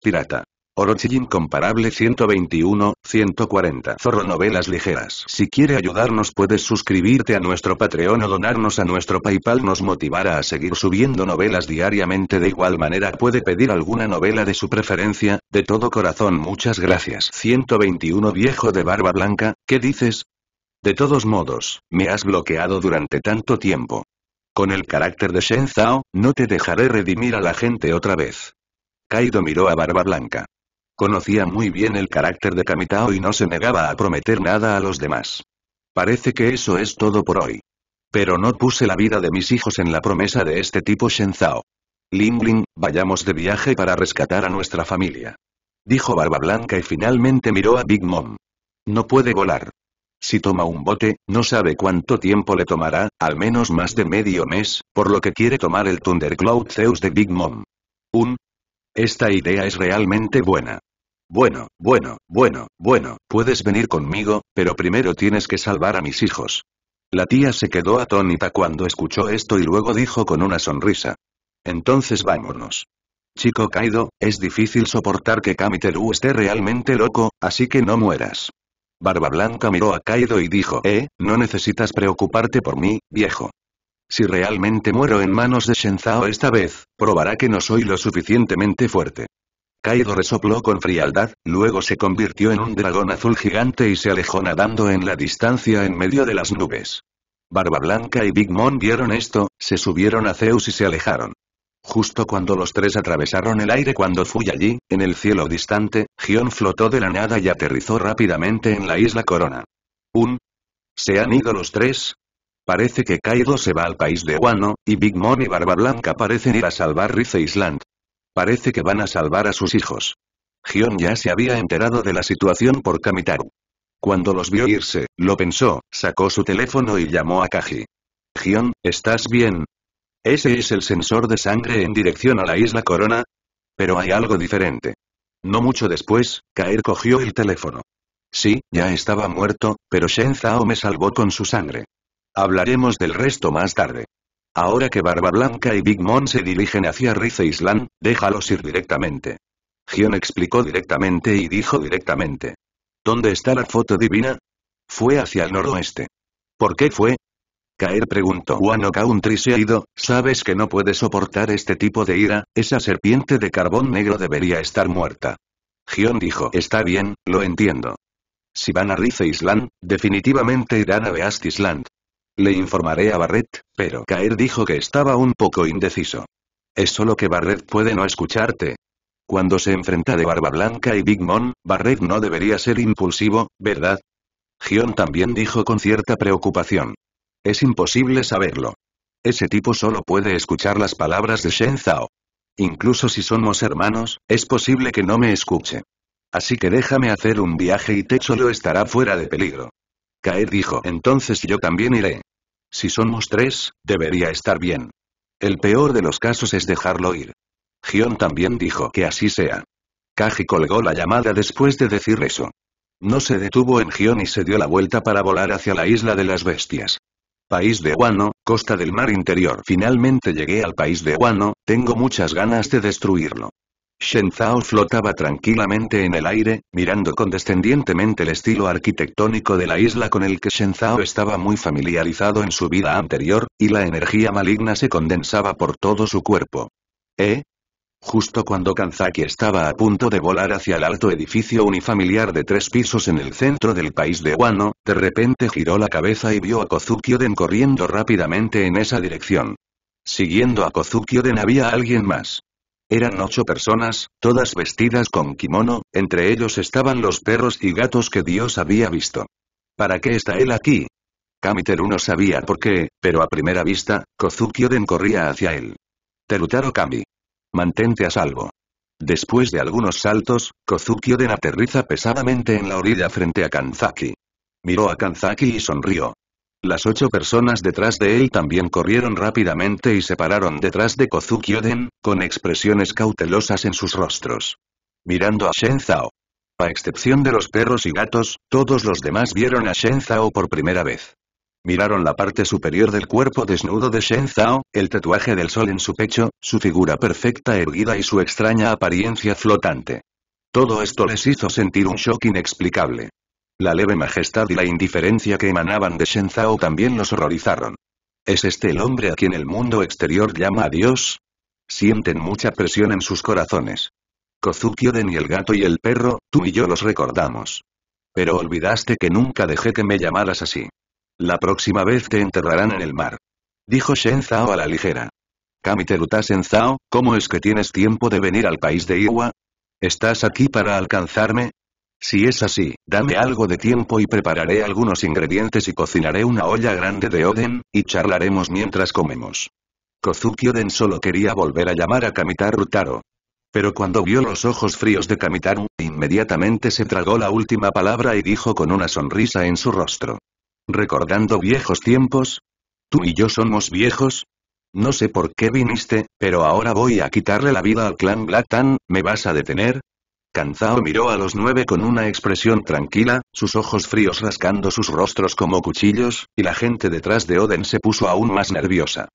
Pirata. Orochi Incomparable 121, 140. Zorro Novelas Ligeras. Si quiere ayudarnos puedes suscribirte a nuestro Patreon o donarnos a nuestro Paypal nos motivará a seguir subiendo novelas diariamente. De igual manera puede pedir alguna novela de su preferencia, de todo corazón muchas gracias. 121 Viejo de Barba Blanca, ¿qué dices? De todos modos, me has bloqueado durante tanto tiempo. Con el carácter de Shen Zhao, no te dejaré redimir a la gente otra vez. Kaido miró a Barba Blanca. Conocía muy bien el carácter de Kamitao y no se negaba a prometer nada a los demás. Parece que eso es todo por hoy. Pero no puse la vida de mis hijos en la promesa de este tipo Shenzao. Lingling, vayamos de viaje para rescatar a nuestra familia. Dijo Barba Blanca y finalmente miró a Big Mom. No puede volar. Si toma un bote, no sabe cuánto tiempo le tomará, al menos más de medio mes, por lo que quiere tomar el Thundercloud Zeus de Big Mom. Un esta idea es realmente buena. Bueno, bueno, bueno, bueno, puedes venir conmigo, pero primero tienes que salvar a mis hijos. La tía se quedó atónita cuando escuchó esto y luego dijo con una sonrisa. Entonces vámonos. Chico Kaido, es difícil soportar que Kamiteru esté realmente loco, así que no mueras. Barba Blanca miró a Kaido y dijo, eh, no necesitas preocuparte por mí, viejo. Si realmente muero en manos de Shenzao esta vez, probará que no soy lo suficientemente fuerte. Kaido resopló con frialdad, luego se convirtió en un dragón azul gigante y se alejó nadando en la distancia en medio de las nubes. Barba Blanca y Big Mom vieron esto, se subieron a Zeus y se alejaron. Justo cuando los tres atravesaron el aire cuando fui allí, en el cielo distante, Gion flotó de la nada y aterrizó rápidamente en la isla Corona. Un. ¿Se han ido los tres? Parece que Kaido se va al país de Wano, y Big Mom y Barba Blanca parecen ir a salvar Rice Island. Parece que van a salvar a sus hijos. Gion ya se había enterado de la situación por Kamitaru. Cuando los vio irse, lo pensó, sacó su teléfono y llamó a Kaji. Gion, ¿estás bien? ¿Ese es el sensor de sangre en dirección a la isla Corona? Pero hay algo diferente. No mucho después, Kaer cogió el teléfono. Sí, ya estaba muerto, pero Shen Zhao me salvó con su sangre. Hablaremos del resto más tarde. Ahora que Barba Blanca y Big Mom se dirigen hacia Rice Island, déjalos ir directamente. Gion explicó directamente y dijo directamente. ¿Dónde está la foto divina? Fue hacia el noroeste. ¿Por qué fue? Caer preguntó Wano Country se ha ido, sabes que no puede soportar este tipo de ira, esa serpiente de carbón negro debería estar muerta. Gion dijo está bien, lo entiendo. Si van a Rice Island, definitivamente irán a Beast Island. Le informaré a Barrett, pero Caer dijo que estaba un poco indeciso. Es solo que Barrett puede no escucharte. Cuando se enfrenta de Barba Blanca y Big Mom, Barrett no debería ser impulsivo, ¿verdad? Gion también dijo con cierta preocupación. Es imposible saberlo. Ese tipo solo puede escuchar las palabras de Shen Zhao. Incluso si somos hermanos, es posible que no me escuche. Así que déjame hacer un viaje y Techo solo estará fuera de peligro. Caer dijo entonces yo también iré. Si somos tres, debería estar bien. El peor de los casos es dejarlo ir. Gion también dijo que así sea. Kaji colgó la llamada después de decir eso. No se detuvo en Gion y se dio la vuelta para volar hacia la isla de las bestias. País de Guano, costa del mar interior. Finalmente llegué al país de guano, tengo muchas ganas de destruirlo. Shen Zhao flotaba tranquilamente en el aire, mirando condescendientemente el estilo arquitectónico de la isla con el que Shen Zhao estaba muy familiarizado en su vida anterior, y la energía maligna se condensaba por todo su cuerpo. ¿Eh? Justo cuando Kanzaki estaba a punto de volar hacia el alto edificio unifamiliar de tres pisos en el centro del país de Wano, de repente giró la cabeza y vio a Kozuki Oden corriendo rápidamente en esa dirección. Siguiendo a Kozuki Oden había alguien más. Eran ocho personas, todas vestidas con kimono, entre ellos estaban los perros y gatos que Dios había visto. ¿Para qué está él aquí? Kamiteru no sabía por qué, pero a primera vista, Kozuki Oden corría hacia él. Terutaro Kami. Mantente a salvo. Después de algunos saltos, Kozuki Oden aterriza pesadamente en la orilla frente a Kanzaki. Miró a Kanzaki y sonrió. Las ocho personas detrás de él también corrieron rápidamente y se pararon detrás de Kozuki Oden, con expresiones cautelosas en sus rostros. Mirando a Shen Zhao. A excepción de los perros y gatos, todos los demás vieron a Shen Zhao por primera vez. Miraron la parte superior del cuerpo desnudo de Shen Zhao, el tatuaje del sol en su pecho, su figura perfecta erguida y su extraña apariencia flotante. Todo esto les hizo sentir un shock inexplicable. La leve majestad y la indiferencia que emanaban de Shen Zhao también los horrorizaron. ¿Es este el hombre a quien el mundo exterior llama a Dios? Sienten mucha presión en sus corazones. Kozuki Oden y el gato y el perro, tú y yo los recordamos. Pero olvidaste que nunca dejé que me llamaras así. La próxima vez te enterrarán en el mar. Dijo Shen Zhao a la ligera. Kami Shen Zhao, ¿cómo es que tienes tiempo de venir al país de Iwa? ¿Estás aquí para alcanzarme? Si es así, dame algo de tiempo y prepararé algunos ingredientes y cocinaré una olla grande de Oden, y charlaremos mientras comemos. Kozuki Oden solo quería volver a llamar a Kamitaru Taro. Pero cuando vio los ojos fríos de Kamitaru, inmediatamente se tragó la última palabra y dijo con una sonrisa en su rostro. ¿Recordando viejos tiempos? ¿Tú y yo somos viejos? No sé por qué viniste, pero ahora voy a quitarle la vida al clan Black ¿me vas a detener? Kanzao miró a los nueve con una expresión tranquila, sus ojos fríos rascando sus rostros como cuchillos, y la gente detrás de Oden se puso aún más nerviosa.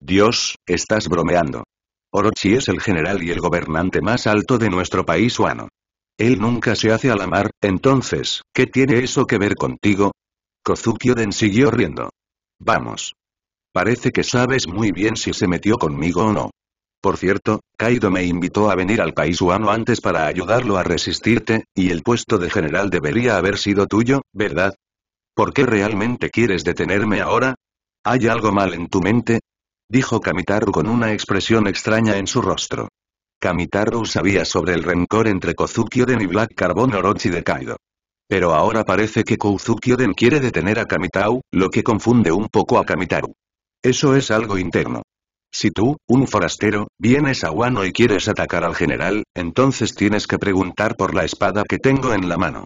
Dios, estás bromeando. Orochi es el general y el gobernante más alto de nuestro país Wano. Él nunca se hace a la mar, entonces, ¿qué tiene eso que ver contigo? Kozuki Oden siguió riendo. Vamos. Parece que sabes muy bien si se metió conmigo o no. Por cierto, Kaido me invitó a venir al Kaisuano antes para ayudarlo a resistirte, y el puesto de general debería haber sido tuyo, ¿verdad? ¿Por qué realmente quieres detenerme ahora? ¿Hay algo mal en tu mente? Dijo Kamitaru con una expresión extraña en su rostro. Kamitaru sabía sobre el rencor entre Kozuki Oden y Black Carbon Orochi de Kaido. Pero ahora parece que Kozuki Oden quiere detener a Kamitau, lo que confunde un poco a Kamitaru. Eso es algo interno. Si tú, un forastero, vienes a Wano y quieres atacar al general, entonces tienes que preguntar por la espada que tengo en la mano.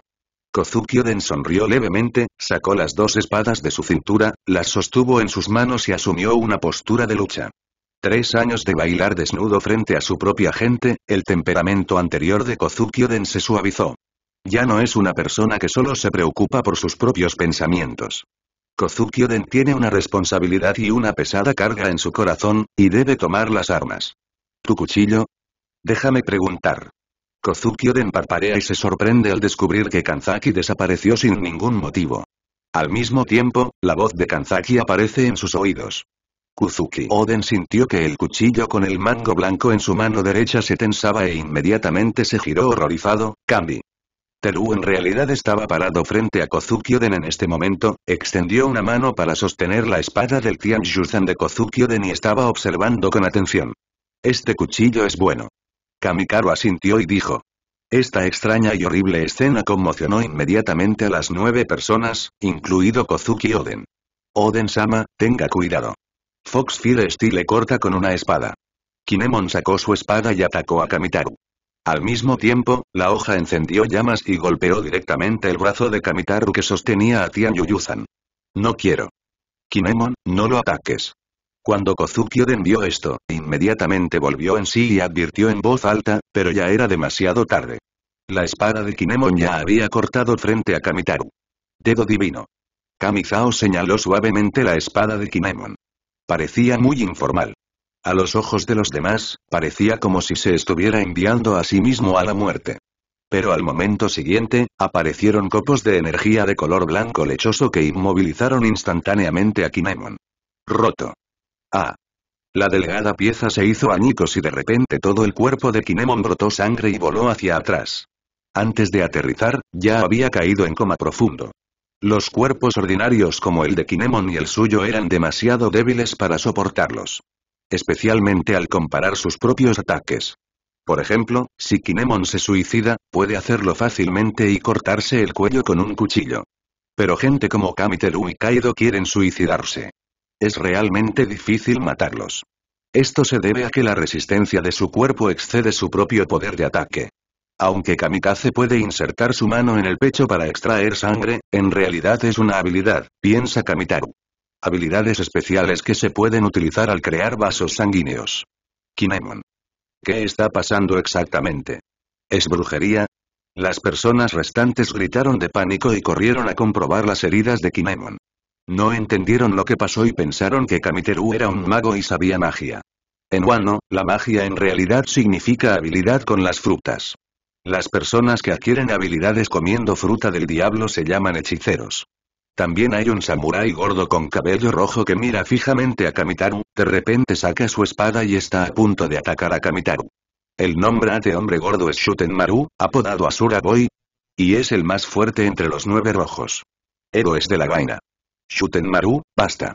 Kozuki Oden sonrió levemente, sacó las dos espadas de su cintura, las sostuvo en sus manos y asumió una postura de lucha. Tres años de bailar desnudo frente a su propia gente, el temperamento anterior de Kozuki Oden se suavizó. Ya no es una persona que solo se preocupa por sus propios pensamientos. Kozuki Oden tiene una responsabilidad y una pesada carga en su corazón, y debe tomar las armas. ¿Tu cuchillo? Déjame preguntar. Kozuki Oden parpadea y se sorprende al descubrir que Kanzaki desapareció sin ningún motivo. Al mismo tiempo, la voz de Kanzaki aparece en sus oídos. Kuzuki Oden sintió que el cuchillo con el mango blanco en su mano derecha se tensaba e inmediatamente se giró horrorizado, Kambi. Teru en realidad estaba parado frente a Kozuki Oden en este momento, extendió una mano para sostener la espada del Tian de de Oden y estaba observando con atención. Este cuchillo es bueno. Kamikaru asintió y dijo. Esta extraña y horrible escena conmocionó inmediatamente a las nueve personas, incluido Kozuki Oden. Oden-sama, tenga cuidado. Fox Fire Steel le corta con una espada. Kinemon sacó su espada y atacó a Kamitaru. Al mismo tiempo, la hoja encendió llamas y golpeó directamente el brazo de Kamitaru que sostenía a Tian Yuyuzan. No quiero. Kinemon, no lo ataques. Cuando Kozuki Oden vio esto, inmediatamente volvió en sí y advirtió en voz alta, pero ya era demasiado tarde. La espada de Kinemon ya había cortado frente a Kamitaru. Dedo divino. Kamizao señaló suavemente la espada de Kinemon. Parecía muy informal. A los ojos de los demás, parecía como si se estuviera enviando a sí mismo a la muerte. Pero al momento siguiente, aparecieron copos de energía de color blanco lechoso que inmovilizaron instantáneamente a Kinemon. Roto. Ah. La delgada pieza se hizo añicos y de repente todo el cuerpo de Kinemon brotó sangre y voló hacia atrás. Antes de aterrizar, ya había caído en coma profundo. Los cuerpos ordinarios como el de Kinemon y el suyo eran demasiado débiles para soportarlos especialmente al comparar sus propios ataques. Por ejemplo, si Kinemon se suicida, puede hacerlo fácilmente y cortarse el cuello con un cuchillo. Pero gente como Kamiteru y Kaido quieren suicidarse. Es realmente difícil matarlos. Esto se debe a que la resistencia de su cuerpo excede su propio poder de ataque. Aunque Kamikaze puede insertar su mano en el pecho para extraer sangre, en realidad es una habilidad, piensa Kamitaru. Habilidades especiales que se pueden utilizar al crear vasos sanguíneos. Kinemon. ¿Qué está pasando exactamente? ¿Es brujería? Las personas restantes gritaron de pánico y corrieron a comprobar las heridas de Kinemon. No entendieron lo que pasó y pensaron que Kamiteru era un mago y sabía magia. En Wano, la magia en realidad significa habilidad con las frutas. Las personas que adquieren habilidades comiendo fruta del diablo se llaman hechiceros. También hay un samurái gordo con cabello rojo que mira fijamente a Kamitaru, de repente saca su espada y está a punto de atacar a Kamitaru. El nombre de hombre gordo es Shutenmaru, apodado Asura Boy. Y es el más fuerte entre los nueve rojos. Héroes de la vaina. Shutenmaru, basta.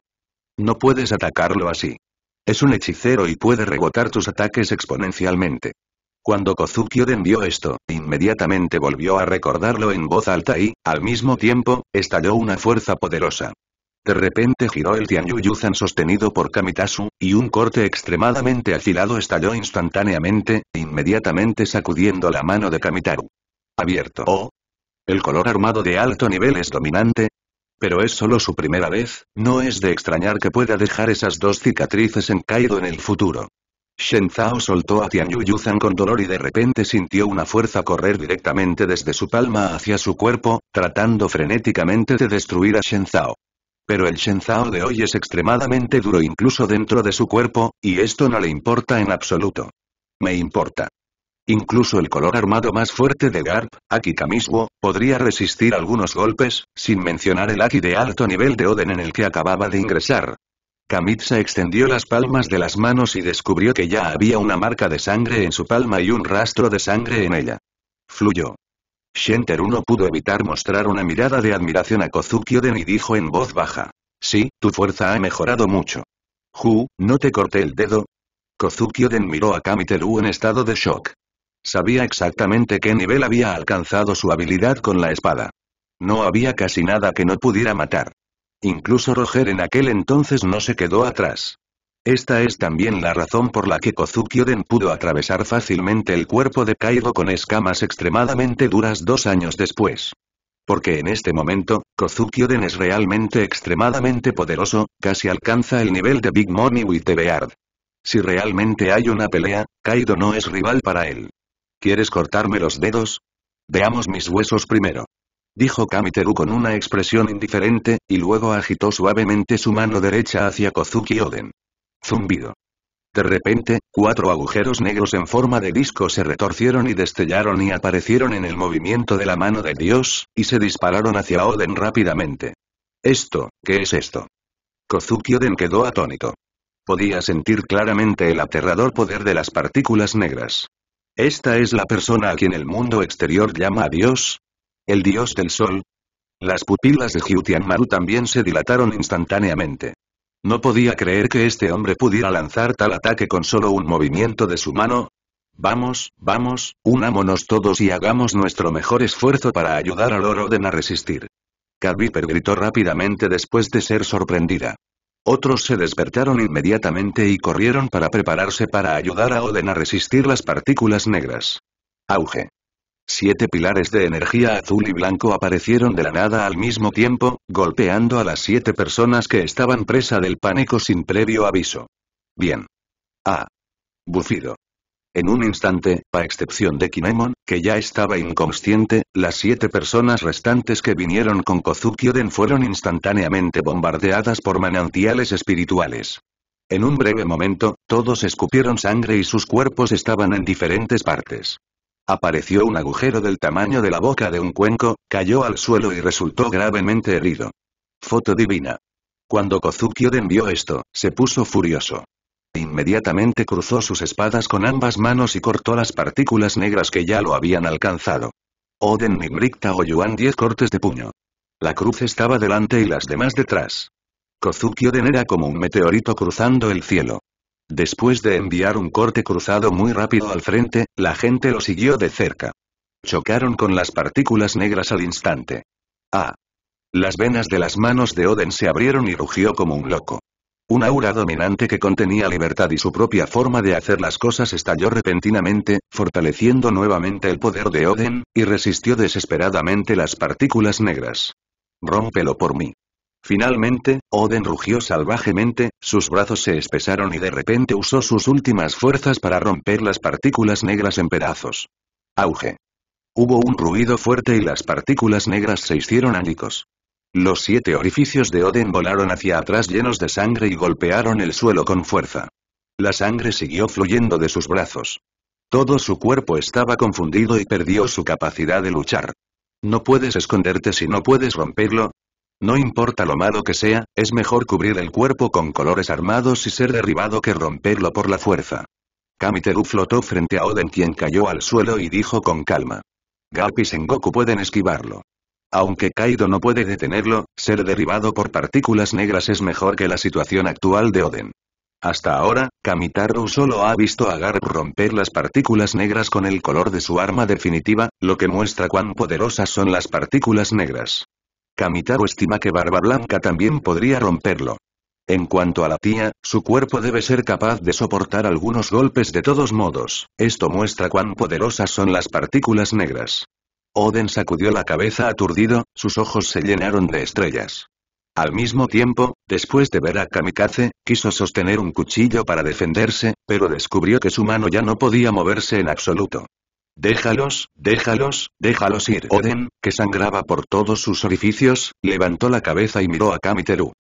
No puedes atacarlo así. Es un hechicero y puede rebotar tus ataques exponencialmente. Cuando Oden vio esto, inmediatamente volvió a recordarlo en voz alta y, al mismo tiempo, estalló una fuerza poderosa. De repente giró el Yuzan sostenido por Kamitasu, y un corte extremadamente afilado estalló instantáneamente, inmediatamente sacudiendo la mano de Kamitaru. Abierto. Oh. El color armado de alto nivel es dominante. Pero es solo su primera vez, no es de extrañar que pueda dejar esas dos cicatrices en Kaido en el futuro. Shen Zhao soltó a Tian Yuzhan con dolor y de repente sintió una fuerza correr directamente desde su palma hacia su cuerpo, tratando frenéticamente de destruir a Shen Zhao. Pero el Shen Zhao de hoy es extremadamente duro incluso dentro de su cuerpo, y esto no le importa en absoluto. Me importa. Incluso el color armado más fuerte de Garp, Aki Kamiswo, podría resistir algunos golpes, sin mencionar el Aki de alto nivel de Oden en el que acababa de ingresar, se extendió las palmas de las manos y descubrió que ya había una marca de sangre en su palma y un rastro de sangre en ella. Fluyó. Shenteru no pudo evitar mostrar una mirada de admiración a Kozuki Oden y dijo en voz baja. Sí, tu fuerza ha mejorado mucho. Hu, ¿no te corté el dedo? Kozuki Oden miró a Kamiteru en estado de shock. Sabía exactamente qué nivel había alcanzado su habilidad con la espada. No había casi nada que no pudiera matar. Incluso Roger en aquel entonces no se quedó atrás. Esta es también la razón por la que Kozuki Oden pudo atravesar fácilmente el cuerpo de Kaido con escamas extremadamente duras dos años después. Porque en este momento, Kozuki Oden es realmente extremadamente poderoso, casi alcanza el nivel de Big Money with The Beard. Si realmente hay una pelea, Kaido no es rival para él. ¿Quieres cortarme los dedos? Veamos mis huesos primero. Dijo Kamiteru con una expresión indiferente, y luego agitó suavemente su mano derecha hacia Kozuki Oden. Zumbido. De repente, cuatro agujeros negros en forma de disco se retorcieron y destellaron y aparecieron en el movimiento de la mano de Dios, y se dispararon hacia Oden rápidamente. ¿Esto, qué es esto? Kozuki Oden quedó atónito. Podía sentir claramente el aterrador poder de las partículas negras. ¿Esta es la persona a quien el mundo exterior llama a Dios? El dios del sol. Las pupilas de Maru también se dilataron instantáneamente. No podía creer que este hombre pudiera lanzar tal ataque con solo un movimiento de su mano. Vamos, vamos, unámonos todos y hagamos nuestro mejor esfuerzo para ayudar al Oroden a resistir. kavi gritó rápidamente después de ser sorprendida. Otros se despertaron inmediatamente y corrieron para prepararse para ayudar a Oden a resistir las partículas negras. Auge. Siete pilares de energía azul y blanco aparecieron de la nada al mismo tiempo, golpeando a las siete personas que estaban presa del pánico sin previo aviso. Bien. Ah. Bufido. En un instante, a excepción de Kinemon, que ya estaba inconsciente, las siete personas restantes que vinieron con Kozuki fueron instantáneamente bombardeadas por manantiales espirituales. En un breve momento, todos escupieron sangre y sus cuerpos estaban en diferentes partes. Apareció un agujero del tamaño de la boca de un cuenco, cayó al suelo y resultó gravemente herido. Foto divina. Cuando Kozuki Oden vio esto, se puso furioso. Inmediatamente cruzó sus espadas con ambas manos y cortó las partículas negras que ya lo habían alcanzado. Oden Nimrikta o Yuan diez cortes de puño. La cruz estaba delante y las demás detrás. Kozuki Oden era como un meteorito cruzando el cielo. Después de enviar un corte cruzado muy rápido al frente, la gente lo siguió de cerca. Chocaron con las partículas negras al instante. ¡Ah! Las venas de las manos de Oden se abrieron y rugió como un loco. Un aura dominante que contenía libertad y su propia forma de hacer las cosas estalló repentinamente, fortaleciendo nuevamente el poder de Oden, y resistió desesperadamente las partículas negras. Rómpelo por mí. Finalmente, Oden rugió salvajemente, sus brazos se espesaron y de repente usó sus últimas fuerzas para romper las partículas negras en pedazos. Auge. Hubo un ruido fuerte y las partículas negras se hicieron ánicos. Los siete orificios de Oden volaron hacia atrás llenos de sangre y golpearon el suelo con fuerza. La sangre siguió fluyendo de sus brazos. Todo su cuerpo estaba confundido y perdió su capacidad de luchar. No puedes esconderte si no puedes romperlo, no importa lo malo que sea, es mejor cubrir el cuerpo con colores armados y ser derribado que romperlo por la fuerza. Kamiteru flotó frente a Oden quien cayó al suelo y dijo con calma. Garp y Sengoku pueden esquivarlo. Aunque Kaido no puede detenerlo, ser derribado por partículas negras es mejor que la situación actual de Oden. Hasta ahora, Kamitaru solo ha visto a Garp romper las partículas negras con el color de su arma definitiva, lo que muestra cuán poderosas son las partículas negras. Kamitaro estima que Barba Blanca también podría romperlo. En cuanto a la tía, su cuerpo debe ser capaz de soportar algunos golpes de todos modos, esto muestra cuán poderosas son las partículas negras. Oden sacudió la cabeza aturdido, sus ojos se llenaron de estrellas. Al mismo tiempo, después de ver a Kamikaze, quiso sostener un cuchillo para defenderse, pero descubrió que su mano ya no podía moverse en absoluto. Déjalos, déjalos, déjalos ir. Oden, que sangraba por todos sus orificios, levantó la cabeza y miró a Kamiteru.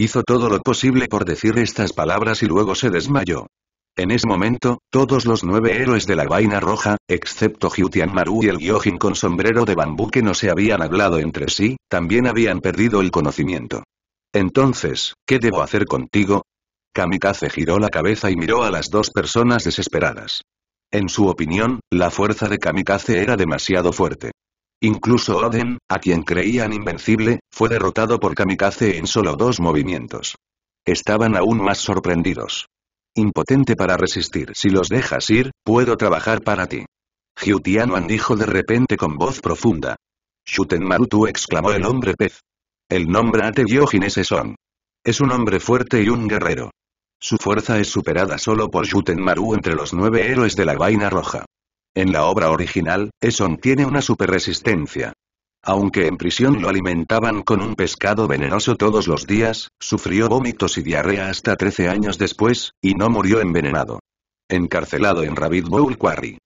Hizo todo lo posible por decir estas palabras y luego se desmayó. En ese momento, todos los nueve héroes de la vaina roja, excepto Hyutian Maru y el Gyojin con sombrero de bambú que no se habían hablado entre sí, también habían perdido el conocimiento. Entonces, ¿qué debo hacer contigo? Kamikaze giró la cabeza y miró a las dos personas desesperadas. En su opinión, la fuerza de Kamikaze era demasiado fuerte. Incluso Oden, a quien creían invencible, fue derrotado por Kamikaze en solo dos movimientos. Estaban aún más sorprendidos. Impotente para resistir. Si los dejas ir, puedo trabajar para ti. Hyutianuan dijo de repente con voz profunda. Shutenmarutu exclamó el hombre pez. El nombre ate es son. Es un hombre fuerte y un guerrero. Su fuerza es superada solo por Maru entre los nueve héroes de la vaina roja. En la obra original, Eson tiene una superresistencia. Aunque en prisión lo alimentaban con un pescado venenoso todos los días, sufrió vómitos y diarrea hasta 13 años después, y no murió envenenado. Encarcelado en Rabbit Bowl Quarry.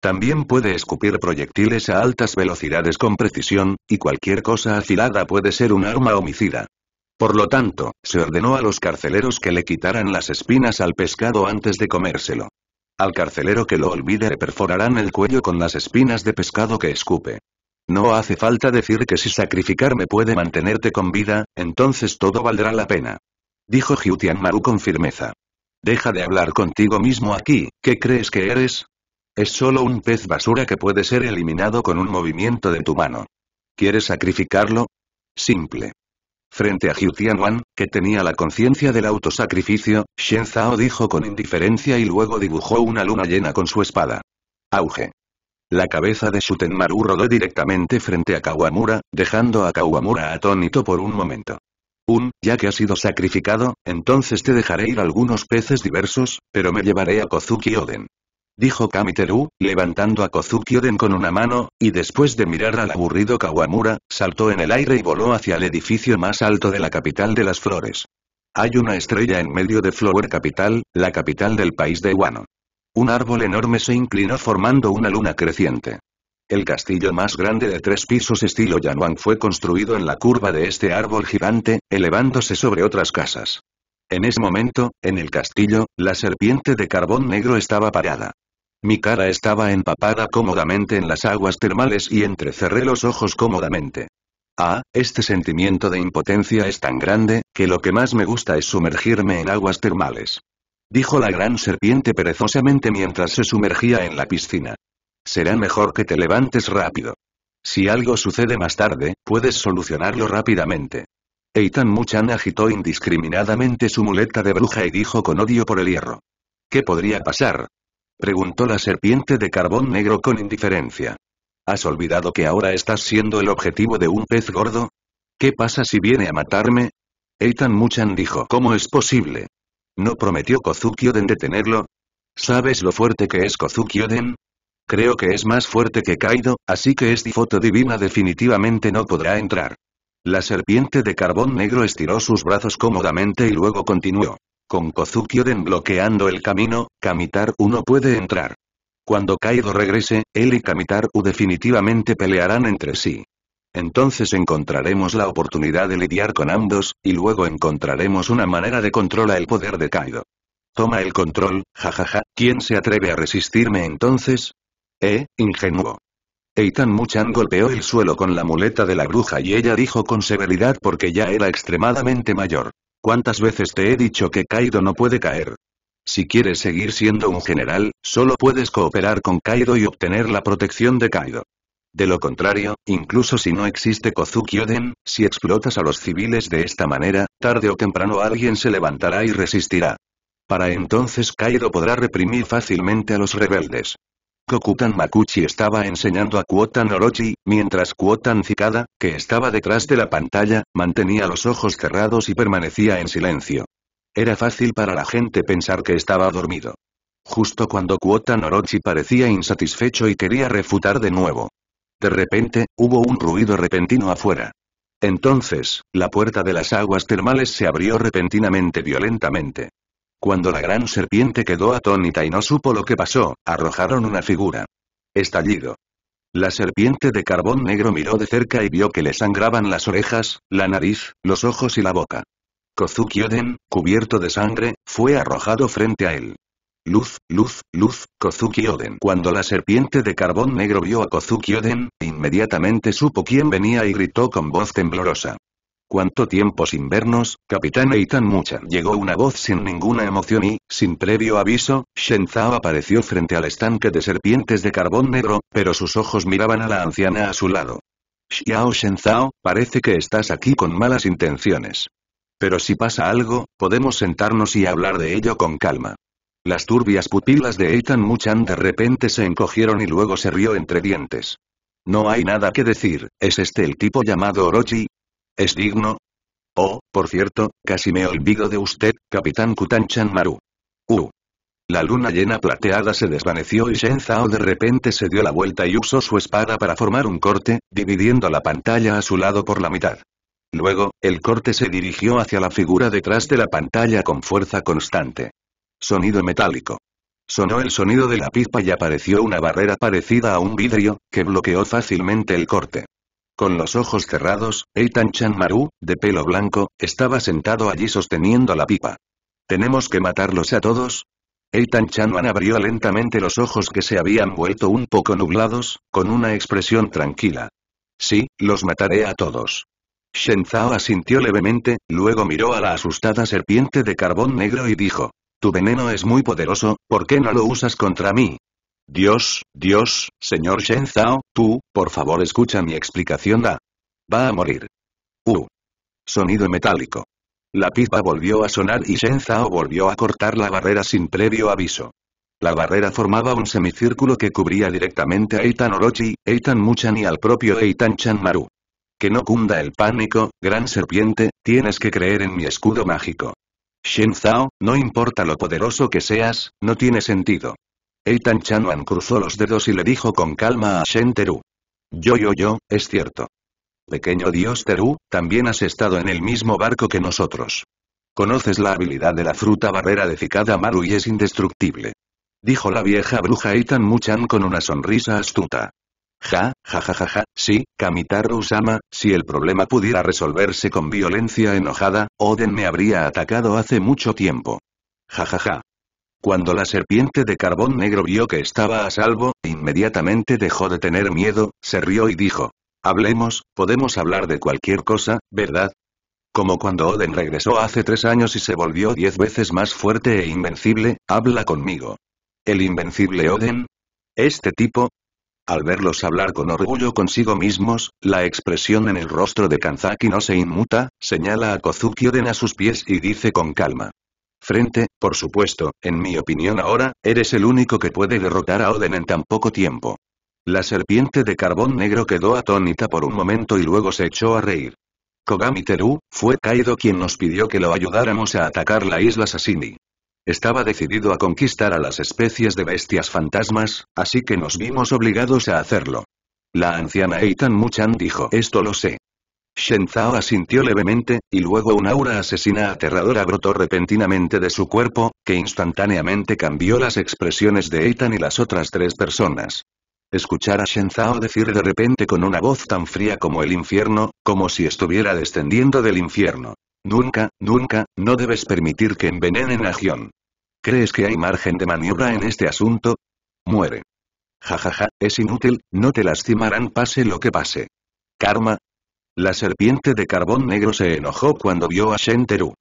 También puede escupir proyectiles a altas velocidades con precisión, y cualquier cosa afilada puede ser un arma homicida. Por lo tanto, se ordenó a los carceleros que le quitaran las espinas al pescado antes de comérselo. Al carcelero que lo olvide le perforarán el cuello con las espinas de pescado que escupe. No hace falta decir que si sacrificarme puede mantenerte con vida, entonces todo valdrá la pena. Dijo Hyutian Maru con firmeza. Deja de hablar contigo mismo aquí, ¿qué crees que eres? Es solo un pez basura que puede ser eliminado con un movimiento de tu mano. ¿Quieres sacrificarlo? Simple. Frente a Hu Wan, que tenía la conciencia del autosacrificio, Shen Zhao dijo con indiferencia y luego dibujó una luna llena con su espada. Auge. La cabeza de Shutenmaru rodó directamente frente a Kawamura, dejando a Kawamura atónito por un momento. Un, ya que has sido sacrificado, entonces te dejaré ir algunos peces diversos, pero me llevaré a Kozuki Oden dijo Kamiteru, levantando a Kozuki-oden con una mano, y después de mirar al aburrido Kawamura, saltó en el aire y voló hacia el edificio más alto de la capital de las flores. Hay una estrella en medio de Flower Capital, la capital del país de Wano. Un árbol enorme se inclinó formando una luna creciente. El castillo más grande de tres pisos estilo Yanwang fue construido en la curva de este árbol gigante, elevándose sobre otras casas. En ese momento, en el castillo, la serpiente de carbón negro estaba parada. Mi cara estaba empapada cómodamente en las aguas termales y entrecerré los ojos cómodamente. Ah, este sentimiento de impotencia es tan grande, que lo que más me gusta es sumergirme en aguas termales. Dijo la gran serpiente perezosamente mientras se sumergía en la piscina. Será mejor que te levantes rápido. Si algo sucede más tarde, puedes solucionarlo rápidamente. Eitan Muchan agitó indiscriminadamente su muleta de bruja y dijo con odio por el hierro. ¿Qué podría pasar? Preguntó la serpiente de carbón negro con indiferencia. ¿Has olvidado que ahora estás siendo el objetivo de un pez gordo? ¿Qué pasa si viene a matarme? Eitan Muchan dijo. ¿Cómo es posible? ¿No prometió Kozuki Oden detenerlo? ¿Sabes lo fuerte que es Kozuki Oden? Creo que es más fuerte que Kaido, así que esta foto divina definitivamente no podrá entrar. La serpiente de carbón negro estiró sus brazos cómodamente y luego continuó. Con Kozuki-Oden bloqueando el camino, Kamitar no puede entrar. Cuando Kaido regrese, él y Kamitar-U definitivamente pelearán entre sí. Entonces encontraremos la oportunidad de lidiar con ambos, y luego encontraremos una manera de controlar el poder de Kaido. Toma el control, jajaja, ¿quién se atreve a resistirme entonces? Eh, ingenuo. Eitan Muchan golpeó el suelo con la muleta de la bruja y ella dijo con severidad porque ya era extremadamente mayor. ¿Cuántas veces te he dicho que Kaido no puede caer? Si quieres seguir siendo un general, solo puedes cooperar con Kaido y obtener la protección de Kaido. De lo contrario, incluso si no existe Kozuki Oden, si explotas a los civiles de esta manera, tarde o temprano alguien se levantará y resistirá. Para entonces Kaido podrá reprimir fácilmente a los rebeldes. Kokutan Makuchi estaba enseñando a Kuotan Orochi, mientras Kuotan Cicada, que estaba detrás de la pantalla, mantenía los ojos cerrados y permanecía en silencio. Era fácil para la gente pensar que estaba dormido. Justo cuando Kuotan Orochi parecía insatisfecho y quería refutar de nuevo. De repente, hubo un ruido repentino afuera. Entonces, la puerta de las aguas termales se abrió repentinamente violentamente. Cuando la gran serpiente quedó atónita y no supo lo que pasó, arrojaron una figura. Estallido. La serpiente de carbón negro miró de cerca y vio que le sangraban las orejas, la nariz, los ojos y la boca. Kozuki Oden, cubierto de sangre, fue arrojado frente a él. Luz, luz, luz, Kozuki Oden. Cuando la serpiente de carbón negro vio a Kozuki Oden, inmediatamente supo quién venía y gritó con voz temblorosa. ¿Cuánto tiempo sin vernos, Capitán Eitan Muchan? Llegó una voz sin ninguna emoción y, sin previo aviso, Shen Zhao apareció frente al estanque de serpientes de carbón negro, pero sus ojos miraban a la anciana a su lado. Xiao Shen parece que estás aquí con malas intenciones. Pero si pasa algo, podemos sentarnos y hablar de ello con calma. Las turbias pupilas de Eitan Muchan de repente se encogieron y luego se rió entre dientes. No hay nada que decir, ¿es este el tipo llamado Orochi? ¿Es digno? Oh, por cierto, casi me olvido de usted, Capitán kutan Maru. Uh. La luna llena plateada se desvaneció y Shen Zhao de repente se dio la vuelta y usó su espada para formar un corte, dividiendo la pantalla a su lado por la mitad. Luego, el corte se dirigió hacia la figura detrás de la pantalla con fuerza constante. Sonido metálico. Sonó el sonido de la pipa y apareció una barrera parecida a un vidrio, que bloqueó fácilmente el corte. Con los ojos cerrados, Eitan Chanmaru, de pelo blanco, estaba sentado allí sosteniendo la pipa. ¿Tenemos que matarlos a todos? Eitan Chanman abrió lentamente los ojos que se habían vuelto un poco nublados, con una expresión tranquila. Sí, los mataré a todos. Shen Zhao asintió levemente, luego miró a la asustada serpiente de carbón negro y dijo. Tu veneno es muy poderoso, ¿por qué no lo usas contra mí? Dios, Dios, señor Zhao, tú, por favor escucha mi explicación da. Va a morir. Uh. Sonido metálico. La pipa volvió a sonar y Shen Zhao volvió a cortar la barrera sin previo aviso. La barrera formaba un semicírculo que cubría directamente a Eitan Orochi, Eitan Muchan y al propio Eitan Chanmaru. Que no cunda el pánico, gran serpiente, tienes que creer en mi escudo mágico. Shen Zhao, no importa lo poderoso que seas, no tiene sentido. Eitan Chanuan cruzó los dedos y le dijo con calma a Shen Teru. Yo yo yo, es cierto. Pequeño dios Teru, también has estado en el mismo barco que nosotros. Conoces la habilidad de la fruta barrera de Cicada Maru y es indestructible. Dijo la vieja bruja Eitan Muchan con una sonrisa astuta. Ja, ja ja ja ja, sí, Kamitaru-sama, si el problema pudiera resolverse con violencia enojada, Oden me habría atacado hace mucho tiempo. Ja ja ja. Cuando la serpiente de carbón negro vio que estaba a salvo, inmediatamente dejó de tener miedo, se rió y dijo, Hablemos, podemos hablar de cualquier cosa, ¿verdad? Como cuando Oden regresó hace tres años y se volvió diez veces más fuerte e invencible, habla conmigo. ¿El invencible Oden? ¿Este tipo? Al verlos hablar con orgullo consigo mismos, la expresión en el rostro de Kanzaki no se inmuta, señala a Kozuki Oden a sus pies y dice con calma frente, por supuesto, en mi opinión ahora, eres el único que puede derrotar a Oden en tan poco tiempo. La serpiente de carbón negro quedó atónita por un momento y luego se echó a reír. Kogami Teru, fue Kaido quien nos pidió que lo ayudáramos a atacar la isla Sasini. Estaba decidido a conquistar a las especies de bestias fantasmas, así que nos vimos obligados a hacerlo. La anciana Eitan Muchan dijo esto lo sé. Shen asintió levemente, y luego un aura asesina aterradora brotó repentinamente de su cuerpo, que instantáneamente cambió las expresiones de Eitan y las otras tres personas. Escuchar a Shen decir de repente con una voz tan fría como el infierno, como si estuviera descendiendo del infierno. Nunca, nunca, no debes permitir que envenenen a Gion. ¿Crees que hay margen de maniobra en este asunto? Muere. Ja ja, ja, es inútil, no te lastimarán pase lo que pase. Karma, la serpiente de carbón negro se enojó cuando vio a Shen Teru.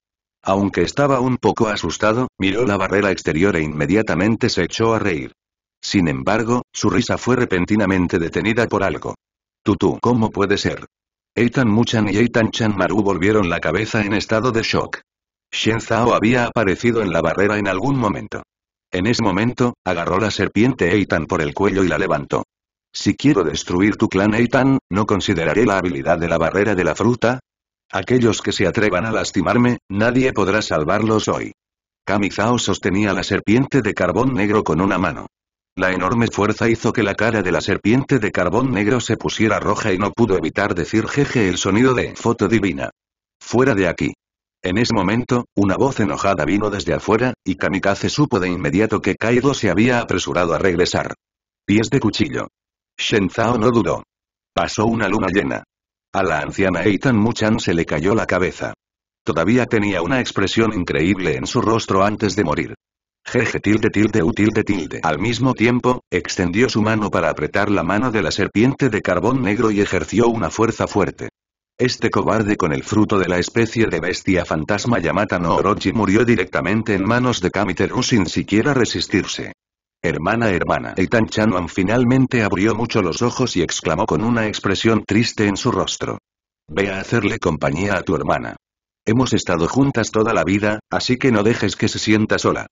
Aunque estaba un poco asustado, miró la barrera exterior e inmediatamente se echó a reír. Sin embargo, su risa fue repentinamente detenida por algo. Tutu, ¿cómo puede ser? Eitan Muchan y Eitan Chanmaru volvieron la cabeza en estado de shock. Shen Zhao había aparecido en la barrera en algún momento. En ese momento, agarró la serpiente Eitan por el cuello y la levantó. Si quiero destruir tu clan Eitan, ¿no consideraré la habilidad de la barrera de la fruta? Aquellos que se atrevan a lastimarme, nadie podrá salvarlos hoy. Kamizao sostenía la serpiente de carbón negro con una mano. La enorme fuerza hizo que la cara de la serpiente de carbón negro se pusiera roja y no pudo evitar decir jeje el sonido de foto divina. Fuera de aquí. En ese momento, una voz enojada vino desde afuera, y Kamikaze supo de inmediato que Kaido se había apresurado a regresar. Pies de cuchillo. Shen Zhao no dudó. Pasó una luna llena. A la anciana Eitan Muchan se le cayó la cabeza. Todavía tenía una expresión increíble en su rostro antes de morir. Jeje tilde tilde u tilde tilde. Al mismo tiempo, extendió su mano para apretar la mano de la serpiente de carbón negro y ejerció una fuerza fuerte. Este cobarde con el fruto de la especie de bestia fantasma Yamata no Orochi murió directamente en manos de Kamiteru sin siquiera resistirse. Hermana, hermana. Eitan Chanwan finalmente abrió mucho los ojos y exclamó con una expresión triste en su rostro. Ve a hacerle compañía a tu hermana. Hemos estado juntas toda la vida, así que no dejes que se sienta sola.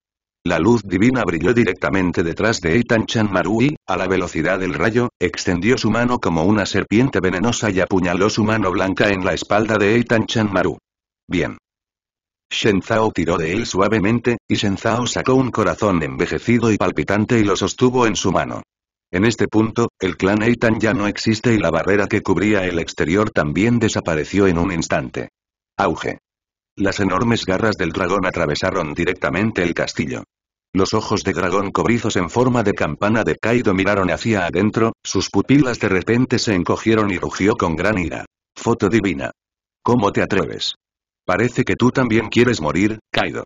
La luz divina brilló directamente detrás de Eitan Chanmaru y, a la velocidad del rayo, extendió su mano como una serpiente venenosa y apuñaló su mano blanca en la espalda de Eitan Maru. Bien. Zhao tiró de él suavemente, y Zhao sacó un corazón envejecido y palpitante y lo sostuvo en su mano. En este punto, el clan Eitan ya no existe y la barrera que cubría el exterior también desapareció en un instante. Auge. Las enormes garras del dragón atravesaron directamente el castillo. Los ojos de dragón cobrizos en forma de campana de Kaido miraron hacia adentro, sus pupilas de repente se encogieron y rugió con gran ira. Foto divina. ¿Cómo te atreves? Parece que tú también quieres morir, Kaido.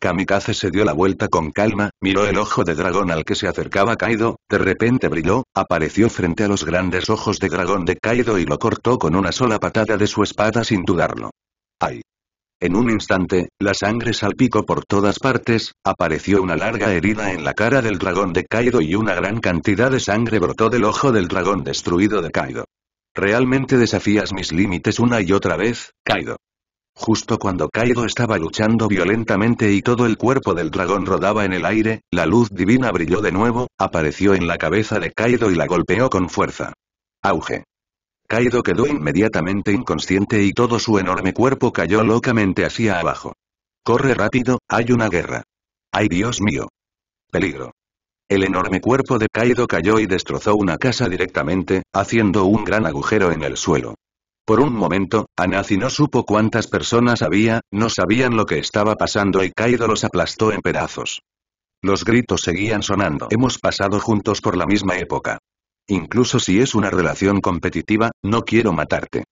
Kamikaze se dio la vuelta con calma, miró el ojo de dragón al que se acercaba Kaido, de repente brilló, apareció frente a los grandes ojos de dragón de Kaido y lo cortó con una sola patada de su espada sin dudarlo. ¡Ay! En un instante, la sangre salpicó por todas partes, apareció una larga herida en la cara del dragón de Kaido y una gran cantidad de sangre brotó del ojo del dragón destruido de Kaido. Realmente desafías mis límites una y otra vez, Kaido. Justo cuando Kaido estaba luchando violentamente y todo el cuerpo del dragón rodaba en el aire, la luz divina brilló de nuevo, apareció en la cabeza de Kaido y la golpeó con fuerza. Auge. Kaido quedó inmediatamente inconsciente y todo su enorme cuerpo cayó locamente hacia abajo. Corre rápido, hay una guerra. ¡Ay Dios mío! Peligro. El enorme cuerpo de Kaido cayó y destrozó una casa directamente, haciendo un gran agujero en el suelo. Por un momento, Anazi no supo cuántas personas había, no sabían lo que estaba pasando y Kaido los aplastó en pedazos. Los gritos seguían sonando. Hemos pasado juntos por la misma época. Incluso si es una relación competitiva, no quiero matarte.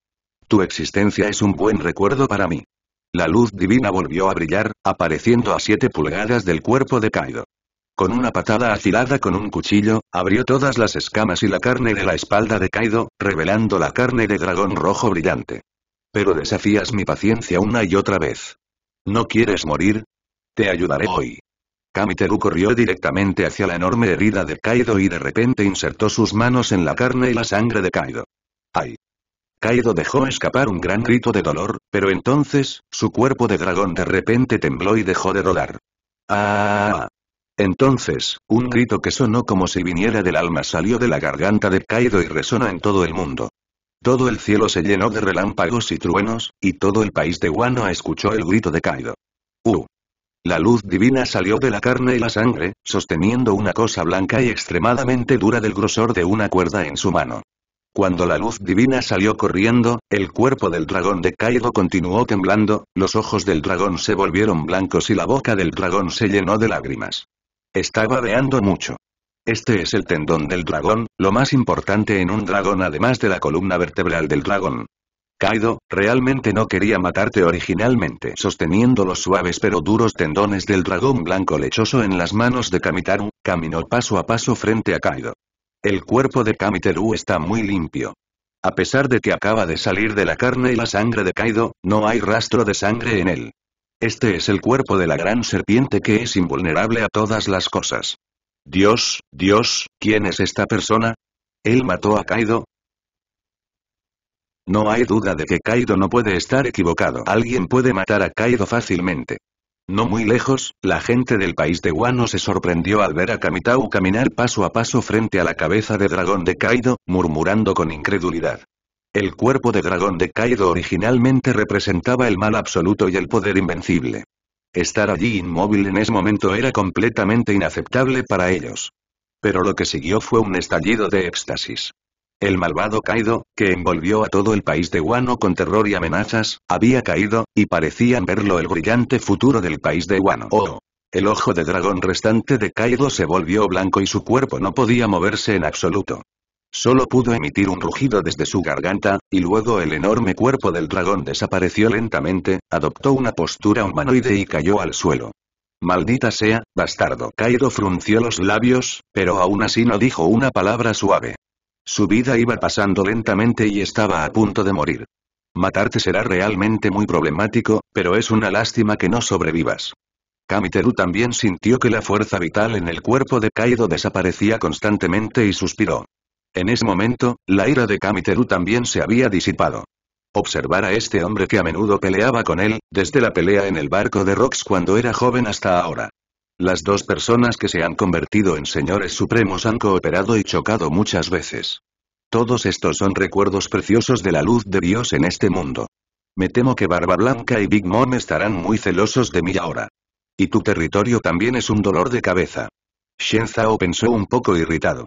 Tu existencia es un buen recuerdo para mí. La luz divina volvió a brillar, apareciendo a siete pulgadas del cuerpo de Kaido. Con una patada afilada con un cuchillo, abrió todas las escamas y la carne de la espalda de Kaido, revelando la carne de dragón rojo brillante. Pero desafías mi paciencia una y otra vez. ¿No quieres morir? Te ayudaré hoy. Kamiteru corrió directamente hacia la enorme herida de Kaido y de repente insertó sus manos en la carne y la sangre de Kaido. ¡Ay! Kaido dejó escapar un gran grito de dolor, pero entonces, su cuerpo de dragón de repente tembló y dejó de rodar. ¡Ah! Entonces, un grito que sonó como si viniera del alma salió de la garganta de Kaido y resonó en todo el mundo. Todo el cielo se llenó de relámpagos y truenos, y todo el país de Wano escuchó el grito de Kaido. ¡Uh! La luz divina salió de la carne y la sangre, sosteniendo una cosa blanca y extremadamente dura del grosor de una cuerda en su mano. Cuando la luz divina salió corriendo, el cuerpo del dragón de Kaido continuó temblando, los ojos del dragón se volvieron blancos y la boca del dragón se llenó de lágrimas estaba veando mucho. Este es el tendón del dragón, lo más importante en un dragón además de la columna vertebral del dragón. Kaido, realmente no quería matarte originalmente. Sosteniendo los suaves pero duros tendones del dragón blanco lechoso en las manos de Kamitaru, caminó paso a paso frente a Kaido. El cuerpo de Kamitaru está muy limpio. A pesar de que acaba de salir de la carne y la sangre de Kaido, no hay rastro de sangre en él. Este es el cuerpo de la gran serpiente que es invulnerable a todas las cosas. Dios, Dios, ¿quién es esta persona? ¿Él mató a Kaido? No hay duda de que Kaido no puede estar equivocado. Alguien puede matar a Kaido fácilmente. No muy lejos, la gente del país de Wano se sorprendió al ver a Kamitau caminar paso a paso frente a la cabeza de dragón de Kaido, murmurando con incredulidad. El cuerpo de dragón de Kaido originalmente representaba el mal absoluto y el poder invencible. Estar allí inmóvil en ese momento era completamente inaceptable para ellos. Pero lo que siguió fue un estallido de éxtasis. El malvado Kaido, que envolvió a todo el país de Wano con terror y amenazas, había caído, y parecían verlo el brillante futuro del país de Wano. Oh. El ojo de dragón restante de Kaido se volvió blanco y su cuerpo no podía moverse en absoluto. Solo pudo emitir un rugido desde su garganta, y luego el enorme cuerpo del dragón desapareció lentamente, adoptó una postura humanoide y cayó al suelo. Maldita sea, bastardo. Kaido frunció los labios, pero aún así no dijo una palabra suave. Su vida iba pasando lentamente y estaba a punto de morir. Matarte será realmente muy problemático, pero es una lástima que no sobrevivas. Kamiteru también sintió que la fuerza vital en el cuerpo de Kaido desaparecía constantemente y suspiró. En ese momento, la ira de Kamiteru también se había disipado. Observar a este hombre que a menudo peleaba con él, desde la pelea en el barco de rocks cuando era joven hasta ahora. Las dos personas que se han convertido en señores supremos han cooperado y chocado muchas veces. Todos estos son recuerdos preciosos de la luz de Dios en este mundo. Me temo que Barba Blanca y Big Mom estarán muy celosos de mí ahora. Y tu territorio también es un dolor de cabeza. Shen Zhao pensó un poco irritado.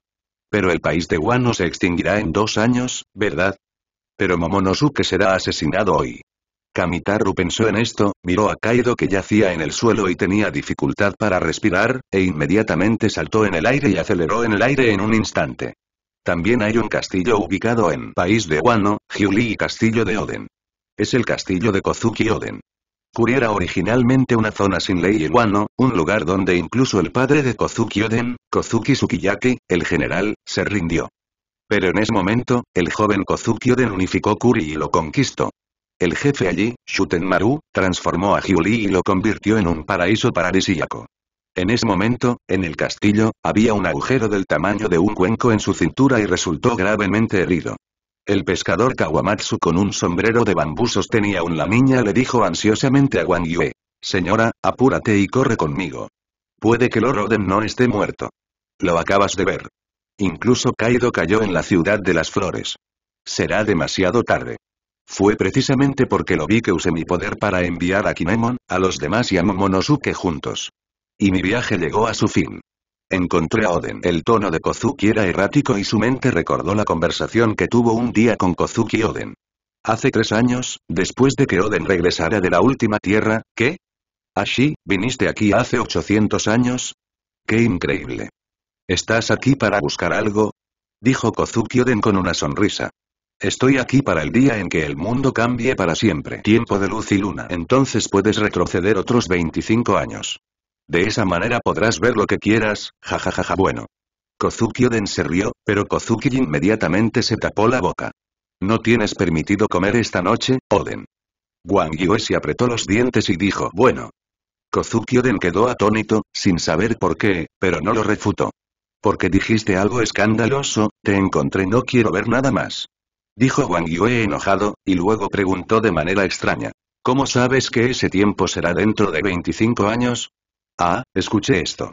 Pero el país de Wano se extinguirá en dos años, ¿verdad? Pero Momonosuke será asesinado hoy. Kamitaru pensó en esto, miró a Kaido que yacía en el suelo y tenía dificultad para respirar, e inmediatamente saltó en el aire y aceleró en el aire en un instante. También hay un castillo ubicado en País de Wano, Hyuli y Castillo de Oden. Es el castillo de Kozuki Oden. Kuri era originalmente una zona sin ley y guano un lugar donde incluso el padre de Kozuki Oden, Kozuki Sukiyaki, el general, se rindió. Pero en ese momento, el joven Kozuki Oden unificó Kuri y lo conquistó. El jefe allí, Shutenmaru, transformó a Hyuli y lo convirtió en un paraíso paradisíaco. En ese momento, en el castillo, había un agujero del tamaño de un cuenco en su cintura y resultó gravemente herido. El pescador Kawamatsu con un sombrero de bambú sostenía un niña le dijo ansiosamente a Wang Yue. Señora, apúrate y corre conmigo. Puede que Lord roden no esté muerto. Lo acabas de ver. Incluso Kaido cayó en la ciudad de las flores. Será demasiado tarde. Fue precisamente porque lo vi que usé mi poder para enviar a Kinemon, a los demás y a Momonosuke juntos. Y mi viaje llegó a su fin. Encontré a Oden. El tono de Kozuki era errático y su mente recordó la conversación que tuvo un día con Kozuki Oden. Hace tres años, después de que Oden regresara de la última tierra, ¿qué? ¿Ashi, viniste aquí hace 800 años? ¡Qué increíble! ¿Estás aquí para buscar algo? Dijo Kozuki Oden con una sonrisa. Estoy aquí para el día en que el mundo cambie para siempre. Tiempo de luz y luna. Entonces puedes retroceder otros 25 años. De esa manera podrás ver lo que quieras, jajajaja bueno. Kozuki Oden se rió, pero Kozuki inmediatamente se tapó la boca. No tienes permitido comer esta noche, Oden. Wang Yue se apretó los dientes y dijo bueno. Kozuki Oden quedó atónito, sin saber por qué, pero no lo refutó. Porque dijiste algo escandaloso, te encontré no quiero ver nada más. Dijo Wang Yue enojado, y luego preguntó de manera extraña. ¿Cómo sabes que ese tiempo será dentro de 25 años? Ah, escuché esto.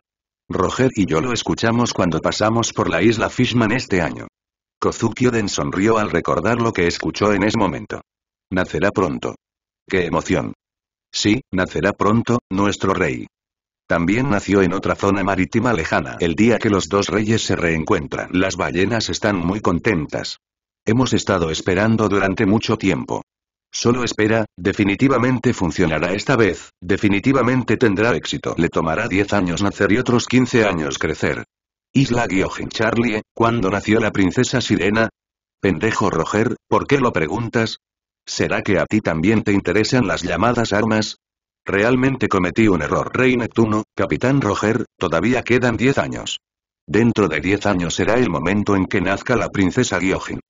Roger y yo lo escuchamos cuando pasamos por la isla Fishman este año. Kozuki sonrió al recordar lo que escuchó en ese momento. Nacerá pronto. ¡Qué emoción! Sí, nacerá pronto, nuestro rey. También nació en otra zona marítima lejana. El día que los dos reyes se reencuentran, las ballenas están muy contentas. Hemos estado esperando durante mucho tiempo. Solo espera, definitivamente funcionará esta vez, definitivamente tendrá éxito. Le tomará 10 años nacer y otros 15 años crecer. Isla Giojin Charlie, ¿cuándo nació la princesa sirena? Pendejo Roger, ¿por qué lo preguntas? ¿Será que a ti también te interesan las llamadas armas? Realmente cometí un error. Rey Neptuno, Capitán Roger, todavía quedan 10 años. Dentro de 10 años será el momento en que nazca la princesa Giojin.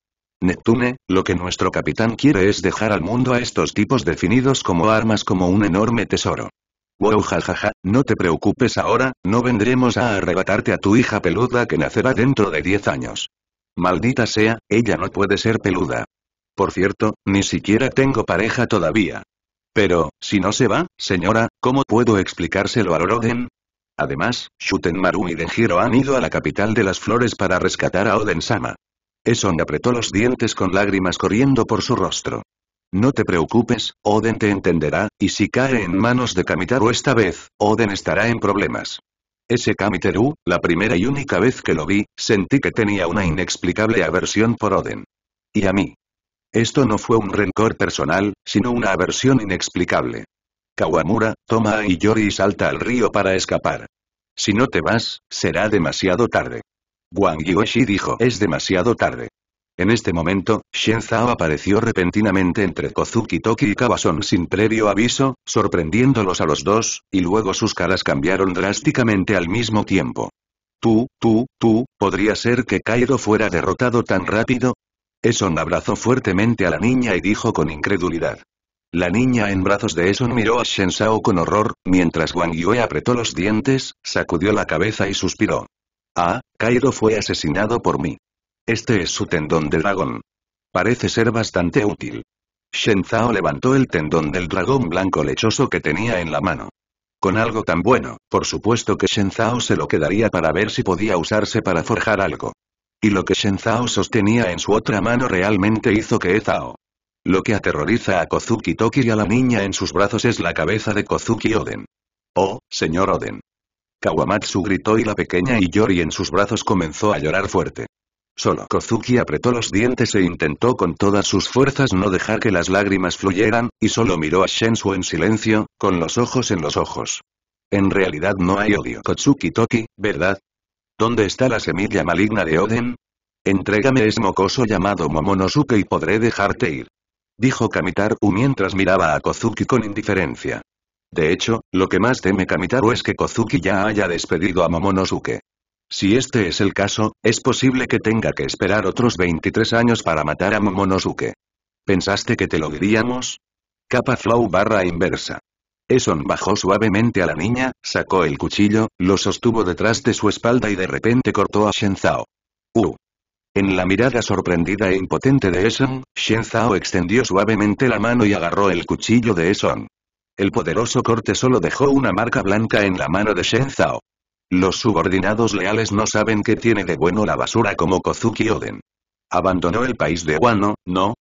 Neptune, lo que nuestro capitán quiere es dejar al mundo a estos tipos definidos como armas como un enorme tesoro. Wow jajaja, no te preocupes ahora, no vendremos a arrebatarte a tu hija peluda que nacerá dentro de 10 años. Maldita sea, ella no puede ser peluda. Por cierto, ni siquiera tengo pareja todavía. Pero, si no se va, señora, ¿cómo puedo explicárselo a Oroden? Además, Shutenmaru y Denjiro han ido a la capital de las flores para rescatar a Oden-sama. Eson apretó los dientes con lágrimas corriendo por su rostro. No te preocupes, Oden te entenderá, y si cae en manos de Kamitaru esta vez, Oden estará en problemas. Ese Kamitaru, la primera y única vez que lo vi, sentí que tenía una inexplicable aversión por Oden. Y a mí. Esto no fue un rencor personal, sino una aversión inexplicable. Kawamura, toma a Iyori y salta al río para escapar. Si no te vas, será demasiado tarde. Wang Yueshi dijo es demasiado tarde. En este momento, Shen Zhao apareció repentinamente entre Kozuki Toki y Kawasong sin previo aviso, sorprendiéndolos a los dos, y luego sus caras cambiaron drásticamente al mismo tiempo. Tú, tú, tú, ¿podría ser que Kaido fuera derrotado tan rápido? Eson abrazó fuertemente a la niña y dijo con incredulidad. La niña en brazos de Eson miró a Shen Zhao con horror, mientras Wang Yue apretó los dientes, sacudió la cabeza y suspiró. Ah, Kaido fue asesinado por mí. Este es su tendón de dragón. Parece ser bastante útil. Shen Zhao levantó el tendón del dragón blanco lechoso que tenía en la mano. Con algo tan bueno, por supuesto que Shen Zhao se lo quedaría para ver si podía usarse para forjar algo. Y lo que Shen Zhao sostenía en su otra mano realmente hizo que Ezao. Lo que aterroriza a Kozuki Toki y a la niña en sus brazos es la cabeza de Kozuki Oden. Oh, señor Oden. Kawamatsu gritó y la pequeña Yori en sus brazos comenzó a llorar fuerte. Solo Kozuki apretó los dientes e intentó con todas sus fuerzas no dejar que las lágrimas fluyeran, y solo miró a Shensu en silencio, con los ojos en los ojos. En realidad no hay odio Kozuki Toki, ¿verdad? ¿Dónde está la semilla maligna de Oden? Entrégame ese mocoso llamado Momonosuke y podré dejarte ir. Dijo Kamitaru mientras miraba a Kozuki con indiferencia. De hecho, lo que más teme Kamitaro es que Kozuki ya haya despedido a Momonosuke. Si este es el caso, es posible que tenga que esperar otros 23 años para matar a Momonosuke. ¿Pensaste que te lo diríamos? Capa flow barra inversa. Eson bajó suavemente a la niña, sacó el cuchillo, lo sostuvo detrás de su espalda y de repente cortó a Shenzao. ¡Uh! En la mirada sorprendida e impotente de Eson, Shenzao extendió suavemente la mano y agarró el cuchillo de Eson. El poderoso corte solo dejó una marca blanca en la mano de Shen Zhao. Los subordinados leales no saben qué tiene de bueno la basura como Kozuki Oden. Abandonó el país de Wano, ¿no?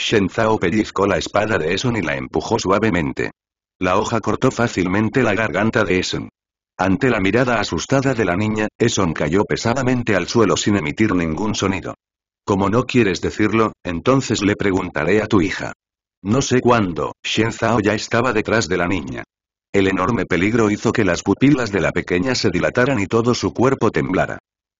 Shen Zhao pellizcó la espada de Eson y la empujó suavemente. La hoja cortó fácilmente la garganta de Eson. Ante la mirada asustada de la niña, Eson cayó pesadamente al suelo sin emitir ningún sonido. Como no quieres decirlo, entonces le preguntaré a tu hija. No sé cuándo, Shen Zhao ya estaba detrás de la niña. El enorme peligro hizo que las pupilas de la pequeña se dilataran y todo su cuerpo temblara.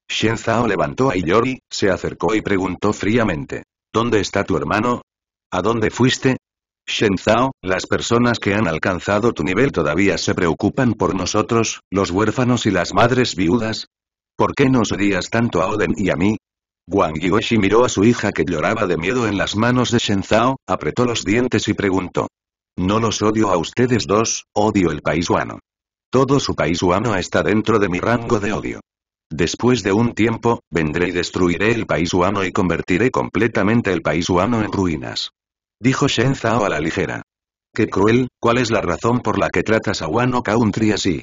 Shen Zhao levantó a Iori, se acercó y preguntó fríamente. ¿Dónde está tu hermano? ¿A dónde fuiste? Shen Zhao, las personas que han alcanzado tu nivel todavía se preocupan por nosotros, los huérfanos y las madres viudas. ¿Por qué nos odias tanto a Oden y a mí? Wang Yueshi miró a su hija que lloraba de miedo en las manos de Zhao, apretó los dientes y preguntó. No los odio a ustedes dos, odio el país huano. Todo su país huano está dentro de mi rango de odio. Después de un tiempo, vendré y destruiré el país huano y convertiré completamente el país huano en ruinas. Dijo Shen Zhao a la ligera. Qué cruel, ¿cuál es la razón por la que tratas a Wano Country así?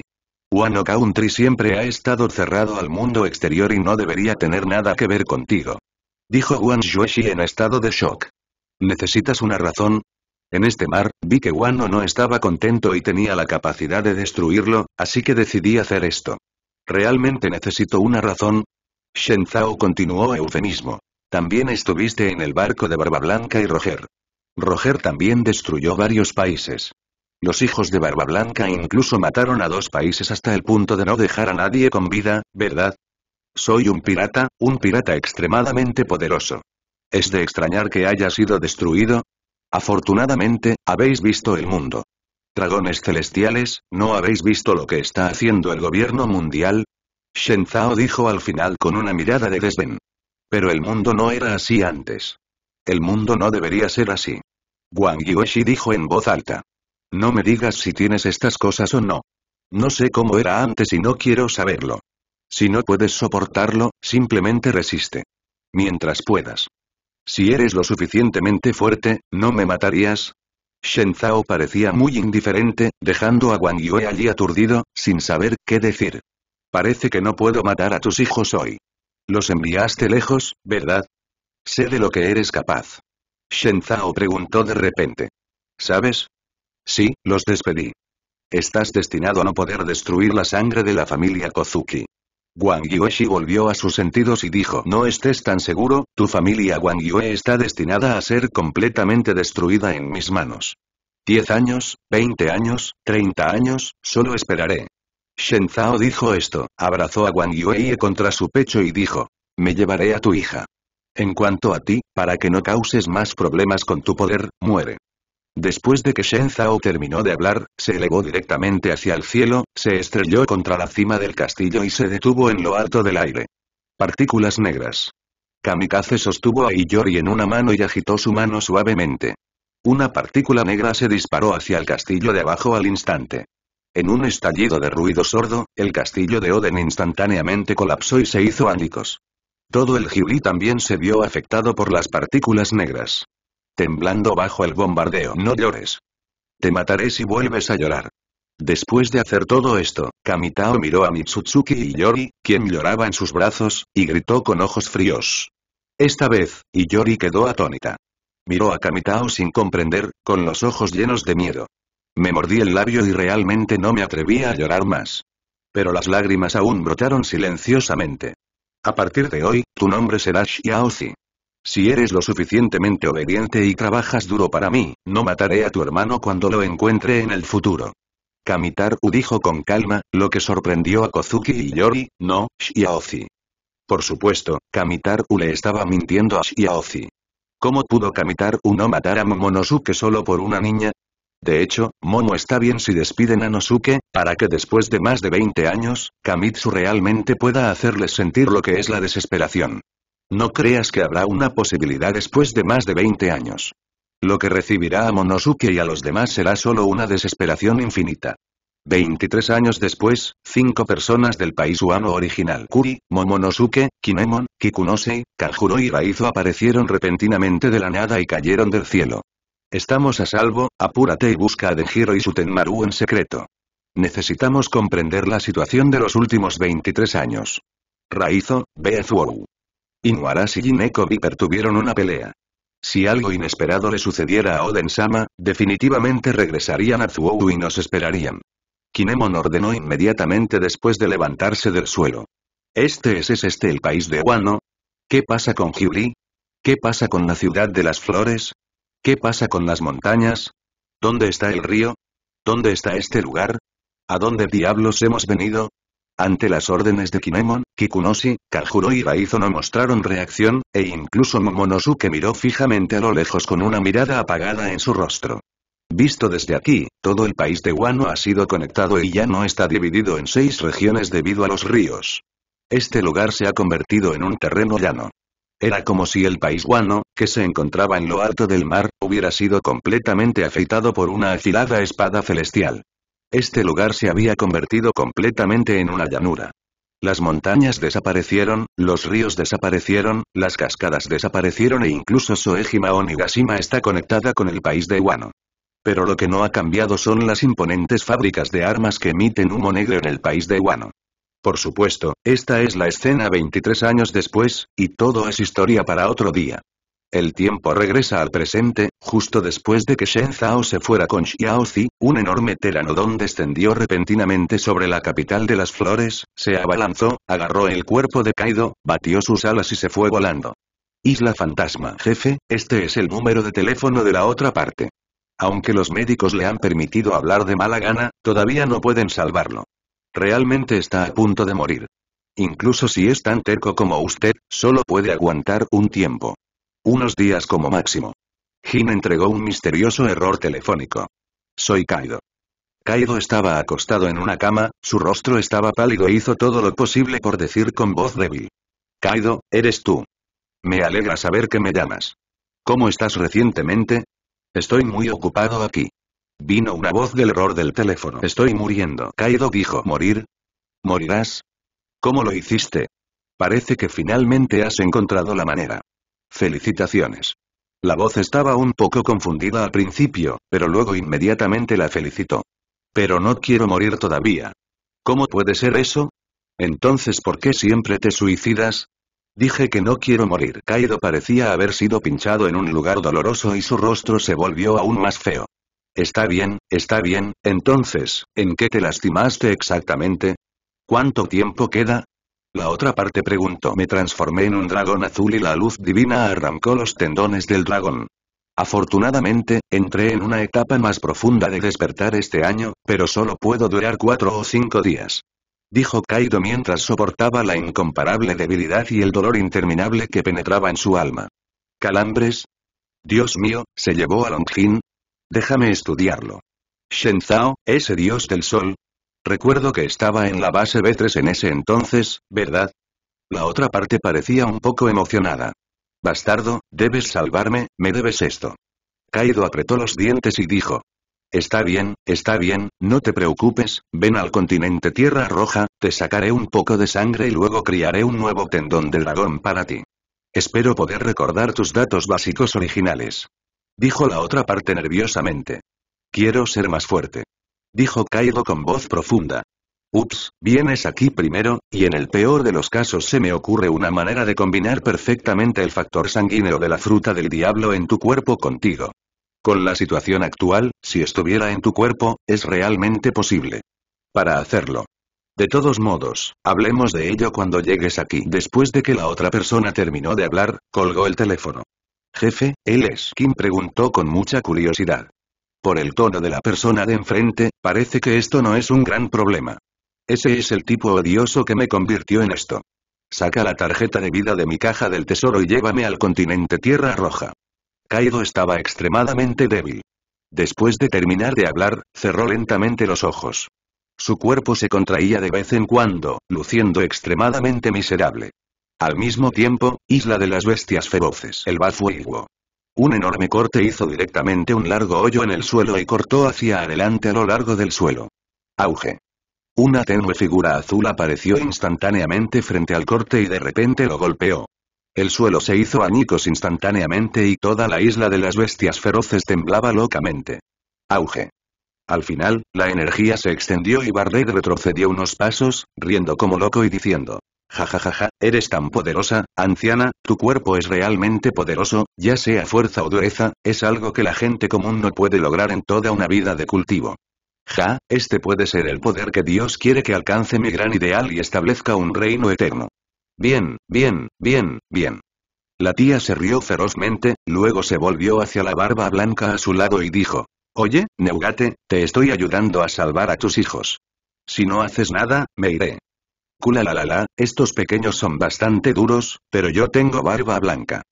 Wano Country siempre ha estado cerrado al mundo exterior y no debería tener nada que ver contigo. Dijo Wan en estado de shock. ¿Necesitas una razón? En este mar, vi que Wano no estaba contento y tenía la capacidad de destruirlo, así que decidí hacer esto. ¿Realmente necesito una razón? Shen Zhao continuó eufemismo. También estuviste en el barco de Barba Blanca y Roger. Roger también destruyó varios países. Los hijos de Barba Blanca incluso mataron a dos países hasta el punto de no dejar a nadie con vida, ¿verdad? Soy un pirata, un pirata extremadamente poderoso. ¿Es de extrañar que haya sido destruido? Afortunadamente, habéis visto el mundo. Dragones celestiales, ¿no habéis visto lo que está haciendo el gobierno mundial? Shen Zhao dijo al final con una mirada de desdén. Pero el mundo no era así antes. El mundo no debería ser así. Wang Yueshi dijo en voz alta. No me digas si tienes estas cosas o no. No sé cómo era antes y no quiero saberlo. Si no puedes soportarlo, simplemente resiste. Mientras puedas. Si eres lo suficientemente fuerte, ¿no me matarías? Shen Zhao parecía muy indiferente, dejando a Wang Yue allí aturdido, sin saber qué decir. Parece que no puedo matar a tus hijos hoy. Los enviaste lejos, ¿verdad? Sé de lo que eres capaz. Shen Zhao preguntó de repente. ¿Sabes? Sí, los despedí. Estás destinado a no poder destruir la sangre de la familia Kozuki. Wang Yueshi volvió a sus sentidos y dijo No estés tan seguro, tu familia Wang Yue está destinada a ser completamente destruida en mis manos. Diez años, veinte años, treinta años, solo esperaré. Shen Zhao dijo esto, abrazó a Wang Yue contra su pecho y dijo Me llevaré a tu hija. En cuanto a ti, para que no causes más problemas con tu poder, muere. Después de que Shen Zhao terminó de hablar, se elevó directamente hacia el cielo, se estrelló contra la cima del castillo y se detuvo en lo alto del aire. Partículas negras. Kamikaze sostuvo a Iyori en una mano y agitó su mano suavemente. Una partícula negra se disparó hacia el castillo de abajo al instante. En un estallido de ruido sordo, el castillo de Oden instantáneamente colapsó y se hizo ánicos. Todo el Hyuri también se vio afectado por las partículas negras. Temblando bajo el bombardeo, no llores. Te mataré si vuelves a llorar. Después de hacer todo esto, Kamitao miró a Mitsutsuki y Yori, quien lloraba en sus brazos, y gritó con ojos fríos. Esta vez, Yori quedó atónita. Miró a Kamitao sin comprender, con los ojos llenos de miedo. Me mordí el labio y realmente no me atrevía a llorar más. Pero las lágrimas aún brotaron silenciosamente. A partir de hoy, tu nombre será Xiaozi. Si eres lo suficientemente obediente y trabajas duro para mí, no mataré a tu hermano cuando lo encuentre en el futuro. Kamitaru dijo con calma, lo que sorprendió a Kozuki y Yori, no, Shiaozi. Por supuesto, Kamitaru le estaba mintiendo a Shiaozi. ¿Cómo pudo Kamitaru no matar a Momonosuke solo por una niña? De hecho, Momo está bien si despiden a Nosuke, para que después de más de 20 años, Kamitsu realmente pueda hacerles sentir lo que es la desesperación. No creas que habrá una posibilidad después de más de 20 años. Lo que recibirá a Monosuke y a los demás será solo una desesperación infinita. 23 años después, cinco personas del país humano original Kuri, Momonosuke, Kinemon, Kikunosei, Kanjuro y Raizo aparecieron repentinamente de la nada y cayeron del cielo. Estamos a salvo, apúrate y busca a Dejiro y Sutenmaru en secreto. Necesitamos comprender la situación de los últimos 23 años. Raizo, ve Inuarashi y Neko Viper tuvieron una pelea. Si algo inesperado le sucediera a Oden-sama, definitivamente regresarían a Zuou y nos esperarían. Kinemon ordenó inmediatamente después de levantarse del suelo. ¿Este es, este el país de Wano? ¿Qué pasa con Hyuri? ¿Qué pasa con la ciudad de las flores? ¿Qué pasa con las montañas? ¿Dónde está el río? ¿Dónde está este lugar? ¿A dónde diablos hemos venido? Ante las órdenes de Kinemon, Kikunoshi, Kajuro y Raizo no mostraron reacción, e incluso Momonosuke miró fijamente a lo lejos con una mirada apagada en su rostro. Visto desde aquí, todo el país de Wano ha sido conectado y ya no está dividido en seis regiones debido a los ríos. Este lugar se ha convertido en un terreno llano. Era como si el país Wano, que se encontraba en lo alto del mar, hubiera sido completamente afeitado por una afilada espada celestial. Este lugar se había convertido completamente en una llanura. Las montañas desaparecieron, los ríos desaparecieron, las cascadas desaparecieron e incluso Soejima Onigashima está conectada con el país de Iwano. Pero lo que no ha cambiado son las imponentes fábricas de armas que emiten humo negro en el país de Iwano. Por supuesto, esta es la escena 23 años después, y todo es historia para otro día. El tiempo regresa al presente, justo después de que Shen Zhao se fuera con Xiao Zi, un enorme teranodón descendió repentinamente sobre la capital de las flores, se abalanzó, agarró el cuerpo de Kaido, batió sus alas y se fue volando. Isla Fantasma Jefe, este es el número de teléfono de la otra parte. Aunque los médicos le han permitido hablar de mala gana, todavía no pueden salvarlo. Realmente está a punto de morir. Incluso si es tan terco como usted, solo puede aguantar un tiempo. Unos días como máximo. Jin entregó un misterioso error telefónico. Soy Kaido. Kaido estaba acostado en una cama, su rostro estaba pálido e hizo todo lo posible por decir con voz débil. Kaido, eres tú. Me alegra saber que me llamas. ¿Cómo estás recientemente? Estoy muy ocupado aquí. Vino una voz del error del teléfono. Estoy muriendo. Kaido dijo, ¿morir? ¿Morirás? ¿Cómo lo hiciste? Parece que finalmente has encontrado la manera. Felicitaciones. La voz estaba un poco confundida al principio, pero luego inmediatamente la felicitó. Pero no quiero morir todavía. ¿Cómo puede ser eso? Entonces, ¿por qué siempre te suicidas? Dije que no quiero morir. Kaido parecía haber sido pinchado en un lugar doloroso y su rostro se volvió aún más feo. Está bien, está bien, entonces, ¿en qué te lastimaste exactamente? ¿Cuánto tiempo queda? La otra parte preguntó me transformé en un dragón azul y la luz divina arrancó los tendones del dragón. Afortunadamente, entré en una etapa más profunda de despertar este año, pero solo puedo durar cuatro o cinco días. Dijo Kaido mientras soportaba la incomparable debilidad y el dolor interminable que penetraba en su alma. ¿Calambres? Dios mío, ¿se llevó a Longjin? Déjame estudiarlo. Zhao, ese dios del sol, Recuerdo que estaba en la base B3 en ese entonces, ¿verdad? La otra parte parecía un poco emocionada. Bastardo, debes salvarme, me debes esto. Kaido apretó los dientes y dijo. Está bien, está bien, no te preocupes, ven al continente Tierra Roja, te sacaré un poco de sangre y luego criaré un nuevo tendón de dragón para ti. Espero poder recordar tus datos básicos originales. Dijo la otra parte nerviosamente. Quiero ser más fuerte dijo Cairo con voz profunda. Ups, vienes aquí primero, y en el peor de los casos se me ocurre una manera de combinar perfectamente el factor sanguíneo de la fruta del diablo en tu cuerpo contigo. Con la situación actual, si estuviera en tu cuerpo, es realmente posible. Para hacerlo. De todos modos, hablemos de ello cuando llegues aquí. Después de que la otra persona terminó de hablar, colgó el teléfono. Jefe, ¿él es? Kim preguntó con mucha curiosidad. Por el tono de la persona de enfrente, parece que esto no es un gran problema. Ese es el tipo odioso que me convirtió en esto. Saca la tarjeta de vida de mi caja del tesoro y llévame al continente Tierra Roja. Kaido estaba extremadamente débil. Después de terminar de hablar, cerró lentamente los ojos. Su cuerpo se contraía de vez en cuando, luciendo extremadamente miserable. Al mismo tiempo, Isla de las Bestias Feroces, el Bafuego, un enorme corte hizo directamente un largo hoyo en el suelo y cortó hacia adelante a lo largo del suelo. Auge. Una tenue figura azul apareció instantáneamente frente al corte y de repente lo golpeó. El suelo se hizo añicos instantáneamente y toda la isla de las bestias feroces temblaba locamente. Auge. Al final, la energía se extendió y Bardet retrocedió unos pasos, riendo como loco y diciendo, Jajajaja, eres tan poderosa, anciana, tu cuerpo es realmente poderoso, ya sea fuerza o dureza, es algo que la gente común no puede lograr en toda una vida de cultivo. Ja, este puede ser el poder que Dios quiere que alcance mi gran ideal y establezca un reino eterno. Bien, bien, bien, bien. La tía se rió ferozmente, luego se volvió hacia la barba blanca a su lado y dijo, Oye, Neugate, te estoy ayudando a salvar a tus hijos. Si no haces nada, me iré la estos pequeños son bastante duros, pero yo tengo barba blanca.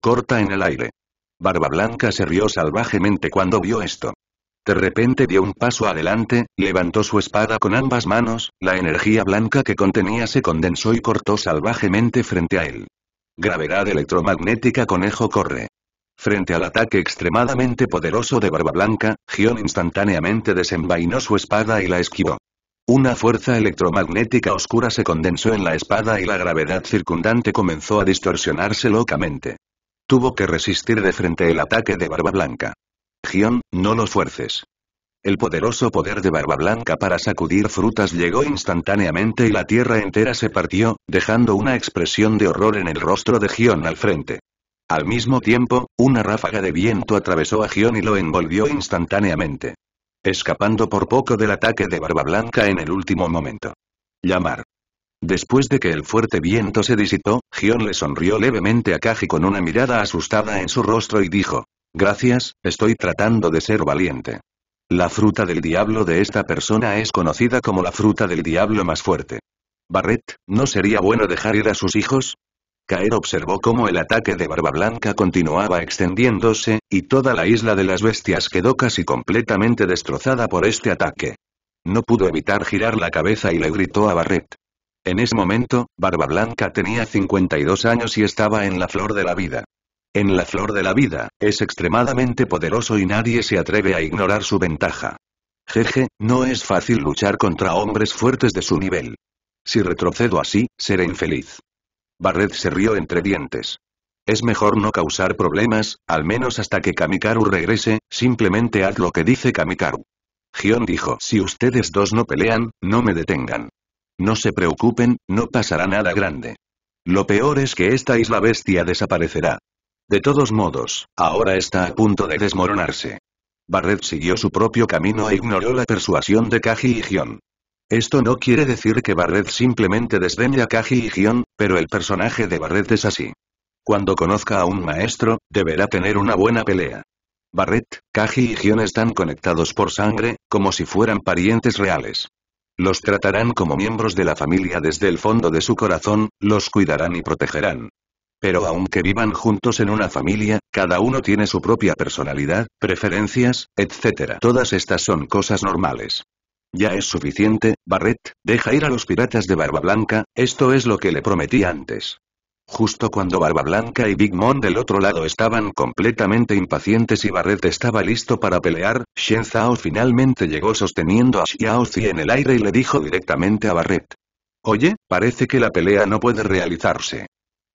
Corta en el aire. Barba Blanca se rió salvajemente cuando vio esto. De repente dio un paso adelante, levantó su espada con ambas manos, la energía blanca que contenía se condensó y cortó salvajemente frente a él. Gravedad electromagnética conejo corre. Frente al ataque extremadamente poderoso de Barba Blanca, Gion instantáneamente desenvainó su espada y la esquivó. Una fuerza electromagnética oscura se condensó en la espada y la gravedad circundante comenzó a distorsionarse locamente. Tuvo que resistir de frente el ataque de Barba Blanca. Gion, no los fuerces. El poderoso poder de Barba Blanca para sacudir frutas llegó instantáneamente y la tierra entera se partió, dejando una expresión de horror en el rostro de Gion al frente. Al mismo tiempo, una ráfaga de viento atravesó a Gion y lo envolvió instantáneamente escapando por poco del ataque de Barba Blanca en el último momento. Llamar. Después de que el fuerte viento se disipó, Gion le sonrió levemente a Kaji con una mirada asustada en su rostro y dijo, «Gracias, estoy tratando de ser valiente. La fruta del diablo de esta persona es conocida como la fruta del diablo más fuerte. Barret, ¿no sería bueno dejar ir a sus hijos? Caer observó cómo el ataque de Barba Blanca continuaba extendiéndose, y toda la isla de las bestias quedó casi completamente destrozada por este ataque. No pudo evitar girar la cabeza y le gritó a Barret. En ese momento, Barba Blanca tenía 52 años y estaba en la flor de la vida. En la flor de la vida, es extremadamente poderoso y nadie se atreve a ignorar su ventaja. Jeje, no es fácil luchar contra hombres fuertes de su nivel. Si retrocedo así, seré infeliz. Barret se rió entre dientes. Es mejor no causar problemas, al menos hasta que Kamikaru regrese, simplemente haz lo que dice Kamikaru. Gion dijo, si ustedes dos no pelean, no me detengan. No se preocupen, no pasará nada grande. Lo peor es que esta isla bestia desaparecerá. De todos modos, ahora está a punto de desmoronarse. Barret siguió su propio camino e ignoró la persuasión de Kaji y Gion. Esto no quiere decir que Barret simplemente desdeña a Kaji y Gion, pero el personaje de Barret es así. Cuando conozca a un maestro, deberá tener una buena pelea. Barret, Kaji y Gion están conectados por sangre, como si fueran parientes reales. Los tratarán como miembros de la familia desde el fondo de su corazón, los cuidarán y protegerán. Pero aunque vivan juntos en una familia, cada uno tiene su propia personalidad, preferencias, etc. Todas estas son cosas normales. Ya es suficiente, Barret, deja ir a los piratas de Barba Blanca, esto es lo que le prometí antes. Justo cuando Barba Blanca y Big Mom del otro lado estaban completamente impacientes y Barret estaba listo para pelear, Shen Zhao finalmente llegó sosteniendo a Xiao Zi en el aire y le dijo directamente a Barret. Oye, parece que la pelea no puede realizarse.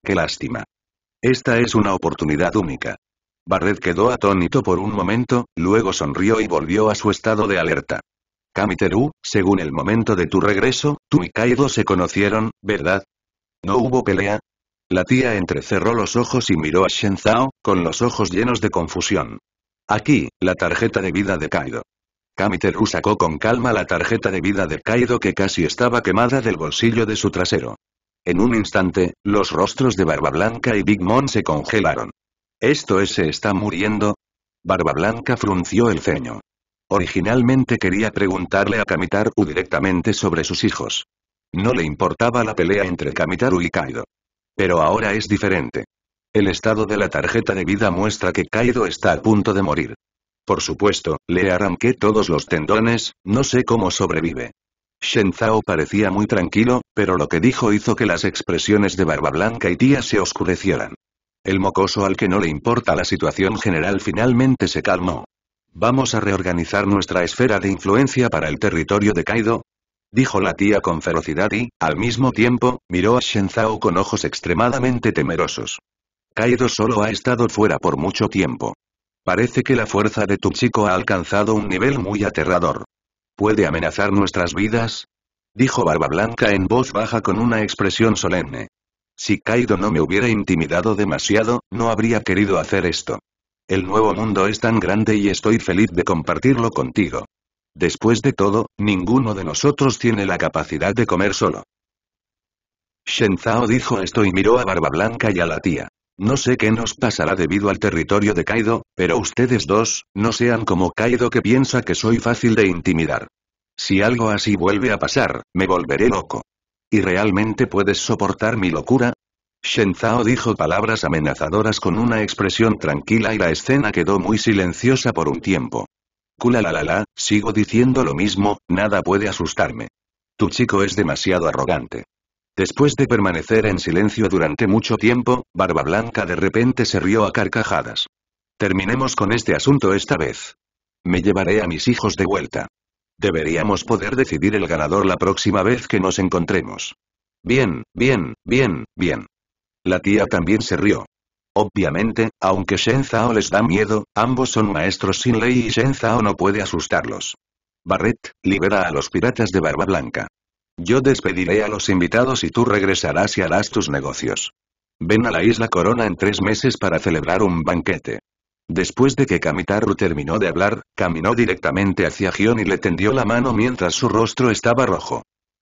Qué lástima. Esta es una oportunidad única. Barret quedó atónito por un momento, luego sonrió y volvió a su estado de alerta. Kamiteru, según el momento de tu regreso, tú y Kaido se conocieron, ¿verdad? ¿No hubo pelea? La tía entrecerró los ojos y miró a Zhao, con los ojos llenos de confusión. Aquí, la tarjeta de vida de Kaido. Kamiteru sacó con calma la tarjeta de vida de Kaido que casi estaba quemada del bolsillo de su trasero. En un instante, los rostros de Barba Blanca y Big Mom se congelaron. ¿Esto se está muriendo? Barba Blanca frunció el ceño. Originalmente quería preguntarle a Kamitaru directamente sobre sus hijos. No le importaba la pelea entre Kamitaru y Kaido. Pero ahora es diferente. El estado de la tarjeta de vida muestra que Kaido está a punto de morir. Por supuesto, le arranqué todos los tendones, no sé cómo sobrevive. Shenzao parecía muy tranquilo, pero lo que dijo hizo que las expresiones de Barba Blanca y Tía se oscurecieran. El mocoso al que no le importa la situación general finalmente se calmó. Vamos a reorganizar nuestra esfera de influencia para el territorio de Kaido. Dijo la tía con ferocidad y, al mismo tiempo, miró a Shenzhou con ojos extremadamente temerosos. Kaido solo ha estado fuera por mucho tiempo. Parece que la fuerza de tu chico ha alcanzado un nivel muy aterrador. ¿Puede amenazar nuestras vidas? Dijo Barba Blanca en voz baja con una expresión solemne. Si Kaido no me hubiera intimidado demasiado, no habría querido hacer esto. El nuevo mundo es tan grande y estoy feliz de compartirlo contigo. Después de todo, ninguno de nosotros tiene la capacidad de comer solo. Shen Zhao dijo esto y miró a Barba Blanca y a la tía. No sé qué nos pasará debido al territorio de Kaido, pero ustedes dos, no sean como Kaido que piensa que soy fácil de intimidar. Si algo así vuelve a pasar, me volveré loco. ¿Y realmente puedes soportar mi locura? Shen dijo palabras amenazadoras con una expresión tranquila y la escena quedó muy silenciosa por un tiempo. Kula la la la, sigo diciendo lo mismo, nada puede asustarme. Tu chico es demasiado arrogante. Después de permanecer en silencio durante mucho tiempo, Barba Blanca de repente se rió a carcajadas. Terminemos con este asunto esta vez. Me llevaré a mis hijos de vuelta. Deberíamos poder decidir el ganador la próxima vez que nos encontremos. Bien, bien, bien, bien. La tía también se rió. Obviamente, aunque Shen Zhao les da miedo, ambos son maestros sin ley y Shen Zhao no puede asustarlos. Barret, libera a los piratas de Barba Blanca. Yo despediré a los invitados y tú regresarás y harás tus negocios. Ven a la isla Corona en tres meses para celebrar un banquete. Después de que Kamitaru terminó de hablar, caminó directamente hacia Gion y le tendió la mano mientras su rostro estaba rojo.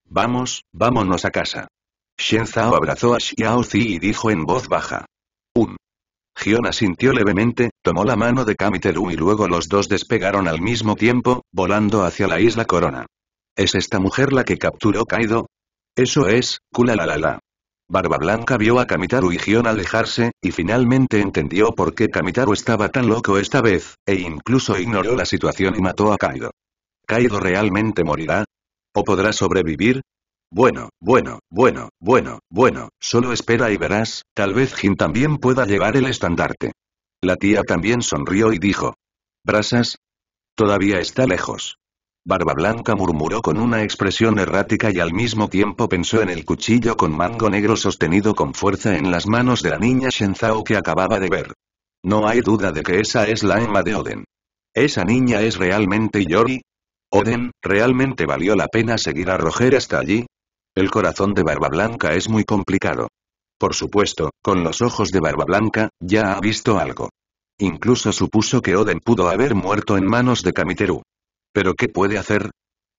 Vamos, vámonos a casa. Shen Zhao abrazó a Xiao Zi y dijo en voz baja. Un. Gion asintió levemente, tomó la mano de Kamiteru y luego los dos despegaron al mismo tiempo, volando hacia la isla Corona. ¿Es esta mujer la que capturó Kaido? Eso es, Kula Barba Blanca vio a Kamitaru y Gion alejarse, y finalmente entendió por qué Kamitaru estaba tan loco esta vez, e incluso ignoró la situación y mató a Kaido. ¿Kaido realmente morirá? ¿O podrá sobrevivir? Bueno, bueno, bueno, bueno, bueno, solo espera y verás, tal vez Jin también pueda llevar el estandarte. La tía también sonrió y dijo. ¿Brasas? Todavía está lejos. Barba Blanca murmuró con una expresión errática y al mismo tiempo pensó en el cuchillo con mango negro sostenido con fuerza en las manos de la niña Shenzhou que acababa de ver. No hay duda de que esa es la Emma de Oden. ¿Esa niña es realmente Yori? Oden, ¿realmente valió la pena seguir a Roger hasta allí? El corazón de Barba Blanca es muy complicado. Por supuesto, con los ojos de Barba Blanca, ya ha visto algo. Incluso supuso que Oden pudo haber muerto en manos de Kamiteru. ¿Pero qué puede hacer?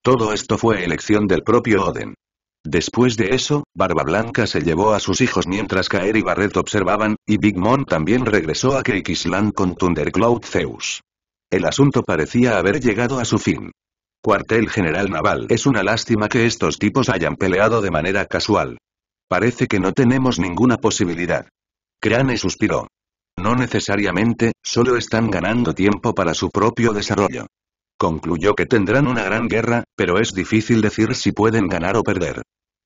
Todo esto fue elección del propio Oden. Después de eso, Barba Blanca se llevó a sus hijos mientras Kaer y Barret observaban, y Big Mom también regresó a Keikisland con Thundercloud Zeus. El asunto parecía haber llegado a su fin. Cuartel General Naval. Es una lástima que estos tipos hayan peleado de manera casual. Parece que no tenemos ninguna posibilidad. Crane suspiró. No necesariamente, solo están ganando tiempo para su propio desarrollo. Concluyó que tendrán una gran guerra, pero es difícil decir si pueden ganar o perder.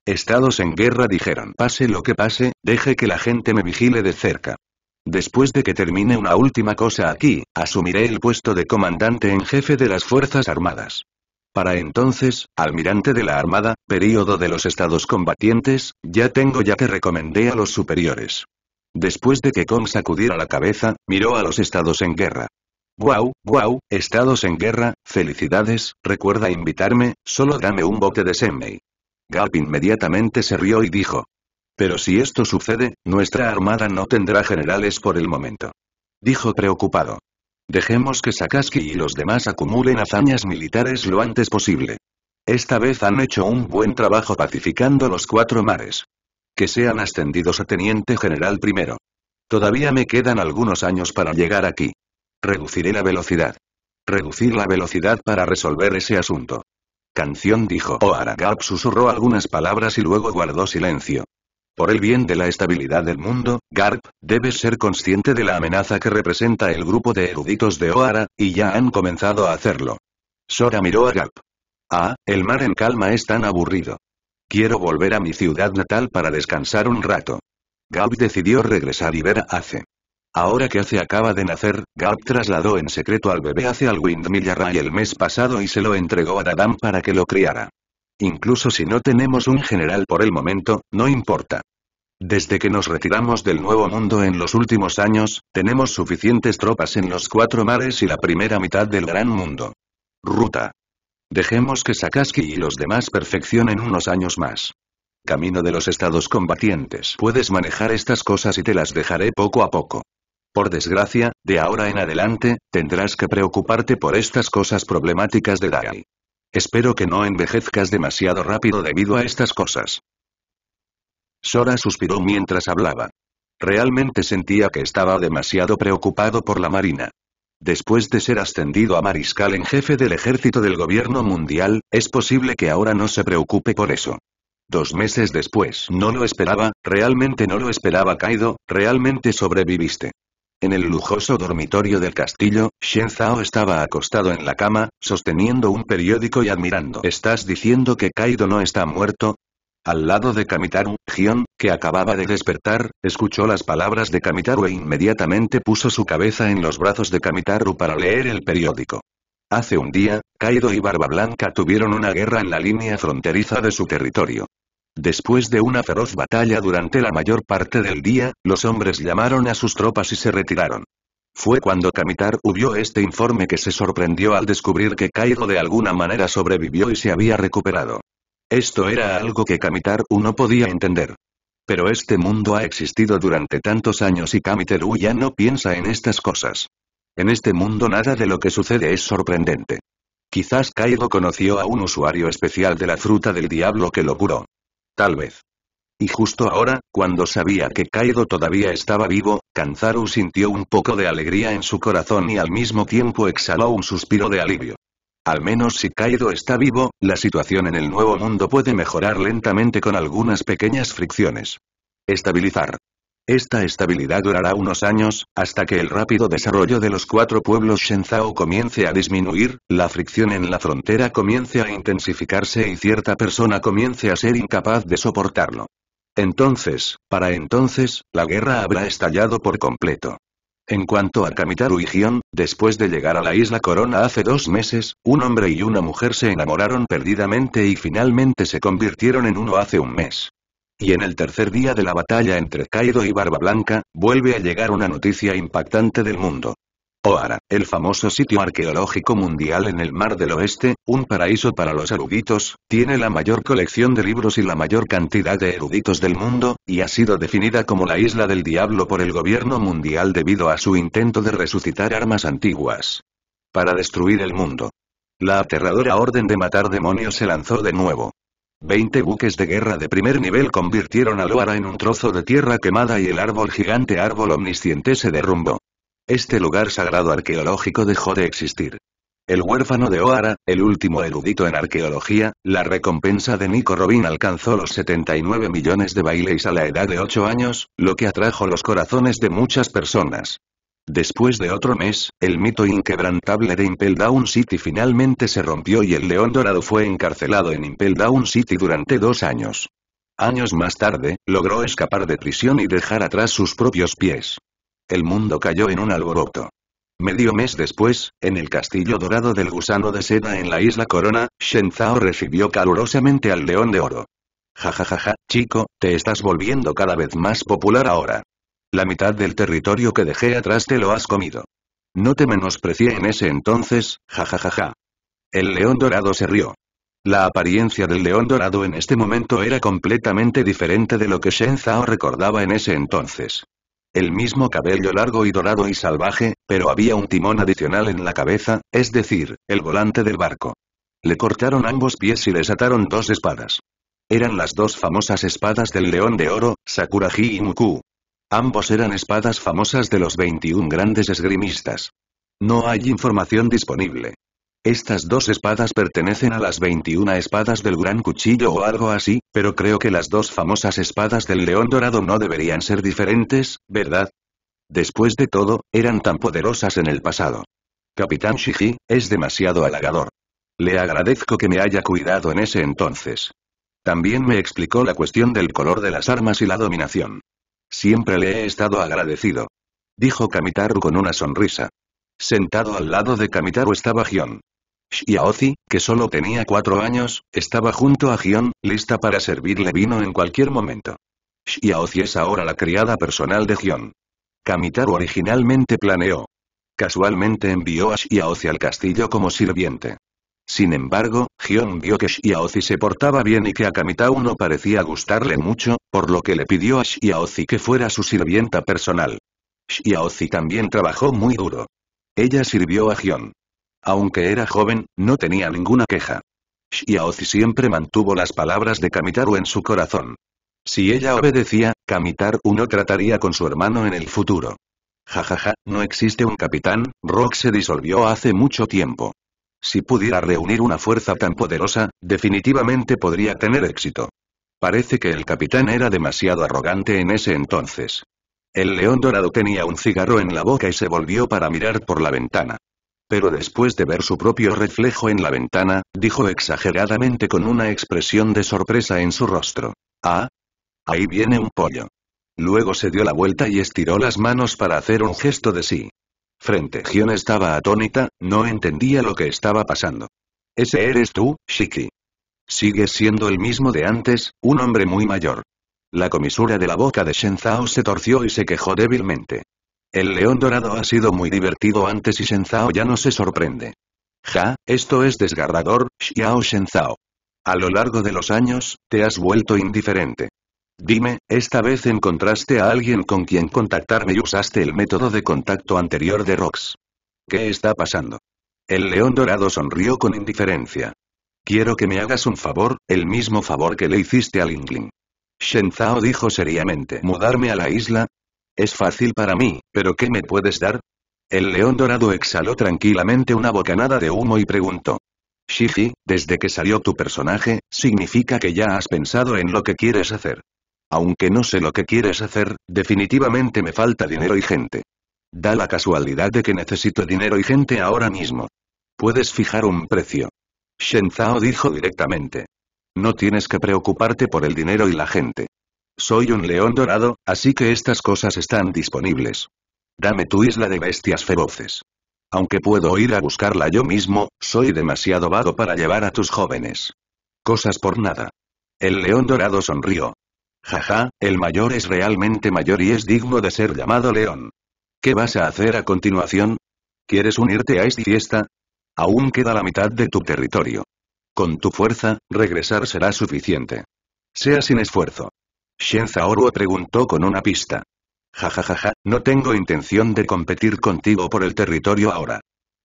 Estados en guerra dijeron, pase lo que pase, deje que la gente me vigile de cerca. Después de que termine una última cosa aquí, asumiré el puesto de comandante en jefe de las Fuerzas Armadas. Para entonces, almirante de la Armada, período de los estados combatientes, ya tengo ya que recomendé a los superiores. Después de que Kong sacudiera la cabeza, miró a los estados en guerra. Guau, guau, estados en guerra, felicidades, recuerda invitarme, solo dame un bote de Senmei. Garp inmediatamente se rió y dijo. Pero si esto sucede, nuestra armada no tendrá generales por el momento. Dijo preocupado. Dejemos que Sakaski y los demás acumulen hazañas militares lo antes posible. Esta vez han hecho un buen trabajo pacificando los cuatro mares. Que sean ascendidos a teniente general primero. Todavía me quedan algunos años para llegar aquí. Reduciré la velocidad. Reducir la velocidad para resolver ese asunto. Canción dijo Aragab susurró algunas palabras y luego guardó silencio. Por el bien de la estabilidad del mundo, Garp, debes ser consciente de la amenaza que representa el grupo de eruditos de Ohara, y ya han comenzado a hacerlo. Sora miró a Garp. Ah, el mar en calma es tan aburrido. Quiero volver a mi ciudad natal para descansar un rato. Garp decidió regresar y ver a Ace. Ahora que Ace acaba de nacer, Garp trasladó en secreto al bebé Ace al Windmill Array el mes pasado y se lo entregó a Dadam para que lo criara. Incluso si no tenemos un general por el momento, no importa. Desde que nos retiramos del Nuevo Mundo en los últimos años, tenemos suficientes tropas en los cuatro mares y la primera mitad del Gran Mundo. Ruta. Dejemos que Sakaski y los demás perfeccionen unos años más. Camino de los estados combatientes. Puedes manejar estas cosas y te las dejaré poco a poco. Por desgracia, de ahora en adelante, tendrás que preocuparte por estas cosas problemáticas de Dai. Espero que no envejezcas demasiado rápido debido a estas cosas. Sora suspiró mientras hablaba. Realmente sentía que estaba demasiado preocupado por la Marina. Después de ser ascendido a mariscal en jefe del ejército del gobierno mundial, es posible que ahora no se preocupe por eso. Dos meses después no lo esperaba, realmente no lo esperaba Kaido, realmente sobreviviste. En el lujoso dormitorio del castillo, Shen Zhao estaba acostado en la cama, sosteniendo un periódico y admirando. ¿Estás diciendo que Kaido no está muerto? Al lado de Kamitaru, Gion, que acababa de despertar, escuchó las palabras de Kamitaru e inmediatamente puso su cabeza en los brazos de Kamitaru para leer el periódico. Hace un día, Kaido y Barba Blanca tuvieron una guerra en la línea fronteriza de su territorio. Después de una feroz batalla durante la mayor parte del día, los hombres llamaron a sus tropas y se retiraron. Fue cuando Kamitar vio este informe que se sorprendió al descubrir que Kaido de alguna manera sobrevivió y se había recuperado. Esto era algo que Kamitaru no podía entender. Pero este mundo ha existido durante tantos años y Kamiteru ya no piensa en estas cosas. En este mundo nada de lo que sucede es sorprendente. Quizás Kaido conoció a un usuario especial de la fruta del diablo que lo curó. Tal vez. Y justo ahora, cuando sabía que Kaido todavía estaba vivo, Kanzaru sintió un poco de alegría en su corazón y al mismo tiempo exhaló un suspiro de alivio. Al menos si Kaido está vivo, la situación en el nuevo mundo puede mejorar lentamente con algunas pequeñas fricciones. Estabilizar. Esta estabilidad durará unos años, hasta que el rápido desarrollo de los cuatro pueblos Shenzhou comience a disminuir, la fricción en la frontera comience a intensificarse y cierta persona comience a ser incapaz de soportarlo. Entonces, para entonces, la guerra habrá estallado por completo. En cuanto a Kamitaru y Gion, después de llegar a la isla Corona hace dos meses, un hombre y una mujer se enamoraron perdidamente y finalmente se convirtieron en uno hace un mes. Y en el tercer día de la batalla entre Kaido y Barba Blanca, vuelve a llegar una noticia impactante del mundo. Oara, el famoso sitio arqueológico mundial en el Mar del Oeste, un paraíso para los eruditos, tiene la mayor colección de libros y la mayor cantidad de eruditos del mundo, y ha sido definida como la isla del diablo por el gobierno mundial debido a su intento de resucitar armas antiguas. Para destruir el mundo. La aterradora orden de matar demonios se lanzó de nuevo. Veinte buques de guerra de primer nivel convirtieron a Loara en un trozo de tierra quemada y el árbol gigante árbol omnisciente se derrumbó. Este lugar sagrado arqueológico dejó de existir. El huérfano de Oara, el último erudito en arqueología, la recompensa de Nico Robin alcanzó los 79 millones de bailes a la edad de 8 años, lo que atrajo los corazones de muchas personas. Después de otro mes, el mito inquebrantable de Impel Down City finalmente se rompió y el León Dorado fue encarcelado en Impel Down City durante dos años. Años más tarde, logró escapar de prisión y dejar atrás sus propios pies. El mundo cayó en un alboroto. Medio mes después, en el castillo dorado del gusano de seda en la isla Corona, Shen Zhao recibió calurosamente al león de oro. Ja chico, te estás volviendo cada vez más popular ahora. La mitad del territorio que dejé atrás te lo has comido. No te menosprecié en ese entonces, jajajaja. El león dorado se rió. La apariencia del león dorado en este momento era completamente diferente de lo que Shen Zhao recordaba en ese entonces. El mismo cabello largo y dorado y salvaje, pero había un timón adicional en la cabeza, es decir, el volante del barco. Le cortaron ambos pies y les ataron dos espadas. Eran las dos famosas espadas del león de oro, Sakuraji y Muku, Ambos eran espadas famosas de los 21 grandes esgrimistas. No hay información disponible. Estas dos espadas pertenecen a las 21 espadas del gran cuchillo o algo así, pero creo que las dos famosas espadas del león dorado no deberían ser diferentes, ¿verdad? Después de todo, eran tan poderosas en el pasado. Capitán Shiji, es demasiado halagador. Le agradezco que me haya cuidado en ese entonces. También me explicó la cuestión del color de las armas y la dominación. Siempre le he estado agradecido. Dijo Kamitaru con una sonrisa. Sentado al lado de Kamitaru estaba Gion. Shiaozi, que solo tenía cuatro años, estaba junto a Gion, lista para servirle vino en cualquier momento. Shiaozi es ahora la criada personal de Gion. Kamitaru originalmente planeó. Casualmente envió a Shiaozi al castillo como sirviente. Sin embargo, Gion vio que Shiaozi se portaba bien y que a Kamitaru no parecía gustarle mucho, por lo que le pidió a Xiaozi que fuera su sirvienta personal. Xiaozi también trabajó muy duro. Ella sirvió a Gion. Aunque era joven, no tenía ninguna queja. Xiaozi siempre mantuvo las palabras de Kamitaru en su corazón. Si ella obedecía, Kamitaru no trataría con su hermano en el futuro. Jajaja, no existe un capitán, Rock se disolvió hace mucho tiempo. Si pudiera reunir una fuerza tan poderosa, definitivamente podría tener éxito. Parece que el capitán era demasiado arrogante en ese entonces. El león dorado tenía un cigarro en la boca y se volvió para mirar por la ventana. Pero después de ver su propio reflejo en la ventana, dijo exageradamente con una expresión de sorpresa en su rostro. Ah. Ahí viene un pollo. Luego se dio la vuelta y estiró las manos para hacer un gesto de sí. Frente Gion estaba atónita, no entendía lo que estaba pasando. ¿Ese eres tú, Shiki? Sigue siendo el mismo de antes, un hombre muy mayor. La comisura de la boca de Shen se torció y se quejó débilmente. El león dorado ha sido muy divertido antes y Shen ya no se sorprende. Ja, esto es desgarrador, Xiao Shen A lo largo de los años, te has vuelto indiferente. Dime, esta vez encontraste a alguien con quien contactarme y usaste el método de contacto anterior de Rox. ¿Qué está pasando? El león dorado sonrió con indiferencia. Quiero que me hagas un favor, el mismo favor que le hiciste al Lingling. Shen Zhao dijo seriamente. ¿Mudarme a la isla? Es fácil para mí, pero ¿qué me puedes dar? El león dorado exhaló tranquilamente una bocanada de humo y preguntó. Shiji, desde que salió tu personaje, significa que ya has pensado en lo que quieres hacer. Aunque no sé lo que quieres hacer, definitivamente me falta dinero y gente. Da la casualidad de que necesito dinero y gente ahora mismo. Puedes fijar un precio. Shen Zhao dijo directamente. No tienes que preocuparte por el dinero y la gente. Soy un león dorado, así que estas cosas están disponibles. Dame tu isla de bestias feroces. Aunque puedo ir a buscarla yo mismo, soy demasiado vago para llevar a tus jóvenes. Cosas por nada. El león dorado sonrió. Jaja, el mayor es realmente mayor y es digno de ser llamado león. ¿Qué vas a hacer a continuación? ¿Quieres unirte a esta fiesta? Aún queda la mitad de tu territorio. Con tu fuerza, regresar será suficiente. Sea sin esfuerzo. Shen Oro preguntó con una pista. Jajajaja, ja, ja, no tengo intención de competir contigo por el territorio ahora.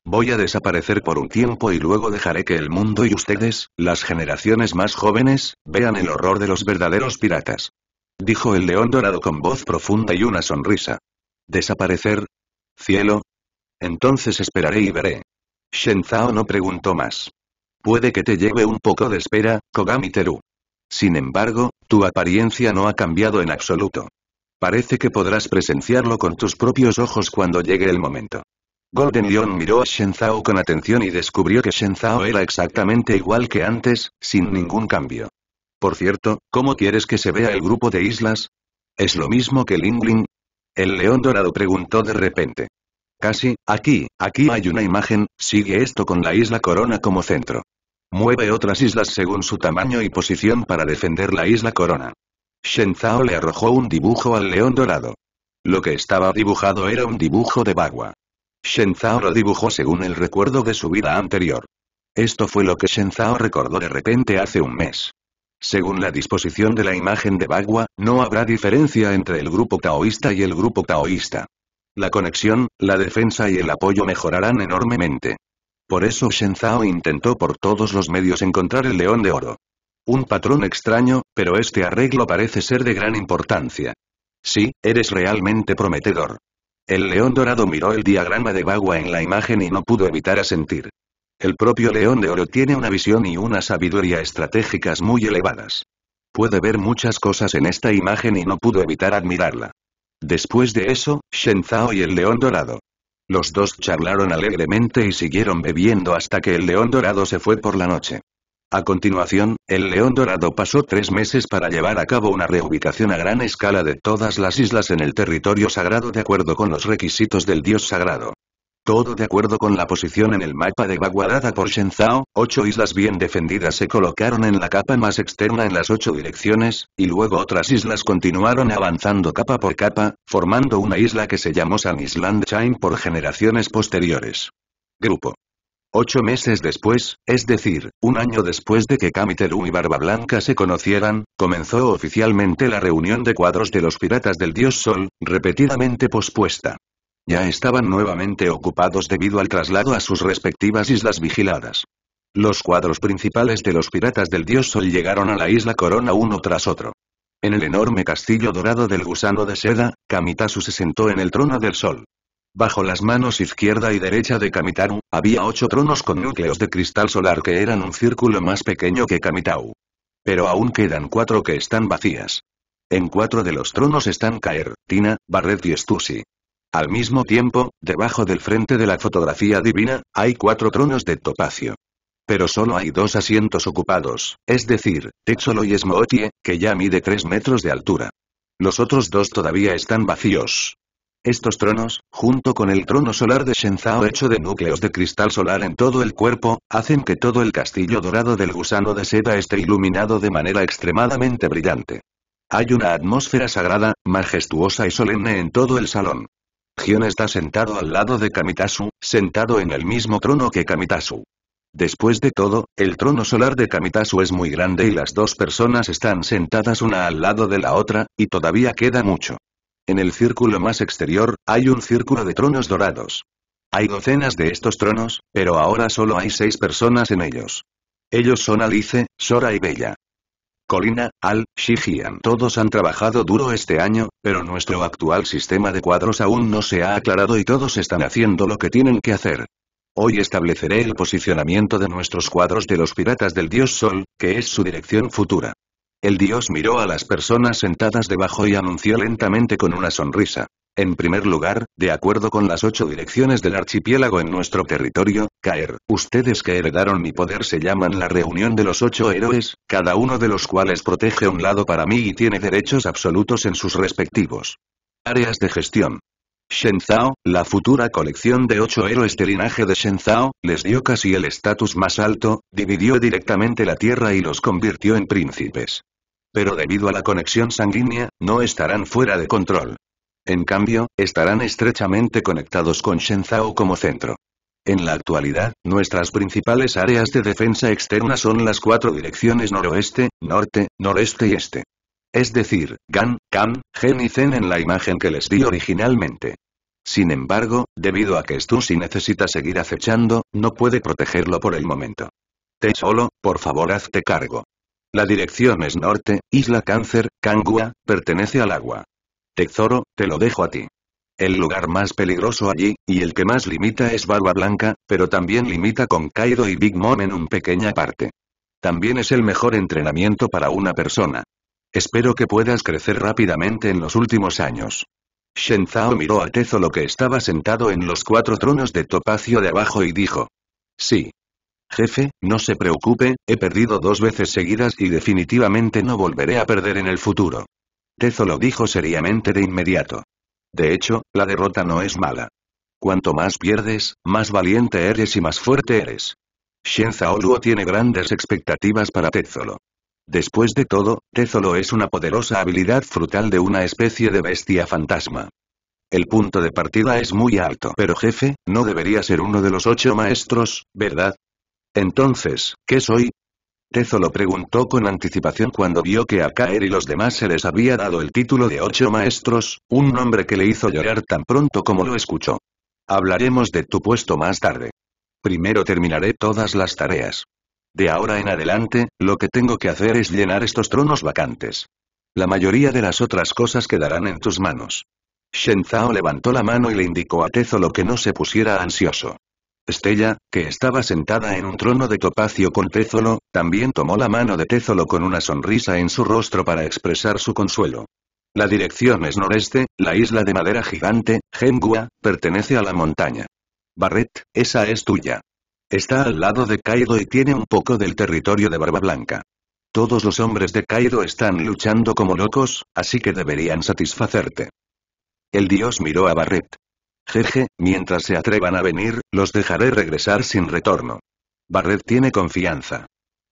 Voy a desaparecer por un tiempo y luego dejaré que el mundo y ustedes, las generaciones más jóvenes, vean el horror de los verdaderos piratas. Dijo el león dorado con voz profunda y una sonrisa. ¿Desaparecer? Cielo. Entonces esperaré y veré. Shen Zhao no preguntó más. Puede que te lleve un poco de espera, Kogami Teru. Sin embargo, tu apariencia no ha cambiado en absoluto. Parece que podrás presenciarlo con tus propios ojos cuando llegue el momento. Golden Lion miró a Shen Zhao con atención y descubrió que Shen Zhao era exactamente igual que antes, sin ningún cambio. Por cierto, ¿cómo quieres que se vea el grupo de islas? ¿Es lo mismo que Lingling? El león dorado preguntó de repente. Casi, aquí, aquí hay una imagen, sigue esto con la isla Corona como centro. Mueve otras islas según su tamaño y posición para defender la isla Corona. Shen Zhao le arrojó un dibujo al león dorado. Lo que estaba dibujado era un dibujo de Bagua. Shen Zhao lo dibujó según el recuerdo de su vida anterior. Esto fue lo que Shen Zhao recordó de repente hace un mes. Según la disposición de la imagen de Bagua, no habrá diferencia entre el grupo taoísta y el grupo taoísta. La conexión, la defensa y el apoyo mejorarán enormemente. Por eso Shen Zhao intentó por todos los medios encontrar el león de oro. Un patrón extraño, pero este arreglo parece ser de gran importancia. Sí, eres realmente prometedor. El león dorado miró el diagrama de Bagua en la imagen y no pudo evitar asentir. El propio león de oro tiene una visión y una sabiduría estratégicas muy elevadas. Puede ver muchas cosas en esta imagen y no pudo evitar admirarla. Después de eso, Shen Zhao y el león dorado. Los dos charlaron alegremente y siguieron bebiendo hasta que el león dorado se fue por la noche. A continuación, el león dorado pasó tres meses para llevar a cabo una reubicación a gran escala de todas las islas en el territorio sagrado de acuerdo con los requisitos del dios sagrado. Todo de acuerdo con la posición en el mapa de Baguarada por Shenzhao, ocho islas bien defendidas se colocaron en la capa más externa en las ocho direcciones, y luego otras islas continuaron avanzando capa por capa, formando una isla que se llamó San Island Chain por generaciones posteriores. Grupo. Ocho meses después, es decir, un año después de que Kamiteru y Barba Blanca se conocieran, comenzó oficialmente la reunión de cuadros de los piratas del dios Sol, repetidamente pospuesta ya estaban nuevamente ocupados debido al traslado a sus respectivas islas vigiladas. Los cuadros principales de los piratas del dios Sol llegaron a la isla Corona uno tras otro. En el enorme castillo dorado del gusano de seda, Kamitasu se sentó en el trono del sol. Bajo las manos izquierda y derecha de Kamitaru, había ocho tronos con núcleos de cristal solar que eran un círculo más pequeño que Kamitau. Pero aún quedan cuatro que están vacías. En cuatro de los tronos están Kaer, Tina, Barret y Stussy. Al mismo tiempo, debajo del frente de la fotografía divina, hay cuatro tronos de topacio. Pero solo hay dos asientos ocupados, es decir, Techolo y Esmootie, que ya mide tres metros de altura. Los otros dos todavía están vacíos. Estos tronos, junto con el trono solar de Shenzhao hecho de núcleos de cristal solar en todo el cuerpo, hacen que todo el castillo dorado del gusano de seda esté iluminado de manera extremadamente brillante. Hay una atmósfera sagrada, majestuosa y solemne en todo el salón. Gion está sentado al lado de Kamitasu, sentado en el mismo trono que Kamitasu. Después de todo, el trono solar de Kamitasu es muy grande y las dos personas están sentadas una al lado de la otra, y todavía queda mucho. En el círculo más exterior, hay un círculo de tronos dorados. Hay docenas de estos tronos, pero ahora solo hay seis personas en ellos. Ellos son Alice, Sora y Bella. Colina, Al, Shijian. Todos han trabajado duro este año, pero nuestro actual sistema de cuadros aún no se ha aclarado y todos están haciendo lo que tienen que hacer. Hoy estableceré el posicionamiento de nuestros cuadros de los piratas del dios Sol, que es su dirección futura. El dios miró a las personas sentadas debajo y anunció lentamente con una sonrisa. En primer lugar, de acuerdo con las ocho direcciones del archipiélago en nuestro territorio, Caer, ustedes que heredaron mi poder se llaman la reunión de los ocho héroes, cada uno de los cuales protege un lado para mí y tiene derechos absolutos en sus respectivos áreas de gestión. Shenzao, la futura colección de ocho héroes de linaje de Shenzao, les dio casi el estatus más alto, dividió directamente la tierra y los convirtió en príncipes. Pero debido a la conexión sanguínea, no estarán fuera de control. En cambio, estarán estrechamente conectados con Shenzhou como centro. En la actualidad, nuestras principales áreas de defensa externa son las cuatro direcciones noroeste, norte, noreste y este. Es decir, Gan, Kan, Gen y Zen en la imagen que les di originalmente. Sin embargo, debido a que Stussy necesita seguir acechando, no puede protegerlo por el momento. Te solo, por favor hazte cargo. La dirección es norte, Isla Cáncer, Kangua, pertenece al agua. Tezoro, te lo dejo a ti. El lugar más peligroso allí, y el que más limita es Barba Blanca, pero también limita con Kaido y Big Mom en un pequeña parte. También es el mejor entrenamiento para una persona. Espero que puedas crecer rápidamente en los últimos años. Shen Zhao miró a lo que estaba sentado en los cuatro tronos de topacio de abajo y dijo. Sí. Jefe, no se preocupe, he perdido dos veces seguidas y definitivamente no volveré a perder en el futuro. Tezolo dijo seriamente de inmediato. De hecho, la derrota no es mala. Cuanto más pierdes, más valiente eres y más fuerte eres. Shen Oluo tiene grandes expectativas para Tezolo. Después de todo, Tezolo es una poderosa habilidad frutal de una especie de bestia fantasma. El punto de partida es muy alto. Pero jefe, no debería ser uno de los ocho maestros, ¿verdad? Entonces, ¿qué soy? Tezo lo preguntó con anticipación cuando vio que a Caer y los demás se les había dado el título de ocho maestros, un nombre que le hizo llorar tan pronto como lo escuchó. Hablaremos de tu puesto más tarde. Primero terminaré todas las tareas. De ahora en adelante, lo que tengo que hacer es llenar estos tronos vacantes. La mayoría de las otras cosas quedarán en tus manos. Shen Zhao levantó la mano y le indicó a Tezo lo que no se pusiera ansioso. Estella, que estaba sentada en un trono de topacio con Tézolo, también tomó la mano de Tézolo con una sonrisa en su rostro para expresar su consuelo. La dirección es noreste, la isla de madera gigante, Gengua, pertenece a la montaña. Barret, esa es tuya. Está al lado de Kaido y tiene un poco del territorio de Barba Blanca. Todos los hombres de Kaido están luchando como locos, así que deberían satisfacerte. El dios miró a Barret. Jeje, mientras se atrevan a venir, los dejaré regresar sin retorno. Barret tiene confianza.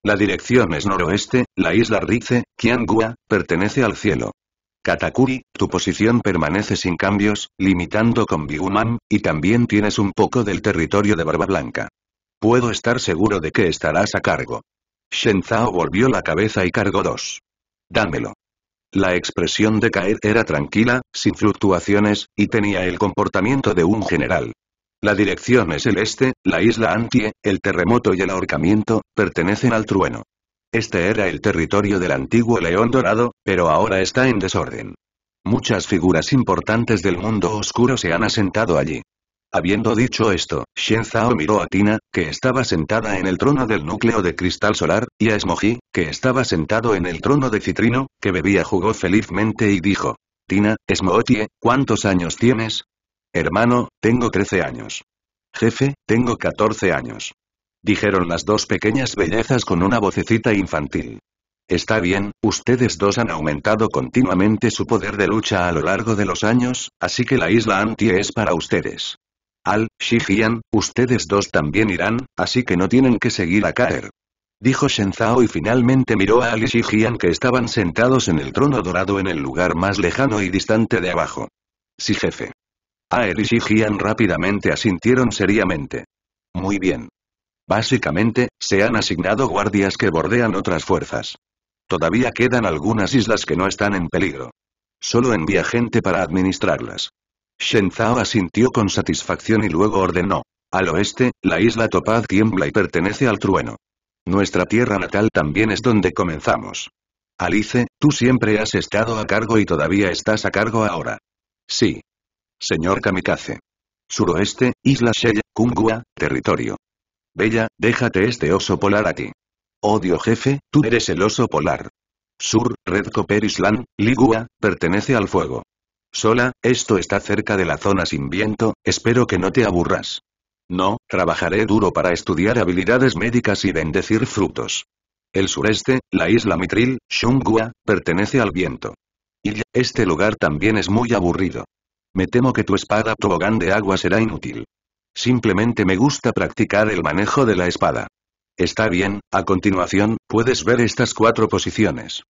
La dirección es noroeste, la isla Rize, Kiangua, pertenece al cielo. Katakuri, tu posición permanece sin cambios, limitando con Biguman, y también tienes un poco del territorio de Barba Blanca. Puedo estar seguro de que estarás a cargo. Shenzhao volvió la cabeza y cargó dos. Dámelo. La expresión de Caer era tranquila, sin fluctuaciones, y tenía el comportamiento de un general. La dirección es el este, la isla Antie, el terremoto y el ahorcamiento, pertenecen al trueno. Este era el territorio del antiguo León Dorado, pero ahora está en desorden. Muchas figuras importantes del mundo oscuro se han asentado allí. Habiendo dicho esto, Shen Zhao miró a Tina, que estaba sentada en el trono del núcleo de cristal solar, y a Smoji, que estaba sentado en el trono de citrino, que bebía jugó felizmente y dijo. Tina, Smoji, ¿cuántos años tienes? Hermano, tengo 13 años. Jefe, tengo 14 años. Dijeron las dos pequeñas bellezas con una vocecita infantil. Está bien, ustedes dos han aumentado continuamente su poder de lucha a lo largo de los años, así que la isla Anti es para ustedes. Al, Shijian, ustedes dos también irán, así que no tienen que seguir a caer. Dijo Zhao y finalmente miró a Al y Shijian que estaban sentados en el trono dorado en el lugar más lejano y distante de abajo. Sí jefe. Al y Shijian rápidamente asintieron seriamente. Muy bien. Básicamente, se han asignado guardias que bordean otras fuerzas. Todavía quedan algunas islas que no están en peligro. Solo envía gente para administrarlas. Shen asintió con satisfacción y luego ordenó. Al oeste, la isla Topaz tiembla y pertenece al trueno. Nuestra tierra natal también es donde comenzamos. Alice, tú siempre has estado a cargo y todavía estás a cargo ahora. Sí. Señor Kamikaze. Suroeste, Isla Sheya, Kungua, territorio. Bella, déjate este oso polar a ti. Odio jefe, tú eres el oso polar. Sur, Red Copper Island, Ligua, pertenece al fuego. Sola, esto está cerca de la zona sin viento, espero que no te aburras. No, trabajaré duro para estudiar habilidades médicas y bendecir frutos. El sureste, la isla Mitril, Shungua, pertenece al viento. Y este lugar también es muy aburrido. Me temo que tu espada tobogán de agua será inútil. Simplemente me gusta practicar el manejo de la espada. Está bien, a continuación, puedes ver estas cuatro posiciones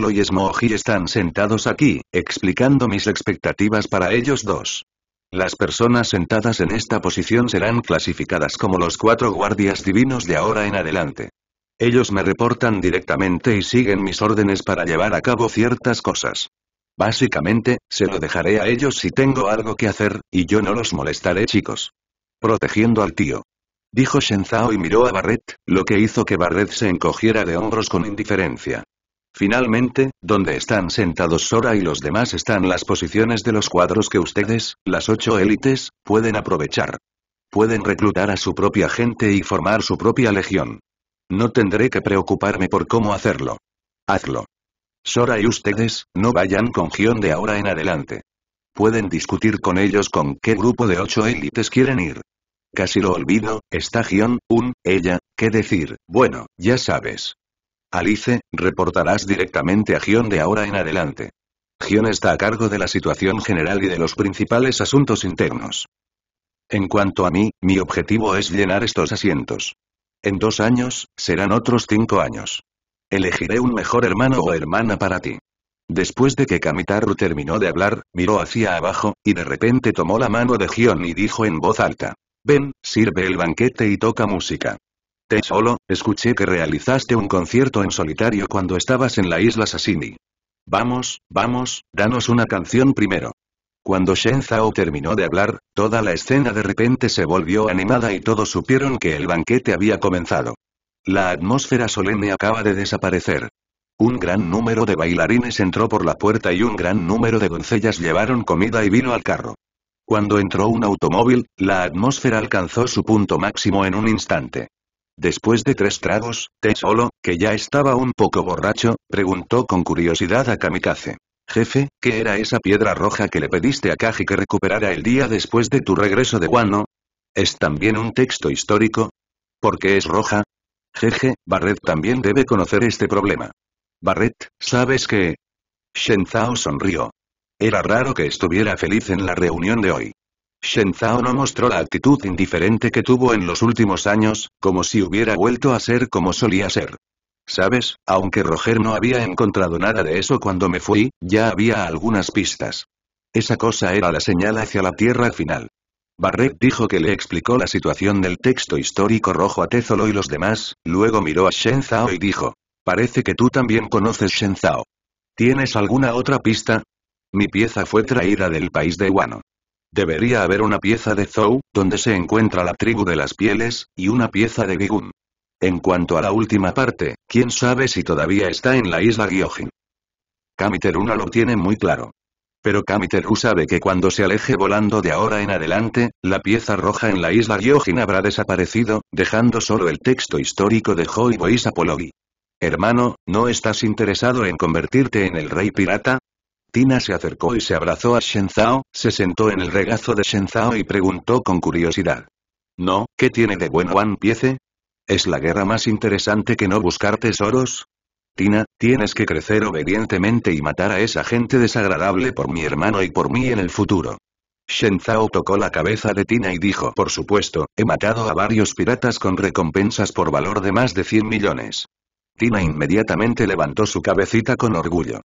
lo y esmoji están sentados aquí, explicando mis expectativas para ellos dos. Las personas sentadas en esta posición serán clasificadas como los cuatro guardias divinos de ahora en adelante. Ellos me reportan directamente y siguen mis órdenes para llevar a cabo ciertas cosas. Básicamente, se lo dejaré a ellos si tengo algo que hacer, y yo no los molestaré chicos. Protegiendo al tío. Dijo Shenzao y miró a Barret, lo que hizo que Barret se encogiera de hombros con indiferencia. Finalmente, donde están sentados Sora y los demás están las posiciones de los cuadros que ustedes, las ocho élites, pueden aprovechar. Pueden reclutar a su propia gente y formar su propia legión. No tendré que preocuparme por cómo hacerlo. Hazlo. Sora y ustedes, no vayan con Gion de ahora en adelante. Pueden discutir con ellos con qué grupo de ocho élites quieren ir. Casi lo olvido, está Gion, un, ella, qué decir, bueno, ya sabes, Alice, reportarás directamente a Gion de ahora en adelante. Gion está a cargo de la situación general y de los principales asuntos internos. En cuanto a mí, mi objetivo es llenar estos asientos. En dos años, serán otros cinco años. Elegiré un mejor hermano o hermana para ti. Después de que Kamitaru terminó de hablar, miró hacia abajo, y de repente tomó la mano de Gion y dijo en voz alta. Ven, sirve el banquete y toca música. Te solo, escuché que realizaste un concierto en solitario cuando estabas en la isla Sassini. Vamos, vamos, danos una canción primero. Cuando Shen Zhao terminó de hablar, toda la escena de repente se volvió animada y todos supieron que el banquete había comenzado. La atmósfera solemne acaba de desaparecer. Un gran número de bailarines entró por la puerta y un gran número de doncellas llevaron comida y vino al carro. Cuando entró un automóvil, la atmósfera alcanzó su punto máximo en un instante. Después de tres tragos, Tesolo, Solo, que ya estaba un poco borracho, preguntó con curiosidad a Kamikaze. Jefe, ¿qué era esa piedra roja que le pediste a Kaji que recuperara el día después de tu regreso de Wano? ¿Es también un texto histórico? ¿Por qué es roja? Jeje, Barret también debe conocer este problema. Barret, ¿sabes qué? Shen Zhao sonrió. Era raro que estuviera feliz en la reunión de hoy. Shen Zhao no mostró la actitud indiferente que tuvo en los últimos años, como si hubiera vuelto a ser como solía ser. Sabes, aunque Roger no había encontrado nada de eso cuando me fui, ya había algunas pistas. Esa cosa era la señal hacia la Tierra final. Barret dijo que le explicó la situación del texto histórico rojo a Tezolo y los demás, luego miró a Shen Zhao y dijo, parece que tú también conoces Shen Zhao. ¿Tienes alguna otra pista? Mi pieza fue traída del país de Wano. Debería haber una pieza de Zhou donde se encuentra la tribu de las pieles, y una pieza de Gigum. En cuanto a la última parte, quién sabe si todavía está en la isla Gyojin. no lo tiene muy claro. Pero Kamiteru sabe que cuando se aleje volando de ahora en adelante, la pieza roja en la isla Gyojin habrá desaparecido, dejando solo el texto histórico de Hoi Bois Apologi. Hermano, ¿no estás interesado en convertirte en el rey pirata? Tina se acercó y se abrazó a Zhao, se sentó en el regazo de Zhao y preguntó con curiosidad. No, ¿qué tiene de bueno One Piece? ¿Es la guerra más interesante que no buscar tesoros? Tina, tienes que crecer obedientemente y matar a esa gente desagradable por mi hermano y por mí en el futuro. Shen Zhao tocó la cabeza de Tina y dijo, por supuesto, he matado a varios piratas con recompensas por valor de más de 100 millones. Tina inmediatamente levantó su cabecita con orgullo.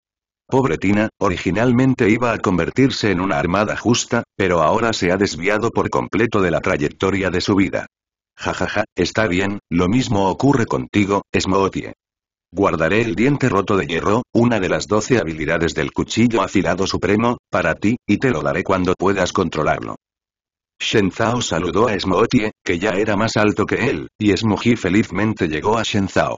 Pobre Tina, originalmente iba a convertirse en una armada justa, pero ahora se ha desviado por completo de la trayectoria de su vida. Jajaja, ja, ja, está bien, lo mismo ocurre contigo, Smoothie. Guardaré el diente roto de hierro, una de las doce habilidades del cuchillo afilado supremo, para ti, y te lo daré cuando puedas controlarlo. Shenzao saludó a Smootie, que ya era más alto que él, y Smoji felizmente llegó a Shenzao.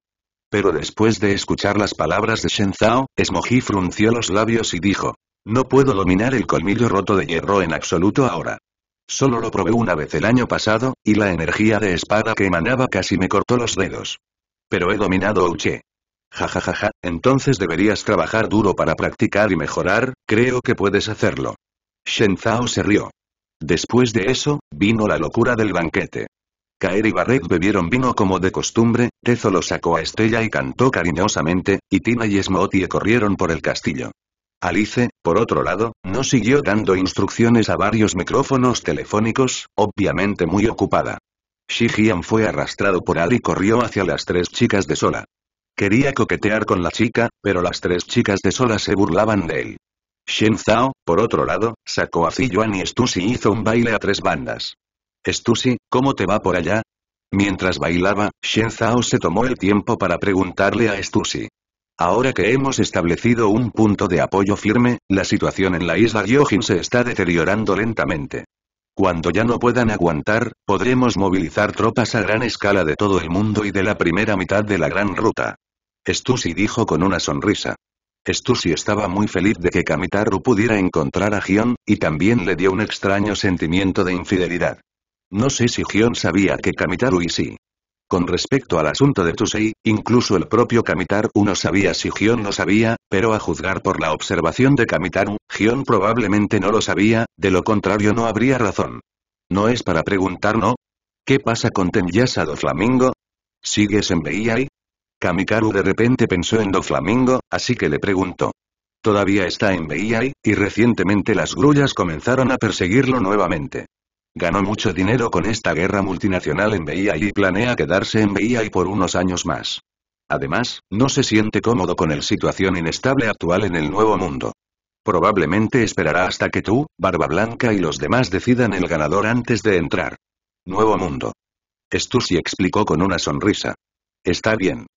Pero después de escuchar las palabras de Shen Zhao, Smoji frunció los labios y dijo. No puedo dominar el colmillo roto de hierro en absoluto ahora. Solo lo probé una vez el año pasado, y la energía de espada que emanaba casi me cortó los dedos. Pero he dominado Uche. Jajajaja, ja, ja, entonces deberías trabajar duro para practicar y mejorar, creo que puedes hacerlo. Shen Zhao se rió. Después de eso, vino la locura del banquete. Caer y Barret bebieron vino como de costumbre, Tezo lo sacó a Estella y cantó cariñosamente, y Tina y Esmoti corrieron por el castillo. Alice, por otro lado, no siguió dando instrucciones a varios micrófonos telefónicos, obviamente muy ocupada. Shihian fue arrastrado por Ali y corrió hacia las tres chicas de Sola. Quería coquetear con la chica, pero las tres chicas de Sola se burlaban de él. Shen Zhao, por otro lado, sacó a Ziyuan y Stussy hizo un baile a tres bandas. Stussy, ¿cómo te va por allá? Mientras bailaba, Shen Zhao se tomó el tiempo para preguntarle a Estusi. Ahora que hemos establecido un punto de apoyo firme, la situación en la isla Gyojin se está deteriorando lentamente. Cuando ya no puedan aguantar, podremos movilizar tropas a gran escala de todo el mundo y de la primera mitad de la gran ruta. Estusi dijo con una sonrisa. Estusi estaba muy feliz de que Kamitaru pudiera encontrar a Gion, y también le dio un extraño sentimiento de infidelidad. No sé si Gion sabía que Kamitaru y sí. Con respecto al asunto de Tusei, incluso el propio Kamitaru no sabía si Gion lo sabía, pero a juzgar por la observación de Kamitaru, Gion probablemente no lo sabía, de lo contrario no habría razón. ¿No es para preguntar no? ¿Qué pasa con Tenyasa do Flamingo? ¿Sigues en B.I.I.? Kamikaru de repente pensó en Do Flamingo, así que le preguntó. Todavía está en B.I.I., y recientemente las grullas comenzaron a perseguirlo nuevamente. Ganó mucho dinero con esta guerra multinacional en BIA y planea quedarse en BIA por unos años más. Además, no se siente cómodo con la situación inestable actual en el Nuevo Mundo. Probablemente esperará hasta que tú, Barba Blanca y los demás decidan el ganador antes de entrar. Nuevo Mundo. Stussy explicó con una sonrisa. Está bien.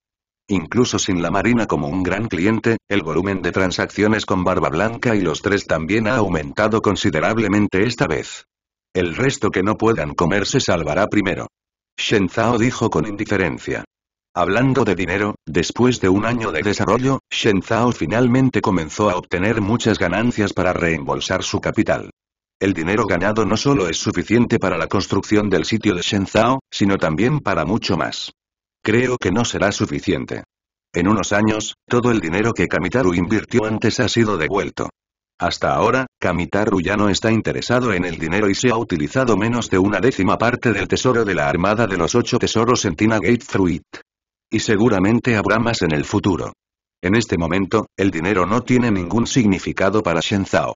Incluso sin la Marina como un gran cliente, el volumen de transacciones con Barba Blanca y los tres también ha aumentado considerablemente esta vez. El resto que no puedan comer se salvará primero. Shen Zhao dijo con indiferencia. Hablando de dinero, después de un año de desarrollo, Shen Zhao finalmente comenzó a obtener muchas ganancias para reembolsar su capital. El dinero ganado no solo es suficiente para la construcción del sitio de Shen Zhao, sino también para mucho más. Creo que no será suficiente. En unos años, todo el dinero que Kamitaru invirtió antes ha sido devuelto. Hasta ahora, Kamitaru ya no está interesado en el dinero y se ha utilizado menos de una décima parte del tesoro de la armada de los ocho tesoros en Tina Gate Fruit. Y seguramente habrá más en el futuro. En este momento, el dinero no tiene ningún significado para Zhao.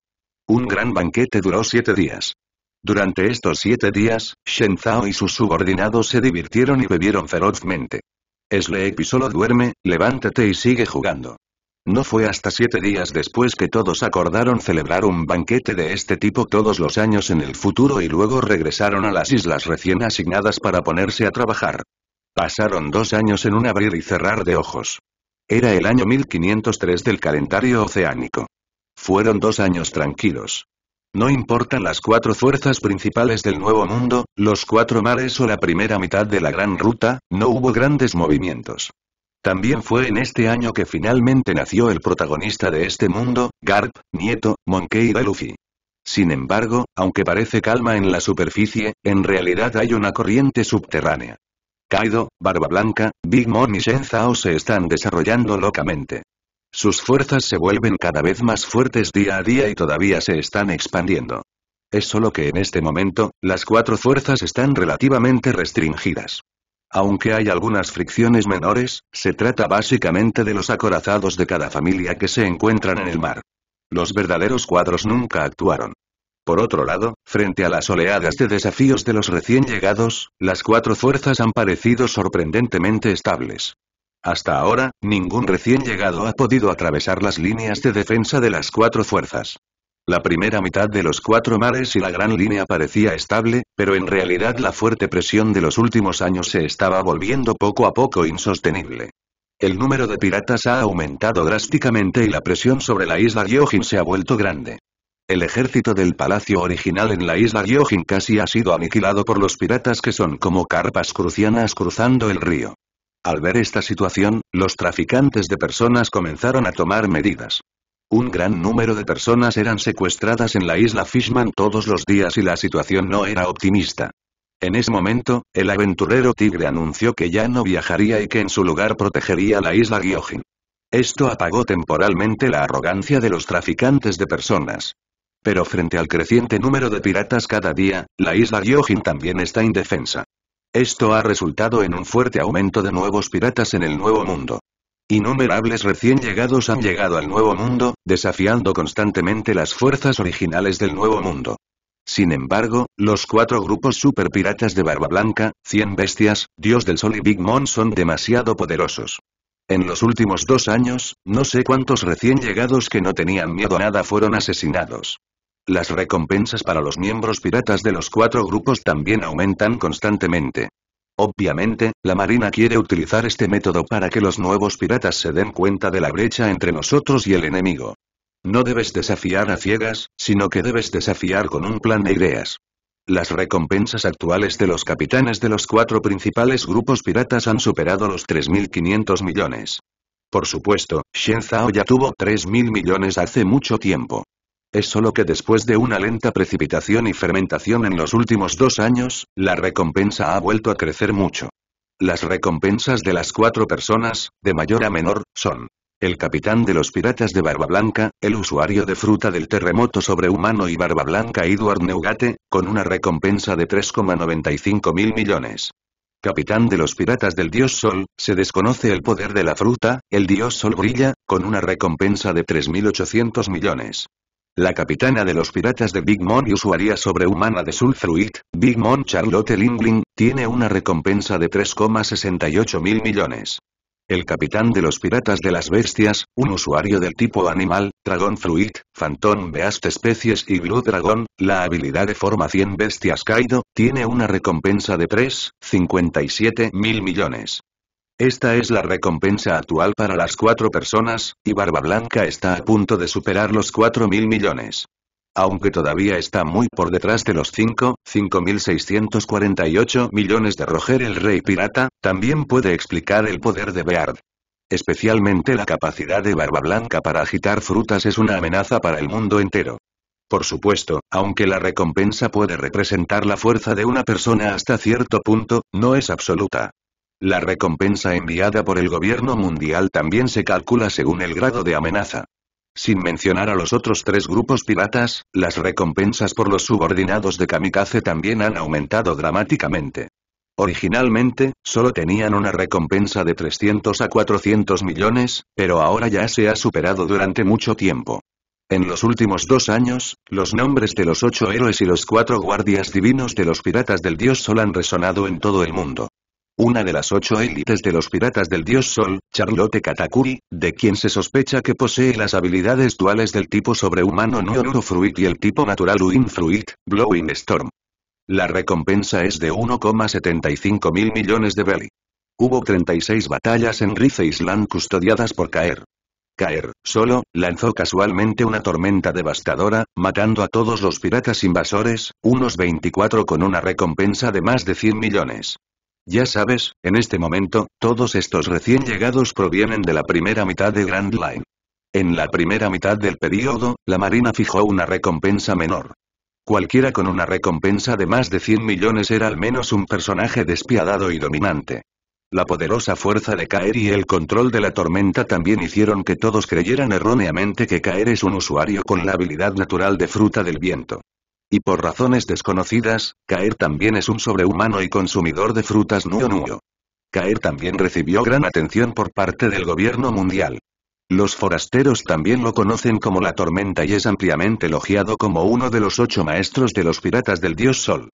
Un gran banquete duró siete días. Durante estos siete días, Zhao y sus subordinados se divirtieron y bebieron ferozmente. Sleepy solo duerme, levántate y sigue jugando. No fue hasta siete días después que todos acordaron celebrar un banquete de este tipo todos los años en el futuro y luego regresaron a las islas recién asignadas para ponerse a trabajar. Pasaron dos años en un abrir y cerrar de ojos. Era el año 1503 del calendario oceánico. Fueron dos años tranquilos. No importan las cuatro fuerzas principales del Nuevo Mundo, los cuatro mares o la primera mitad de la Gran Ruta, no hubo grandes movimientos. También fue en este año que finalmente nació el protagonista de este mundo, Garp, nieto, Monkey de Luffy. Sin embargo, aunque parece calma en la superficie, en realidad hay una corriente subterránea. Kaido, Barba Blanca, Big Mom y Shen Zhao se están desarrollando locamente. Sus fuerzas se vuelven cada vez más fuertes día a día y todavía se están expandiendo. Es solo que en este momento, las cuatro fuerzas están relativamente restringidas. Aunque hay algunas fricciones menores, se trata básicamente de los acorazados de cada familia que se encuentran en el mar. Los verdaderos cuadros nunca actuaron. Por otro lado, frente a las oleadas de desafíos de los recién llegados, las cuatro fuerzas han parecido sorprendentemente estables. Hasta ahora, ningún recién llegado ha podido atravesar las líneas de defensa de las cuatro fuerzas. La primera mitad de los cuatro mares y la gran línea parecía estable, pero en realidad la fuerte presión de los últimos años se estaba volviendo poco a poco insostenible. El número de piratas ha aumentado drásticamente y la presión sobre la isla Gyojin se ha vuelto grande. El ejército del palacio original en la isla Gyojin casi ha sido aniquilado por los piratas que son como carpas crucianas cruzando el río. Al ver esta situación, los traficantes de personas comenzaron a tomar medidas. Un gran número de personas eran secuestradas en la isla Fishman todos los días y la situación no era optimista. En ese momento, el aventurero tigre anunció que ya no viajaría y que en su lugar protegería la isla Gyojin. Esto apagó temporalmente la arrogancia de los traficantes de personas. Pero frente al creciente número de piratas cada día, la isla Gyojin también está indefensa. Esto ha resultado en un fuerte aumento de nuevos piratas en el Nuevo Mundo. Innumerables recién llegados han llegado al Nuevo Mundo, desafiando constantemente las fuerzas originales del Nuevo Mundo. Sin embargo, los cuatro grupos superpiratas de Barba Blanca, Cien Bestias, Dios del Sol y Big Mom son demasiado poderosos. En los últimos dos años, no sé cuántos recién llegados que no tenían miedo a nada fueron asesinados. Las recompensas para los miembros piratas de los cuatro grupos también aumentan constantemente. Obviamente, la Marina quiere utilizar este método para que los nuevos piratas se den cuenta de la brecha entre nosotros y el enemigo. No debes desafiar a ciegas, sino que debes desafiar con un plan de ideas. Las recompensas actuales de los capitanes de los cuatro principales grupos piratas han superado los 3.500 millones. Por supuesto, Shen Zhao ya tuvo 3.000 millones hace mucho tiempo. Es solo que después de una lenta precipitación y fermentación en los últimos dos años, la recompensa ha vuelto a crecer mucho. Las recompensas de las cuatro personas, de mayor a menor, son el capitán de los piratas de Barba Blanca, el usuario de fruta del terremoto sobrehumano y Barba Blanca Edward Neugate, con una recompensa de 3,95 mil millones. Capitán de los piratas del dios Sol, se desconoce el poder de la fruta, el dios Sol brilla, con una recompensa de 3.800 millones. La capitana de los piratas de Big Mom y usuaria sobrehumana de Sulfruit, Big Mom Charlotte Lingling, tiene una recompensa de 3,68 mil millones. El capitán de los piratas de las bestias, un usuario del tipo animal, Dragon Fruit, Phantom Beast Especies y Blue Dragon, la habilidad de forma 100 bestias Kaido, tiene una recompensa de 3,57 mil millones. Esta es la recompensa actual para las cuatro personas, y Barba Blanca está a punto de superar los 4 mil millones. Aunque todavía está muy por detrás de los 5, 5.648 millones de Roger el Rey Pirata, también puede explicar el poder de Beard. Especialmente la capacidad de Barba Blanca para agitar frutas es una amenaza para el mundo entero. Por supuesto, aunque la recompensa puede representar la fuerza de una persona hasta cierto punto, no es absoluta. La recompensa enviada por el gobierno mundial también se calcula según el grado de amenaza. Sin mencionar a los otros tres grupos piratas, las recompensas por los subordinados de Kamikaze también han aumentado dramáticamente. Originalmente, solo tenían una recompensa de 300 a 400 millones, pero ahora ya se ha superado durante mucho tiempo. En los últimos dos años, los nombres de los ocho héroes y los cuatro guardias divinos de los piratas del dios Sol han resonado en todo el mundo una de las ocho élites de los piratas del dios Sol, Charlotte Katakuri, de quien se sospecha que posee las habilidades duales del tipo sobrehumano no Fruit y el tipo natural Wind Fruit, Blowing Storm. La recompensa es de 1,75 mil millones de belly. Hubo 36 batallas en Rize Island custodiadas por Caer. Caer, solo, lanzó casualmente una tormenta devastadora, matando a todos los piratas invasores, unos 24 con una recompensa de más de 100 millones. Ya sabes, en este momento, todos estos recién llegados provienen de la primera mitad de Grand Line. En la primera mitad del período, la Marina fijó una recompensa menor. Cualquiera con una recompensa de más de 100 millones era al menos un personaje despiadado y dominante. La poderosa fuerza de Caer y el control de la tormenta también hicieron que todos creyeran erróneamente que Caer es un usuario con la habilidad natural de fruta del viento. Y por razones desconocidas, Caer también es un sobrehumano y consumidor de frutas nuyo nuyo. Caer también recibió gran atención por parte del gobierno mundial. Los forasteros también lo conocen como la tormenta y es ampliamente elogiado como uno de los ocho maestros de los piratas del dios Sol.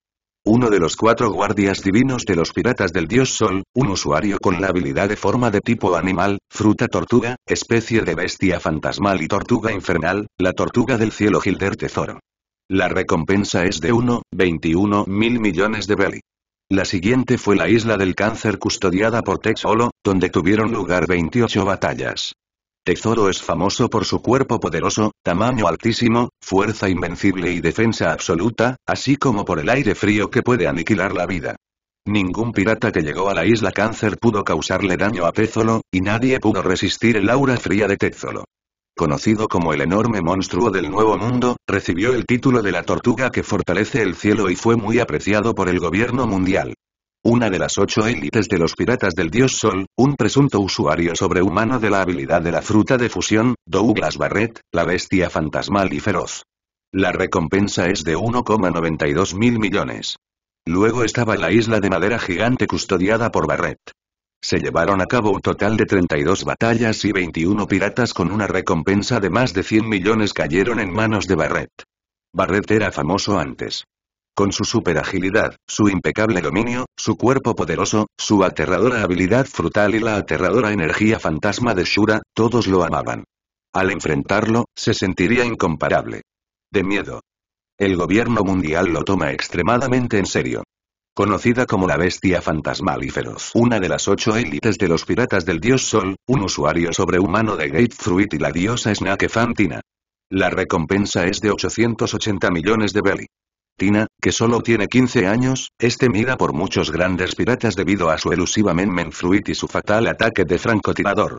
Uno de los cuatro guardias divinos de los piratas del dios Sol, un usuario con la habilidad de forma de tipo animal, fruta tortuga, especie de bestia fantasmal y tortuga infernal, la tortuga del cielo Gilder Tesoro. La recompensa es de 1,21 mil millones de Beli. La siguiente fue la Isla del Cáncer custodiada por Tezolo, donde tuvieron lugar 28 batallas. Tezolo es famoso por su cuerpo poderoso, tamaño altísimo, fuerza invencible y defensa absoluta, así como por el aire frío que puede aniquilar la vida. Ningún pirata que llegó a la isla Cáncer pudo causarle daño a Tezolo, y nadie pudo resistir el aura fría de Tezolo conocido como el enorme monstruo del Nuevo Mundo, recibió el título de la tortuga que fortalece el cielo y fue muy apreciado por el gobierno mundial. Una de las ocho élites de los piratas del dios Sol, un presunto usuario sobrehumano de la habilidad de la fruta de fusión, Douglas Barrett, la bestia fantasmal y feroz. La recompensa es de 1,92 mil millones. Luego estaba la isla de madera gigante custodiada por Barrett se llevaron a cabo un total de 32 batallas y 21 piratas con una recompensa de más de 100 millones cayeron en manos de Barret. Barret era famoso antes. Con su superagilidad, su impecable dominio, su cuerpo poderoso, su aterradora habilidad frutal y la aterradora energía fantasma de Shura, todos lo amaban. Al enfrentarlo, se sentiría incomparable. De miedo. El gobierno mundial lo toma extremadamente en serio. Conocida como la bestia fantasmal y feroz. Una de las ocho élites de los piratas del dios Sol, un usuario sobrehumano de Fruit y la diosa Snake Fantina. La recompensa es de 880 millones de belly. Tina, que solo tiene 15 años, es temida por muchos grandes piratas debido a su elusiva fruit y su fatal ataque de francotirador.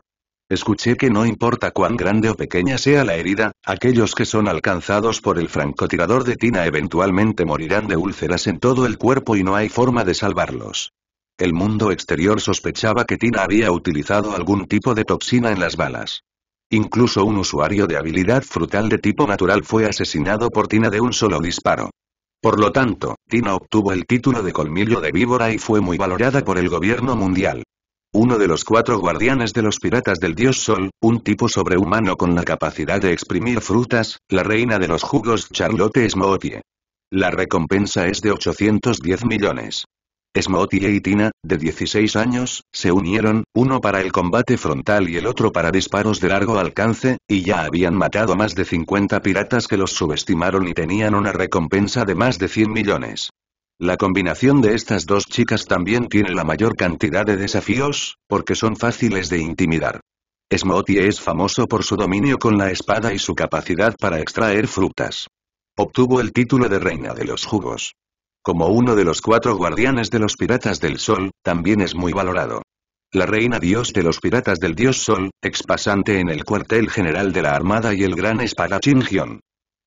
Escuché que no importa cuán grande o pequeña sea la herida, aquellos que son alcanzados por el francotirador de Tina eventualmente morirán de úlceras en todo el cuerpo y no hay forma de salvarlos. El mundo exterior sospechaba que Tina había utilizado algún tipo de toxina en las balas. Incluso un usuario de habilidad frutal de tipo natural fue asesinado por Tina de un solo disparo. Por lo tanto, Tina obtuvo el título de colmillo de víbora y fue muy valorada por el gobierno mundial uno de los cuatro guardianes de los piratas del dios Sol, un tipo sobrehumano con la capacidad de exprimir frutas, la reina de los jugos Charlotte Smoothie. La recompensa es de 810 millones. Smoothie y Tina, de 16 años, se unieron, uno para el combate frontal y el otro para disparos de largo alcance, y ya habían matado a más de 50 piratas que los subestimaron y tenían una recompensa de más de 100 millones. La combinación de estas dos chicas también tiene la mayor cantidad de desafíos, porque son fáciles de intimidar. Esmoti es famoso por su dominio con la espada y su capacidad para extraer frutas. Obtuvo el título de reina de los jugos. Como uno de los cuatro guardianes de los piratas del sol, también es muy valorado. La reina dios de los piratas del dios sol, expasante en el cuartel general de la armada y el gran espadachín Gion.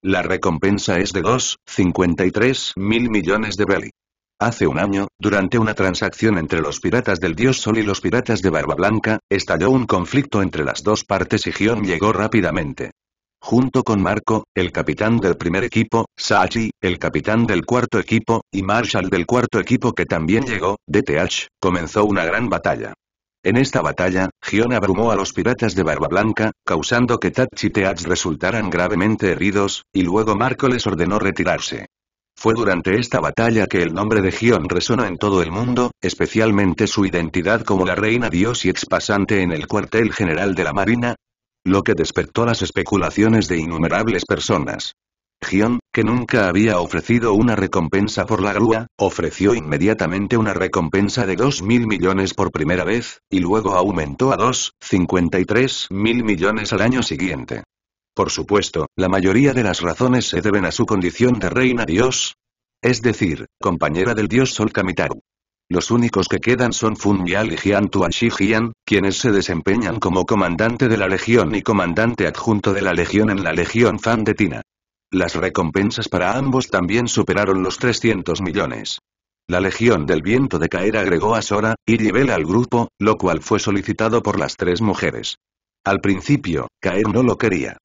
La recompensa es de 2,53 mil millones de Beli. Hace un año, durante una transacción entre los piratas del Dios Sol y los piratas de Barba Blanca, estalló un conflicto entre las dos partes y Gion llegó rápidamente. Junto con Marco, el capitán del primer equipo, Sachi, el capitán del cuarto equipo, y Marshall del cuarto equipo que también llegó, DTH, comenzó una gran batalla. En esta batalla, Gion abrumó a los piratas de Barba Blanca, causando que y Teats resultaran gravemente heridos, y luego Marco les ordenó retirarse. Fue durante esta batalla que el nombre de Gion resonó en todo el mundo, especialmente su identidad como la reina dios y expasante en el cuartel general de la marina, lo que despertó las especulaciones de innumerables personas. Gion, que nunca había ofrecido una recompensa por la grúa, ofreció inmediatamente una recompensa de 2.000 millones por primera vez, y luego aumentó a 2,53 mil millones al año siguiente. Por supuesto, la mayoría de las razones se deben a su condición de reina dios. Es decir, compañera del dios Sol Kamitaru. Los únicos que quedan son Fun Yal y Jian quienes se desempeñan como comandante de la legión y comandante adjunto de la legión en la legión Fan de Tina. Las recompensas para ambos también superaron los 300 millones. La Legión del Viento de Caer agregó a Sora y al grupo, lo cual fue solicitado por las tres mujeres. Al principio, Caer no lo quería.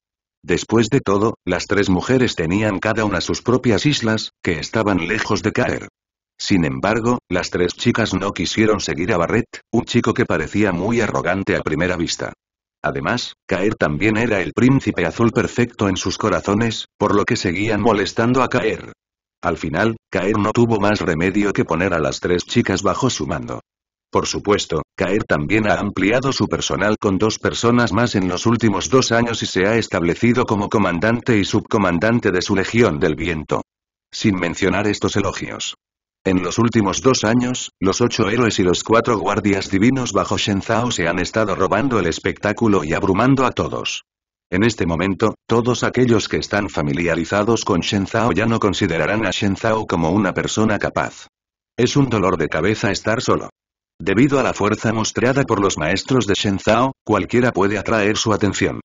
Después de todo, las tres mujeres tenían cada una sus propias islas, que estaban lejos de Caer. Sin embargo, las tres chicas no quisieron seguir a Barret, un chico que parecía muy arrogante a primera vista. Además, Caer también era el príncipe azul perfecto en sus corazones, por lo que seguían molestando a Caer. Al final, Caer no tuvo más remedio que poner a las tres chicas bajo su mando. Por supuesto, Caer también ha ampliado su personal con dos personas más en los últimos dos años y se ha establecido como comandante y subcomandante de su Legión del Viento. Sin mencionar estos elogios. En los últimos dos años, los ocho héroes y los cuatro guardias divinos bajo Shenzhao se han estado robando el espectáculo y abrumando a todos. En este momento, todos aquellos que están familiarizados con Shenzhao ya no considerarán a Shenzhao como una persona capaz. Es un dolor de cabeza estar solo. Debido a la fuerza mostrada por los maestros de Shenzhao, cualquiera puede atraer su atención.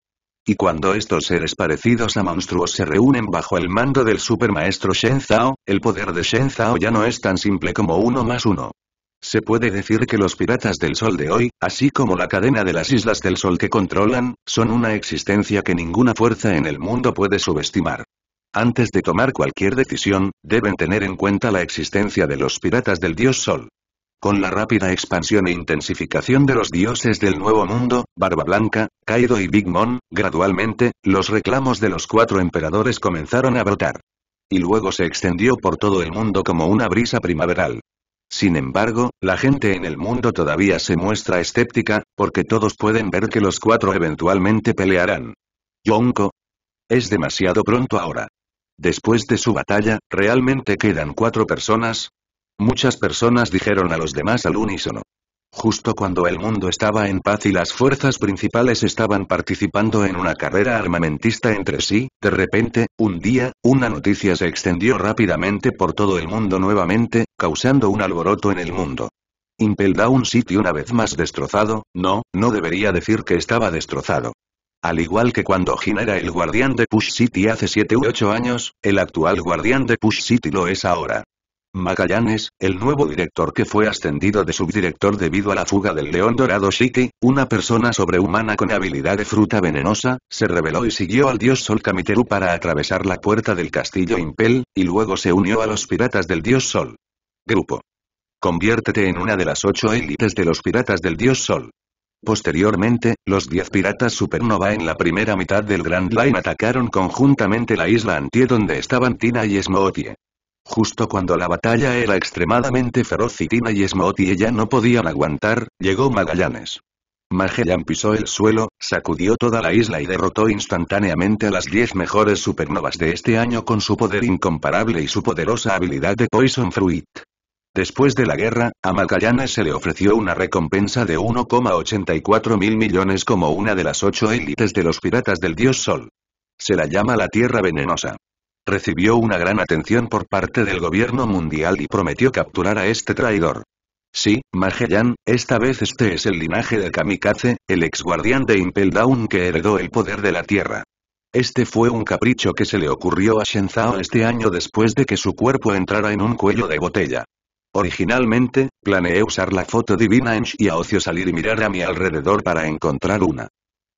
Y cuando estos seres parecidos a monstruos se reúnen bajo el mando del supermaestro Shen Zhao, el poder de Shen Zhao ya no es tan simple como uno más uno. Se puede decir que los piratas del sol de hoy, así como la cadena de las islas del sol que controlan, son una existencia que ninguna fuerza en el mundo puede subestimar. Antes de tomar cualquier decisión, deben tener en cuenta la existencia de los piratas del dios sol. Con la rápida expansión e intensificación de los dioses del Nuevo Mundo, Barba Blanca, Kaido y Big Mom, gradualmente, los reclamos de los cuatro emperadores comenzaron a brotar. Y luego se extendió por todo el mundo como una brisa primaveral. Sin embargo, la gente en el mundo todavía se muestra escéptica, porque todos pueden ver que los cuatro eventualmente pelearán. Yonko. Es demasiado pronto ahora. Después de su batalla, realmente quedan cuatro personas, Muchas personas dijeron a los demás al unísono. Justo cuando el mundo estaba en paz y las fuerzas principales estaban participando en una carrera armamentista entre sí, de repente, un día, una noticia se extendió rápidamente por todo el mundo nuevamente, causando un alboroto en el mundo. Impel Down City una vez más destrozado, no, no debería decir que estaba destrozado. Al igual que cuando Jin era el guardián de Push City hace 7 u 8 años, el actual guardián de Push City lo es ahora. Magallanes, el nuevo director que fue ascendido de subdirector debido a la fuga del león dorado Shiki, una persona sobrehumana con habilidad de fruta venenosa, se rebeló y siguió al dios Sol Kamiteru para atravesar la puerta del castillo Impel, y luego se unió a los piratas del dios Sol. Grupo. Conviértete en una de las ocho élites de los piratas del dios Sol. Posteriormente, los diez piratas supernova en la primera mitad del Grand Line atacaron conjuntamente la isla Antie donde estaban Tina y Smootie. Justo cuando la batalla era extremadamente feroz y Tina y y ya no podían aguantar, llegó Magallanes. Magellan pisó el suelo, sacudió toda la isla y derrotó instantáneamente a las 10 mejores supernovas de este año con su poder incomparable y su poderosa habilidad de Poison Fruit. Después de la guerra, a Magallanes se le ofreció una recompensa de 1,84 mil millones como una de las ocho élites de los piratas del dios Sol. Se la llama la Tierra Venenosa. Recibió una gran atención por parte del gobierno mundial y prometió capturar a este traidor. Sí, Magellan, esta vez este es el linaje de Kamikaze, el ex guardián de Impel Down que heredó el poder de la Tierra. Este fue un capricho que se le ocurrió a Shenzhao este año después de que su cuerpo entrara en un cuello de botella. Originalmente, planeé usar la foto divina a ocio salir y mirar a mi alrededor para encontrar una.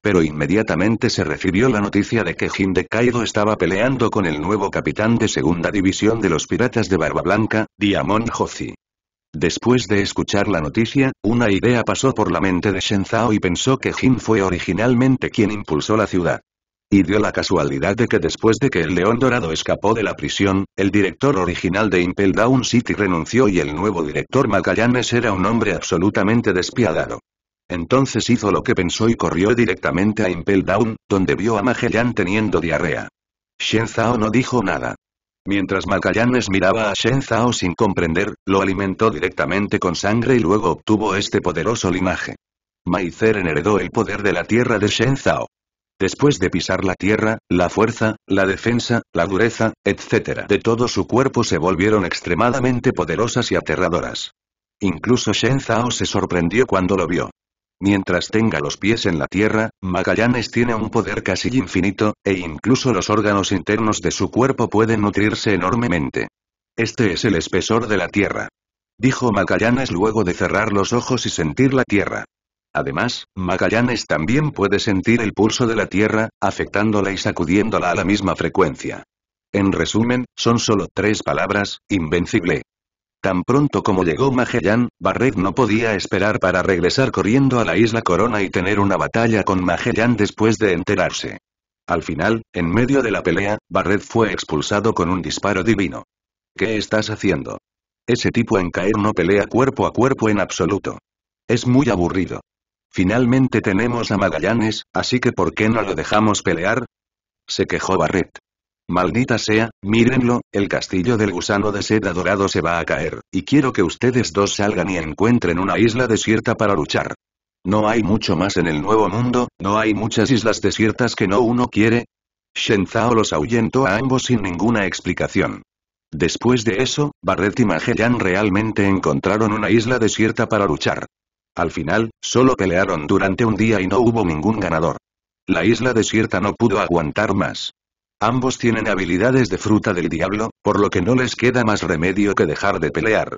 Pero inmediatamente se recibió la noticia de que de Kaido estaba peleando con el nuevo capitán de segunda división de los piratas de Barba Blanca, Diamond Hozi. Después de escuchar la noticia, una idea pasó por la mente de Shenzao y pensó que Jin fue originalmente quien impulsó la ciudad. Y dio la casualidad de que después de que el León Dorado escapó de la prisión, el director original de Impel Down City renunció y el nuevo director Magallanes era un hombre absolutamente despiadado. Entonces hizo lo que pensó y corrió directamente a Impel Down, donde vio a Magellan teniendo diarrea. Shen Zhao no dijo nada. Mientras Magallanes miraba a Shen Zhao sin comprender, lo alimentó directamente con sangre y luego obtuvo este poderoso linaje. Maizeren heredó el poder de la tierra de Shen Zhao. Después de pisar la tierra, la fuerza, la defensa, la dureza, etc. de todo su cuerpo se volvieron extremadamente poderosas y aterradoras. Incluso Shen Zhao se sorprendió cuando lo vio. Mientras tenga los pies en la tierra, Magallanes tiene un poder casi infinito, e incluso los órganos internos de su cuerpo pueden nutrirse enormemente. Este es el espesor de la tierra. Dijo Magallanes luego de cerrar los ojos y sentir la tierra. Además, Magallanes también puede sentir el pulso de la tierra, afectándola y sacudiéndola a la misma frecuencia. En resumen, son solo tres palabras, invencible, Tan pronto como llegó Magellan, Barret no podía esperar para regresar corriendo a la isla Corona y tener una batalla con Magellan después de enterarse. Al final, en medio de la pelea, Barret fue expulsado con un disparo divino. ¿Qué estás haciendo? Ese tipo en caer no pelea cuerpo a cuerpo en absoluto. Es muy aburrido. Finalmente tenemos a Magallanes, así que ¿por qué no lo dejamos pelear? Se quejó Barret. Maldita sea, mírenlo, el castillo del gusano de seda dorado se va a caer, y quiero que ustedes dos salgan y encuentren una isla desierta para luchar. No hay mucho más en el Nuevo Mundo, no hay muchas islas desiertas que no uno quiere. Shen Zhao los ahuyentó a ambos sin ninguna explicación. Después de eso, Barret y Magellan realmente encontraron una isla desierta para luchar. Al final, solo pelearon durante un día y no hubo ningún ganador. La isla desierta no pudo aguantar más. Ambos tienen habilidades de fruta del diablo, por lo que no les queda más remedio que dejar de pelear.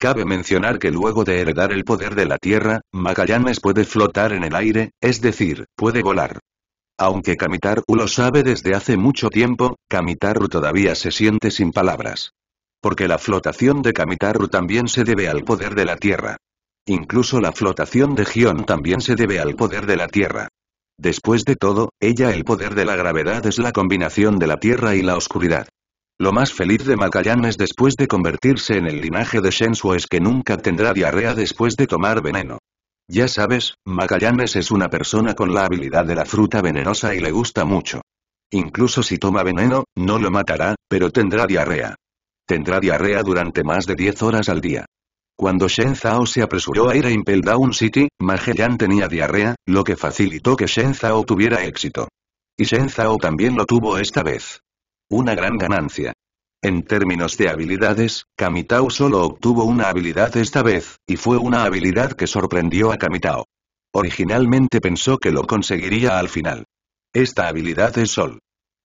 Cabe mencionar que luego de heredar el poder de la Tierra, Magallanes puede flotar en el aire, es decir, puede volar. Aunque Kamitaru lo sabe desde hace mucho tiempo, Kamitaru todavía se siente sin palabras. Porque la flotación de Kamitaru también se debe al poder de la Tierra. Incluso la flotación de Gion también se debe al poder de la Tierra. Después de todo, ella el poder de la gravedad es la combinación de la tierra y la oscuridad. Lo más feliz de Magallanes después de convertirse en el linaje de Shensuo es que nunca tendrá diarrea después de tomar veneno. Ya sabes, Magallanes es una persona con la habilidad de la fruta venenosa y le gusta mucho. Incluso si toma veneno, no lo matará, pero tendrá diarrea. Tendrá diarrea durante más de 10 horas al día. Cuando Shen Zhao se apresuró a ir a Impel Down City, Magellan tenía diarrea, lo que facilitó que Shen Zhao tuviera éxito. Y Shen Zhao también lo tuvo esta vez. Una gran ganancia. En términos de habilidades, Kamitao solo obtuvo una habilidad esta vez, y fue una habilidad que sorprendió a Kamitao. Originalmente pensó que lo conseguiría al final. Esta habilidad es Sol.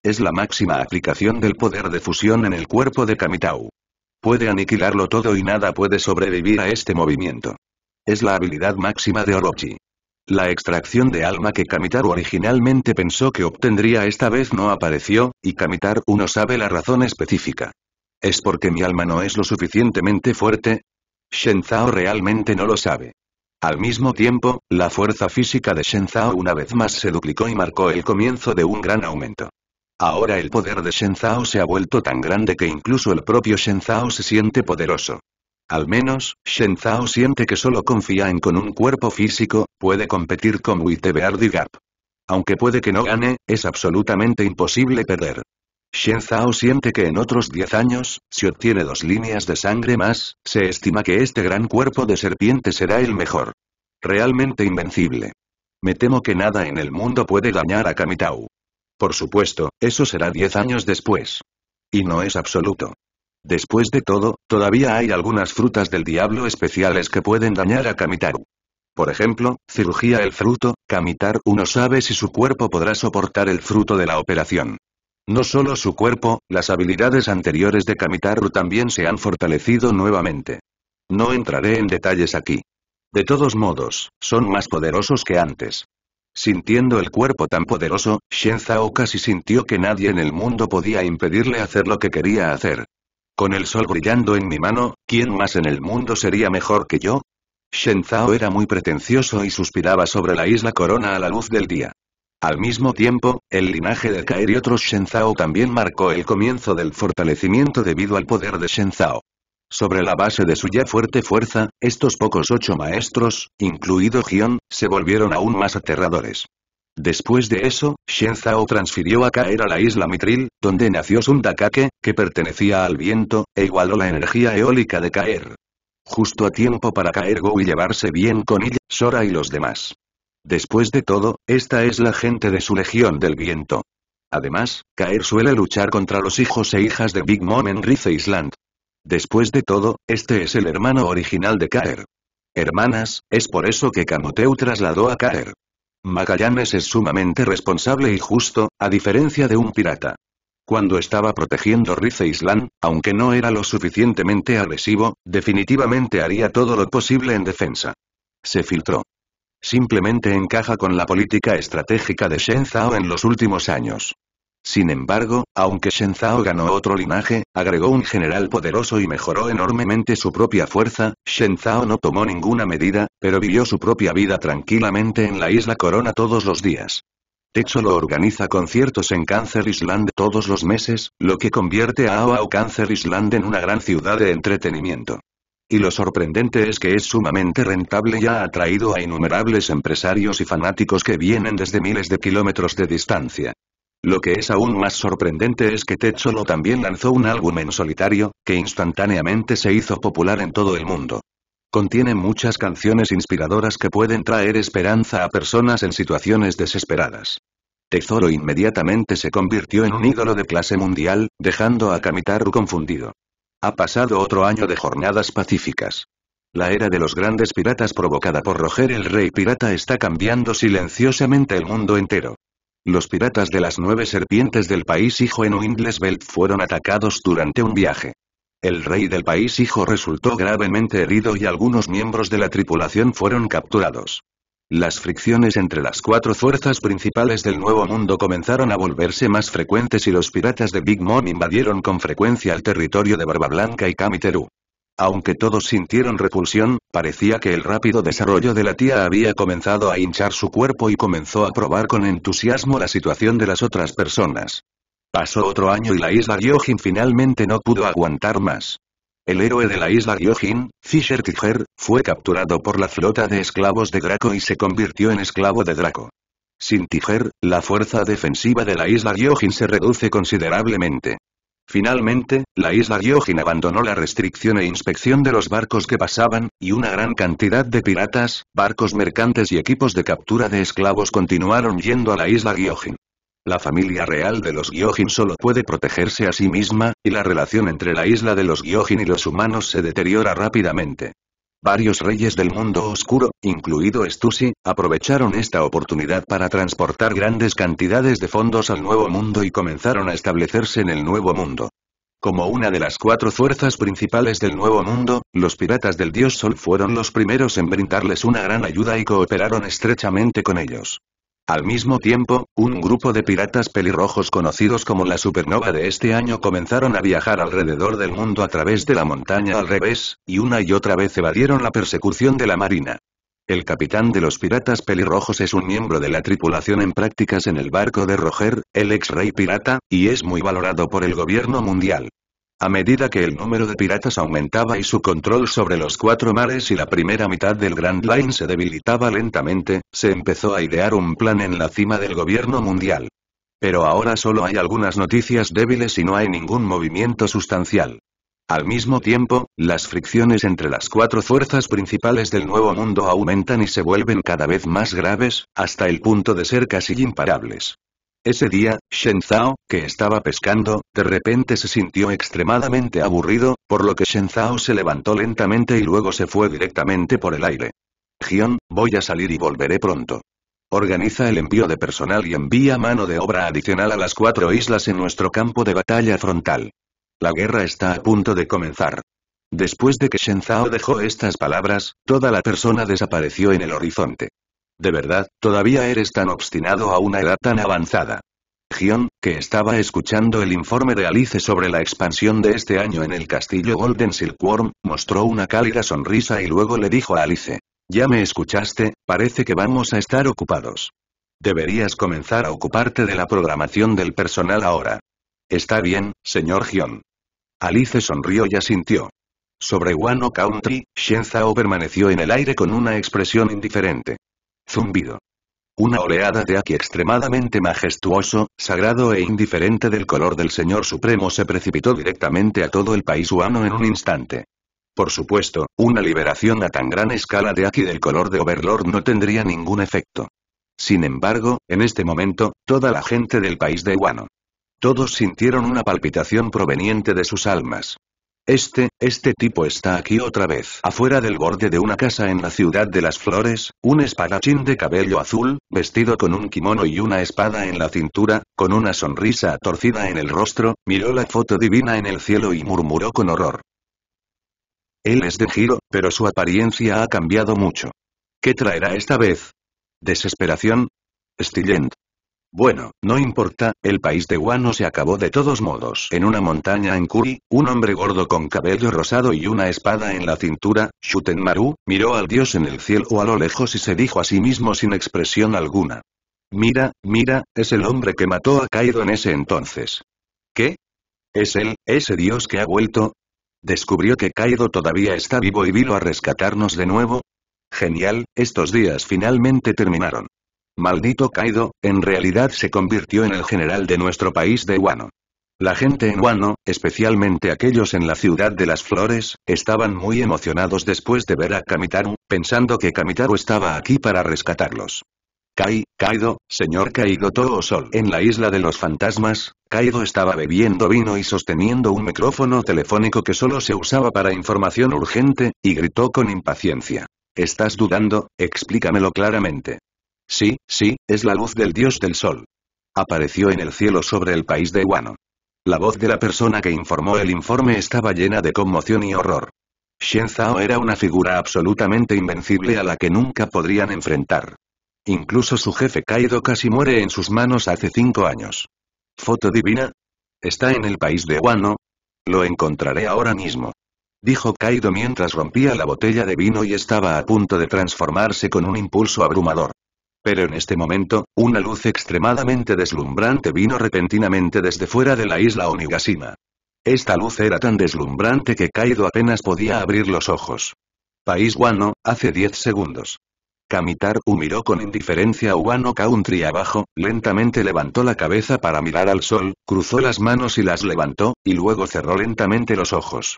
Es la máxima aplicación del poder de fusión en el cuerpo de Kamitao. Puede aniquilarlo todo y nada puede sobrevivir a este movimiento. Es la habilidad máxima de Orochi. La extracción de alma que Kamitaru originalmente pensó que obtendría esta vez no apareció, y Kamitaru no sabe la razón específica. ¿Es porque mi alma no es lo suficientemente fuerte? Shenzao realmente no lo sabe. Al mismo tiempo, la fuerza física de Shenzhao una vez más se duplicó y marcó el comienzo de un gran aumento. Ahora el poder de Shen se ha vuelto tan grande que incluso el propio Shenzhao se siente poderoso. Al menos, Shenzhao siente que solo confía en con un cuerpo físico, puede competir con y Gap. Aunque puede que no gane, es absolutamente imposible perder. Shenzhao siente que en otros 10 años, si obtiene dos líneas de sangre más, se estima que este gran cuerpo de serpiente será el mejor. Realmente invencible. Me temo que nada en el mundo puede dañar a Kamitau. Por supuesto, eso será diez años después. Y no es absoluto. Después de todo, todavía hay algunas frutas del diablo especiales que pueden dañar a Kamitaru. Por ejemplo, cirugía el fruto, Kamitaru no sabe si su cuerpo podrá soportar el fruto de la operación. No solo su cuerpo, las habilidades anteriores de Kamitaru también se han fortalecido nuevamente. No entraré en detalles aquí. De todos modos, son más poderosos que antes. Sintiendo el cuerpo tan poderoso, Shen Zhao casi sintió que nadie en el mundo podía impedirle hacer lo que quería hacer. Con el sol brillando en mi mano, ¿quién más en el mundo sería mejor que yo? Shen Zhao era muy pretencioso y suspiraba sobre la isla Corona a la luz del día. Al mismo tiempo, el linaje de Kaer y otros Shenzao también marcó el comienzo del fortalecimiento debido al poder de Shenzao. Sobre la base de su ya fuerte fuerza, estos pocos ocho maestros, incluido Gion, se volvieron aún más aterradores. Después de eso, Shen transfirió a caer a la isla Mitril, donde nació Sundakake, que pertenecía al viento, e igualó la energía eólica de caer. Justo a tiempo para caer Go y llevarse bien con ella, Sora y los demás. Después de todo, esta es la gente de su legión del viento. Además, Caer suele luchar contra los hijos e hijas de Big Mom en Rize Island, Después de todo, este es el hermano original de Kaer. Hermanas, es por eso que Camoteu trasladó a Kaer. Magallanes es sumamente responsable y justo, a diferencia de un pirata. Cuando estaba protegiendo Rice Island, aunque no era lo suficientemente agresivo, definitivamente haría todo lo posible en defensa. Se filtró. Simplemente encaja con la política estratégica de Shen en los últimos años. Sin embargo, aunque Shen Zhao ganó otro linaje, agregó un general poderoso y mejoró enormemente su propia fuerza, Shen Zhao no tomó ninguna medida, pero vivió su propia vida tranquilamente en la isla Corona todos los días. Techo lo organiza conciertos en Cancer Island todos los meses, lo que convierte a Ao, Ao Cancer Island en una gran ciudad de entretenimiento. Y lo sorprendente es que es sumamente rentable y ha atraído a innumerables empresarios y fanáticos que vienen desde miles de kilómetros de distancia. Lo que es aún más sorprendente es que Ted también lanzó un álbum en solitario, que instantáneamente se hizo popular en todo el mundo. Contiene muchas canciones inspiradoras que pueden traer esperanza a personas en situaciones desesperadas. Tezoro inmediatamente se convirtió en un ídolo de clase mundial, dejando a Kamitaru confundido. Ha pasado otro año de jornadas pacíficas. La era de los grandes piratas provocada por Roger el Rey Pirata está cambiando silenciosamente el mundo entero. Los piratas de las nueve serpientes del país hijo en Windlesbelt fueron atacados durante un viaje. El rey del país hijo resultó gravemente herido y algunos miembros de la tripulación fueron capturados. Las fricciones entre las cuatro fuerzas principales del Nuevo Mundo comenzaron a volverse más frecuentes y los piratas de Big Mom invadieron con frecuencia el territorio de Barba Blanca y Kamiteru. Aunque todos sintieron repulsión, parecía que el rápido desarrollo de la tía había comenzado a hinchar su cuerpo y comenzó a probar con entusiasmo la situación de las otras personas. Pasó otro año y la isla Gyojin finalmente no pudo aguantar más. El héroe de la isla Gyojin, Fisher Tiger, fue capturado por la flota de esclavos de Draco y se convirtió en esclavo de Draco. Sin Tiger, la fuerza defensiva de la isla Gyojin se reduce considerablemente. Finalmente, la isla Gyojin abandonó la restricción e inspección de los barcos que pasaban, y una gran cantidad de piratas, barcos mercantes y equipos de captura de esclavos continuaron yendo a la isla Gyojin. La familia real de los Gyojin solo puede protegerse a sí misma, y la relación entre la isla de los Gyojin y los humanos se deteriora rápidamente. Varios reyes del mundo oscuro, incluido Estusi, aprovecharon esta oportunidad para transportar grandes cantidades de fondos al Nuevo Mundo y comenzaron a establecerse en el Nuevo Mundo. Como una de las cuatro fuerzas principales del Nuevo Mundo, los piratas del Dios Sol fueron los primeros en brindarles una gran ayuda y cooperaron estrechamente con ellos. Al mismo tiempo, un grupo de piratas pelirrojos conocidos como la supernova de este año comenzaron a viajar alrededor del mundo a través de la montaña al revés, y una y otra vez evadieron la persecución de la marina. El capitán de los piratas pelirrojos es un miembro de la tripulación en prácticas en el barco de Roger, el ex rey pirata, y es muy valorado por el gobierno mundial. A medida que el número de piratas aumentaba y su control sobre los cuatro mares y la primera mitad del Grand Line se debilitaba lentamente, se empezó a idear un plan en la cima del gobierno mundial. Pero ahora solo hay algunas noticias débiles y no hay ningún movimiento sustancial. Al mismo tiempo, las fricciones entre las cuatro fuerzas principales del Nuevo Mundo aumentan y se vuelven cada vez más graves, hasta el punto de ser casi imparables. Ese día, Shen Zhao, que estaba pescando, de repente se sintió extremadamente aburrido, por lo que Shen Zhao se levantó lentamente y luego se fue directamente por el aire. Gion, voy a salir y volveré pronto. Organiza el envío de personal y envía mano de obra adicional a las cuatro islas en nuestro campo de batalla frontal. La guerra está a punto de comenzar. Después de que Shen Zhao dejó estas palabras, toda la persona desapareció en el horizonte. De verdad, todavía eres tan obstinado a una edad tan avanzada. Gion, que estaba escuchando el informe de Alice sobre la expansión de este año en el castillo Golden Silkworm, mostró una cálida sonrisa y luego le dijo a Alice. Ya me escuchaste, parece que vamos a estar ocupados. Deberías comenzar a ocuparte de la programación del personal ahora. Está bien, señor Gion. Alice sonrió y asintió. Sobre Wano Country, Shen permaneció en el aire con una expresión indiferente. Zumbido. Una oleada de aquí extremadamente majestuoso, sagrado e indiferente del color del Señor Supremo se precipitó directamente a todo el país huano en un instante. Por supuesto, una liberación a tan gran escala de aquí del color de Overlord no tendría ningún efecto. Sin embargo, en este momento, toda la gente del país de Guano. Todos sintieron una palpitación proveniente de sus almas. Este, este tipo está aquí otra vez. Afuera del borde de una casa en la ciudad de las flores, un espadachín de cabello azul, vestido con un kimono y una espada en la cintura, con una sonrisa torcida en el rostro, miró la foto divina en el cielo y murmuró con horror. Él es de giro, pero su apariencia ha cambiado mucho. ¿Qué traerá esta vez? ¿Desesperación? Stillent. Bueno, no importa, el país de Guano se acabó de todos modos. En una montaña en Kuri, un hombre gordo con cabello rosado y una espada en la cintura, Shutenmaru, miró al dios en el cielo o a lo lejos y se dijo a sí mismo sin expresión alguna. Mira, mira, es el hombre que mató a Kaido en ese entonces. ¿Qué? ¿Es él, ese dios que ha vuelto? ¿Descubrió que Kaido todavía está vivo y vino a rescatarnos de nuevo? Genial, estos días finalmente terminaron. Maldito Kaido, en realidad se convirtió en el general de nuestro país de Wano. La gente en Wano, especialmente aquellos en la ciudad de las flores, estaban muy emocionados después de ver a Kamitaru, pensando que Kamitaru estaba aquí para rescatarlos. Kai, Kaido, señor Kaido Toho Sol. En la isla de los fantasmas, Kaido estaba bebiendo vino y sosteniendo un micrófono telefónico que solo se usaba para información urgente, y gritó con impaciencia. ¿Estás dudando? Explícamelo claramente. Sí, sí, es la luz del dios del sol. Apareció en el cielo sobre el país de Guano. La voz de la persona que informó el informe estaba llena de conmoción y horror. Shen Zhao era una figura absolutamente invencible a la que nunca podrían enfrentar. Incluso su jefe Kaido casi muere en sus manos hace cinco años. ¿Foto divina? ¿Está en el país de Wano? Lo encontraré ahora mismo. Dijo Kaido mientras rompía la botella de vino y estaba a punto de transformarse con un impulso abrumador. Pero en este momento, una luz extremadamente deslumbrante vino repentinamente desde fuera de la isla Onigashima. Esta luz era tan deslumbrante que Kaido apenas podía abrir los ojos. País Wano, hace 10 segundos. Kamitaru miró con indiferencia a Wano Country abajo, lentamente levantó la cabeza para mirar al sol, cruzó las manos y las levantó, y luego cerró lentamente los ojos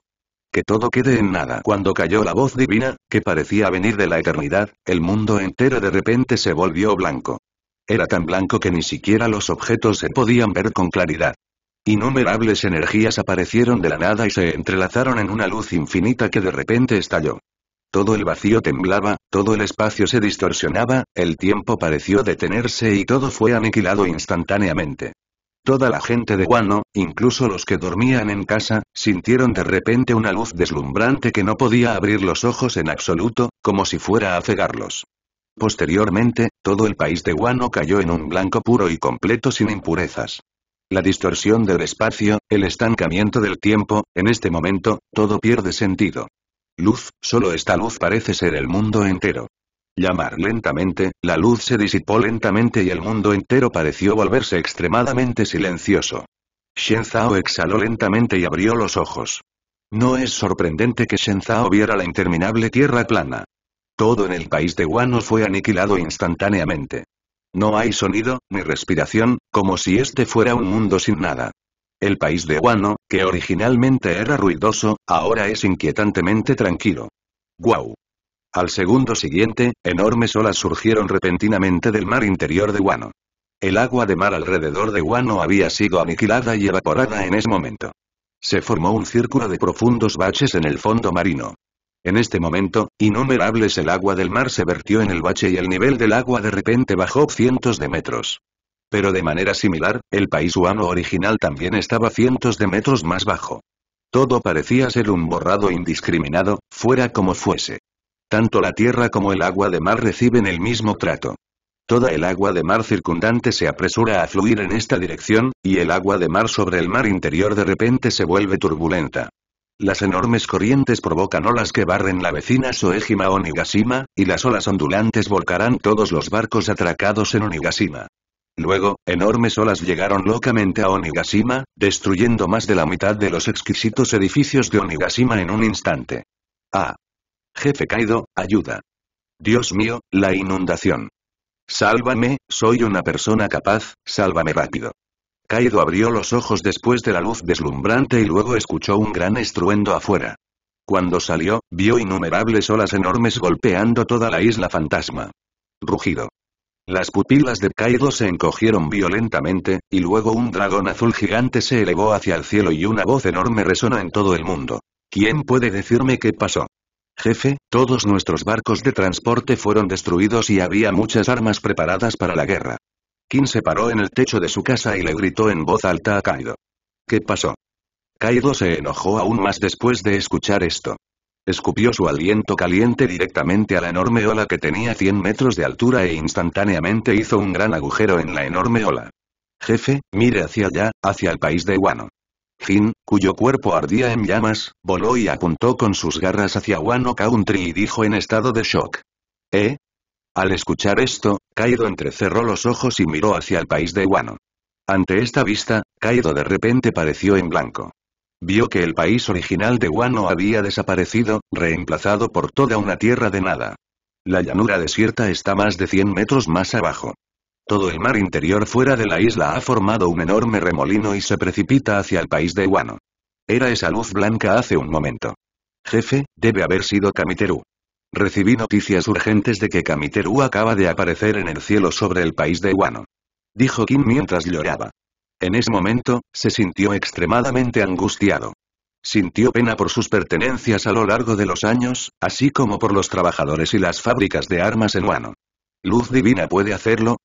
que todo quede en nada. Cuando cayó la voz divina, que parecía venir de la eternidad, el mundo entero de repente se volvió blanco. Era tan blanco que ni siquiera los objetos se podían ver con claridad. Innumerables energías aparecieron de la nada y se entrelazaron en una luz infinita que de repente estalló. Todo el vacío temblaba, todo el espacio se distorsionaba, el tiempo pareció detenerse y todo fue aniquilado instantáneamente. Toda la gente de Guano, incluso los que dormían en casa, sintieron de repente una luz deslumbrante que no podía abrir los ojos en absoluto, como si fuera a cegarlos. Posteriormente, todo el país de Guano cayó en un blanco puro y completo sin impurezas. La distorsión del espacio, el estancamiento del tiempo, en este momento, todo pierde sentido. Luz, solo esta luz parece ser el mundo entero llamar lentamente, la luz se disipó lentamente y el mundo entero pareció volverse extremadamente silencioso. Shen Zhao exhaló lentamente y abrió los ojos. No es sorprendente que Shen Zhao viera la interminable tierra plana. Todo en el país de Guano fue aniquilado instantáneamente. No hay sonido, ni respiración, como si este fuera un mundo sin nada. El país de Guano, que originalmente era ruidoso, ahora es inquietantemente tranquilo. ¡Guau! Al segundo siguiente, enormes olas surgieron repentinamente del mar interior de Guano. El agua de mar alrededor de Guano había sido aniquilada y evaporada en ese momento. Se formó un círculo de profundos baches en el fondo marino. En este momento, innumerables el agua del mar se vertió en el bache y el nivel del agua de repente bajó cientos de metros. Pero de manera similar, el país Huano original también estaba cientos de metros más bajo. Todo parecía ser un borrado indiscriminado, fuera como fuese. Tanto la tierra como el agua de mar reciben el mismo trato. Toda el agua de mar circundante se apresura a fluir en esta dirección, y el agua de mar sobre el mar interior de repente se vuelve turbulenta. Las enormes corrientes provocan olas que barren la vecina Soejima Onigashima, y las olas ondulantes volcarán todos los barcos atracados en Onigashima. Luego, enormes olas llegaron locamente a Onigashima, destruyendo más de la mitad de los exquisitos edificios de Onigashima en un instante. Ah, Jefe Kaido, ayuda. Dios mío, la inundación. Sálvame, soy una persona capaz, sálvame rápido. Kaido abrió los ojos después de la luz deslumbrante y luego escuchó un gran estruendo afuera. Cuando salió, vio innumerables olas enormes golpeando toda la isla fantasma. Rugido. Las pupilas de Kaido se encogieron violentamente, y luego un dragón azul gigante se elevó hacia el cielo y una voz enorme resonó en todo el mundo. ¿Quién puede decirme qué pasó? Jefe, todos nuestros barcos de transporte fueron destruidos y había muchas armas preparadas para la guerra. Kim se paró en el techo de su casa y le gritó en voz alta a Kaido. ¿Qué pasó? Kaido se enojó aún más después de escuchar esto. Escupió su aliento caliente directamente a la enorme ola que tenía 100 metros de altura e instantáneamente hizo un gran agujero en la enorme ola. Jefe, mire hacia allá, hacia el país de Wano. Jin, cuyo cuerpo ardía en llamas, voló y apuntó con sus garras hacia Wano Country y dijo en estado de shock. ¿Eh? Al escuchar esto, Kaido entrecerró los ojos y miró hacia el país de Wano. Ante esta vista, Kaido de repente pareció en blanco. Vio que el país original de Wano había desaparecido, reemplazado por toda una tierra de nada. La llanura desierta está más de 100 metros más abajo. Todo el mar interior fuera de la isla ha formado un enorme remolino y se precipita hacia el país de Guano. Era esa luz blanca hace un momento. Jefe, debe haber sido Kamiteru. Recibí noticias urgentes de que Kamiteru acaba de aparecer en el cielo sobre el país de Guano. Dijo Kim mientras lloraba. En ese momento, se sintió extremadamente angustiado. Sintió pena por sus pertenencias a lo largo de los años, así como por los trabajadores y las fábricas de armas en Guano. Luz divina puede hacerlo,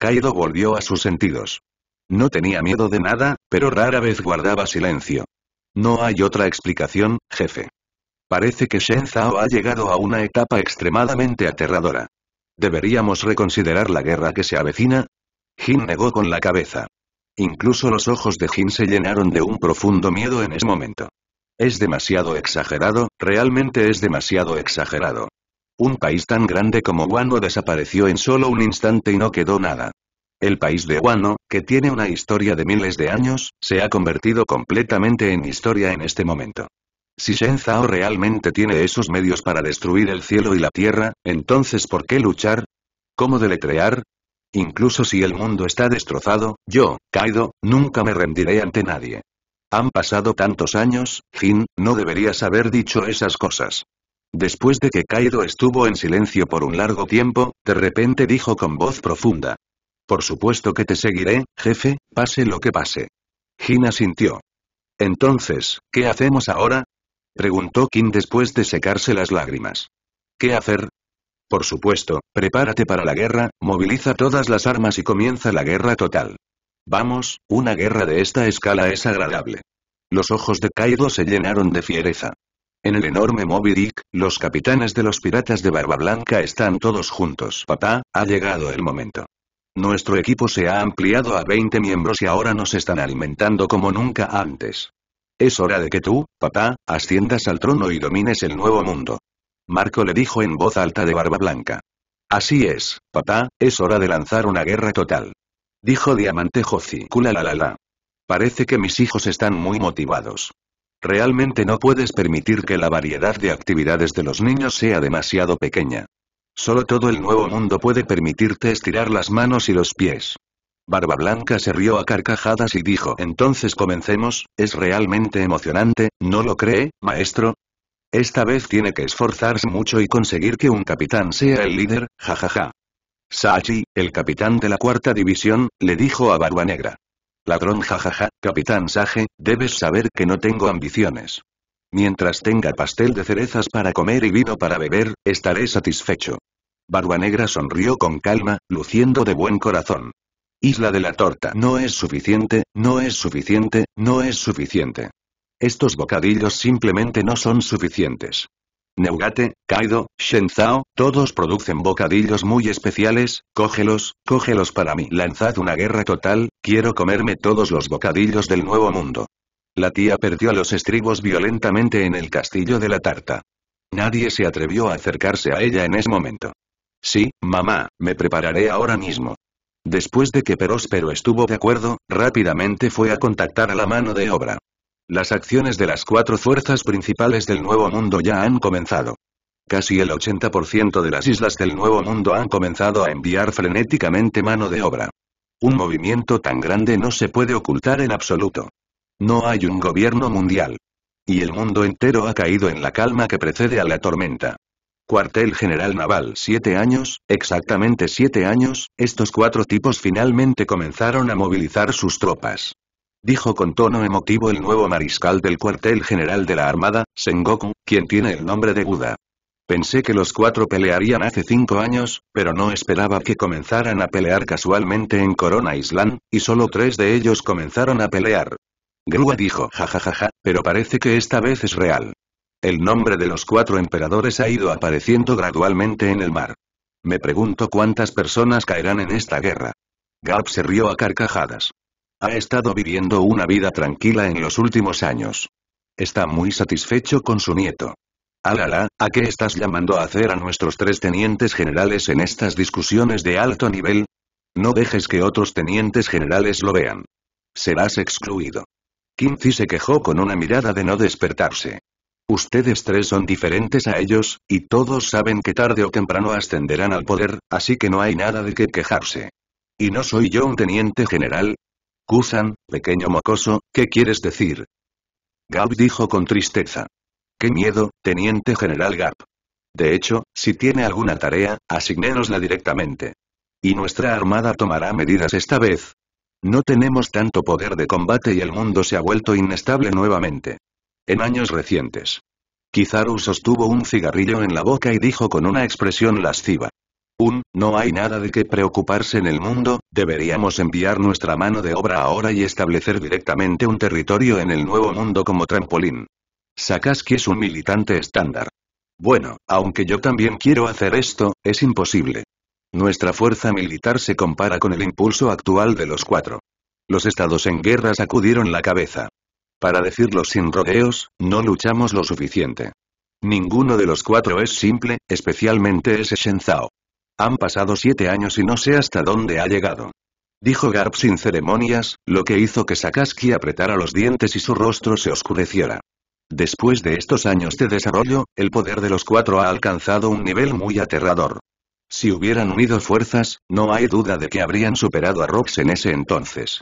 Kaido volvió a sus sentidos. No tenía miedo de nada, pero rara vez guardaba silencio. No hay otra explicación, jefe. Parece que Shen Zhao ha llegado a una etapa extremadamente aterradora. ¿Deberíamos reconsiderar la guerra que se avecina? Jin negó con la cabeza. Incluso los ojos de Jin se llenaron de un profundo miedo en ese momento. Es demasiado exagerado, realmente es demasiado exagerado. Un país tan grande como Guano desapareció en solo un instante y no quedó nada. El país de Guano, que tiene una historia de miles de años, se ha convertido completamente en historia en este momento. Si Shen Zhao realmente tiene esos medios para destruir el cielo y la tierra, entonces ¿por qué luchar? ¿Cómo deletrear? Incluso si el mundo está destrozado, yo, Kaido, nunca me rendiré ante nadie. Han pasado tantos años, Jin, no deberías haber dicho esas cosas. Después de que Kaido estuvo en silencio por un largo tiempo, de repente dijo con voz profunda. Por supuesto que te seguiré, jefe, pase lo que pase. Gina sintió. Entonces, ¿qué hacemos ahora? Preguntó Kim después de secarse las lágrimas. ¿Qué hacer? Por supuesto, prepárate para la guerra, moviliza todas las armas y comienza la guerra total. Vamos, una guerra de esta escala es agradable. Los ojos de Kaido se llenaron de fiereza. En el enorme Moby Dick, los capitanes de los piratas de Barba Blanca están todos juntos. Papá, ha llegado el momento. Nuestro equipo se ha ampliado a 20 miembros y ahora nos están alimentando como nunca antes. Es hora de que tú, papá, asciendas al trono y domines el nuevo mundo. Marco le dijo en voz alta de Barba Blanca. Así es, papá, es hora de lanzar una guerra total. Dijo Diamante Joci. la la la. Parece que mis hijos están muy motivados. Realmente no puedes permitir que la variedad de actividades de los niños sea demasiado pequeña. Solo todo el nuevo mundo puede permitirte estirar las manos y los pies. Barba Blanca se rió a carcajadas y dijo, entonces comencemos, es realmente emocionante, ¿no lo cree, maestro? Esta vez tiene que esforzarse mucho y conseguir que un capitán sea el líder, jajaja. Sachi, el capitán de la cuarta división, le dijo a Barba Negra. Ladrón jajaja, Capitán Sage, debes saber que no tengo ambiciones. Mientras tenga pastel de cerezas para comer y vino para beber, estaré satisfecho. Barba Negra sonrió con calma, luciendo de buen corazón. Isla de la torta. No es suficiente, no es suficiente, no es suficiente. Estos bocadillos simplemente no son suficientes. Neugate, Kaido, Shenzao, todos producen bocadillos muy especiales, cógelos, cógelos para mí. Lanzad una guerra total, quiero comerme todos los bocadillos del nuevo mundo. La tía perdió a los estribos violentamente en el castillo de la tarta. Nadie se atrevió a acercarse a ella en ese momento. Sí, mamá, me prepararé ahora mismo. Después de que Peróspero estuvo de acuerdo, rápidamente fue a contactar a la mano de obra. Las acciones de las cuatro fuerzas principales del Nuevo Mundo ya han comenzado. Casi el 80% de las islas del Nuevo Mundo han comenzado a enviar frenéticamente mano de obra. Un movimiento tan grande no se puede ocultar en absoluto. No hay un gobierno mundial. Y el mundo entero ha caído en la calma que precede a la tormenta. Cuartel General Naval. Siete años, exactamente siete años, estos cuatro tipos finalmente comenzaron a movilizar sus tropas dijo con tono emotivo el nuevo mariscal del cuartel general de la Armada, Sengoku, quien tiene el nombre de Buda. Pensé que los cuatro pelearían hace cinco años, pero no esperaba que comenzaran a pelear casualmente en Corona Island, y solo tres de ellos comenzaron a pelear. Grua dijo jajajaja, pero parece que esta vez es real. El nombre de los cuatro emperadores ha ido apareciendo gradualmente en el mar. Me pregunto cuántas personas caerán en esta guerra. Gab se rió a carcajadas. Ha estado viviendo una vida tranquila en los últimos años. Está muy satisfecho con su nieto. Alala, ¿a qué estás llamando a hacer a nuestros tres tenientes generales en estas discusiones de alto nivel? No dejes que otros tenientes generales lo vean. Serás excluido. Quincy se quejó con una mirada de no despertarse. Ustedes tres son diferentes a ellos, y todos saben que tarde o temprano ascenderán al poder, así que no hay nada de qué quejarse. Y no soy yo un teniente general, Kusan, pequeño mocoso, ¿qué quieres decir? Gap dijo con tristeza. ¡Qué miedo, teniente general Gap! De hecho, si tiene alguna tarea, asignénosla directamente. Y nuestra armada tomará medidas esta vez. No tenemos tanto poder de combate y el mundo se ha vuelto inestable nuevamente. En años recientes. Kizaru sostuvo un cigarrillo en la boca y dijo con una expresión lasciva. Un, no hay nada de qué preocuparse en el mundo, deberíamos enviar nuestra mano de obra ahora y establecer directamente un territorio en el nuevo mundo como trampolín. Sakaski es un militante estándar. Bueno, aunque yo también quiero hacer esto, es imposible. Nuestra fuerza militar se compara con el impulso actual de los cuatro. Los estados en guerra sacudieron la cabeza. Para decirlo sin rodeos, no luchamos lo suficiente. Ninguno de los cuatro es simple, especialmente ese Shenzhao. Han pasado siete años y no sé hasta dónde ha llegado. Dijo Garp sin ceremonias, lo que hizo que Sakaski apretara los dientes y su rostro se oscureciera. Después de estos años de desarrollo, el poder de los cuatro ha alcanzado un nivel muy aterrador. Si hubieran unido fuerzas, no hay duda de que habrían superado a Rox en ese entonces.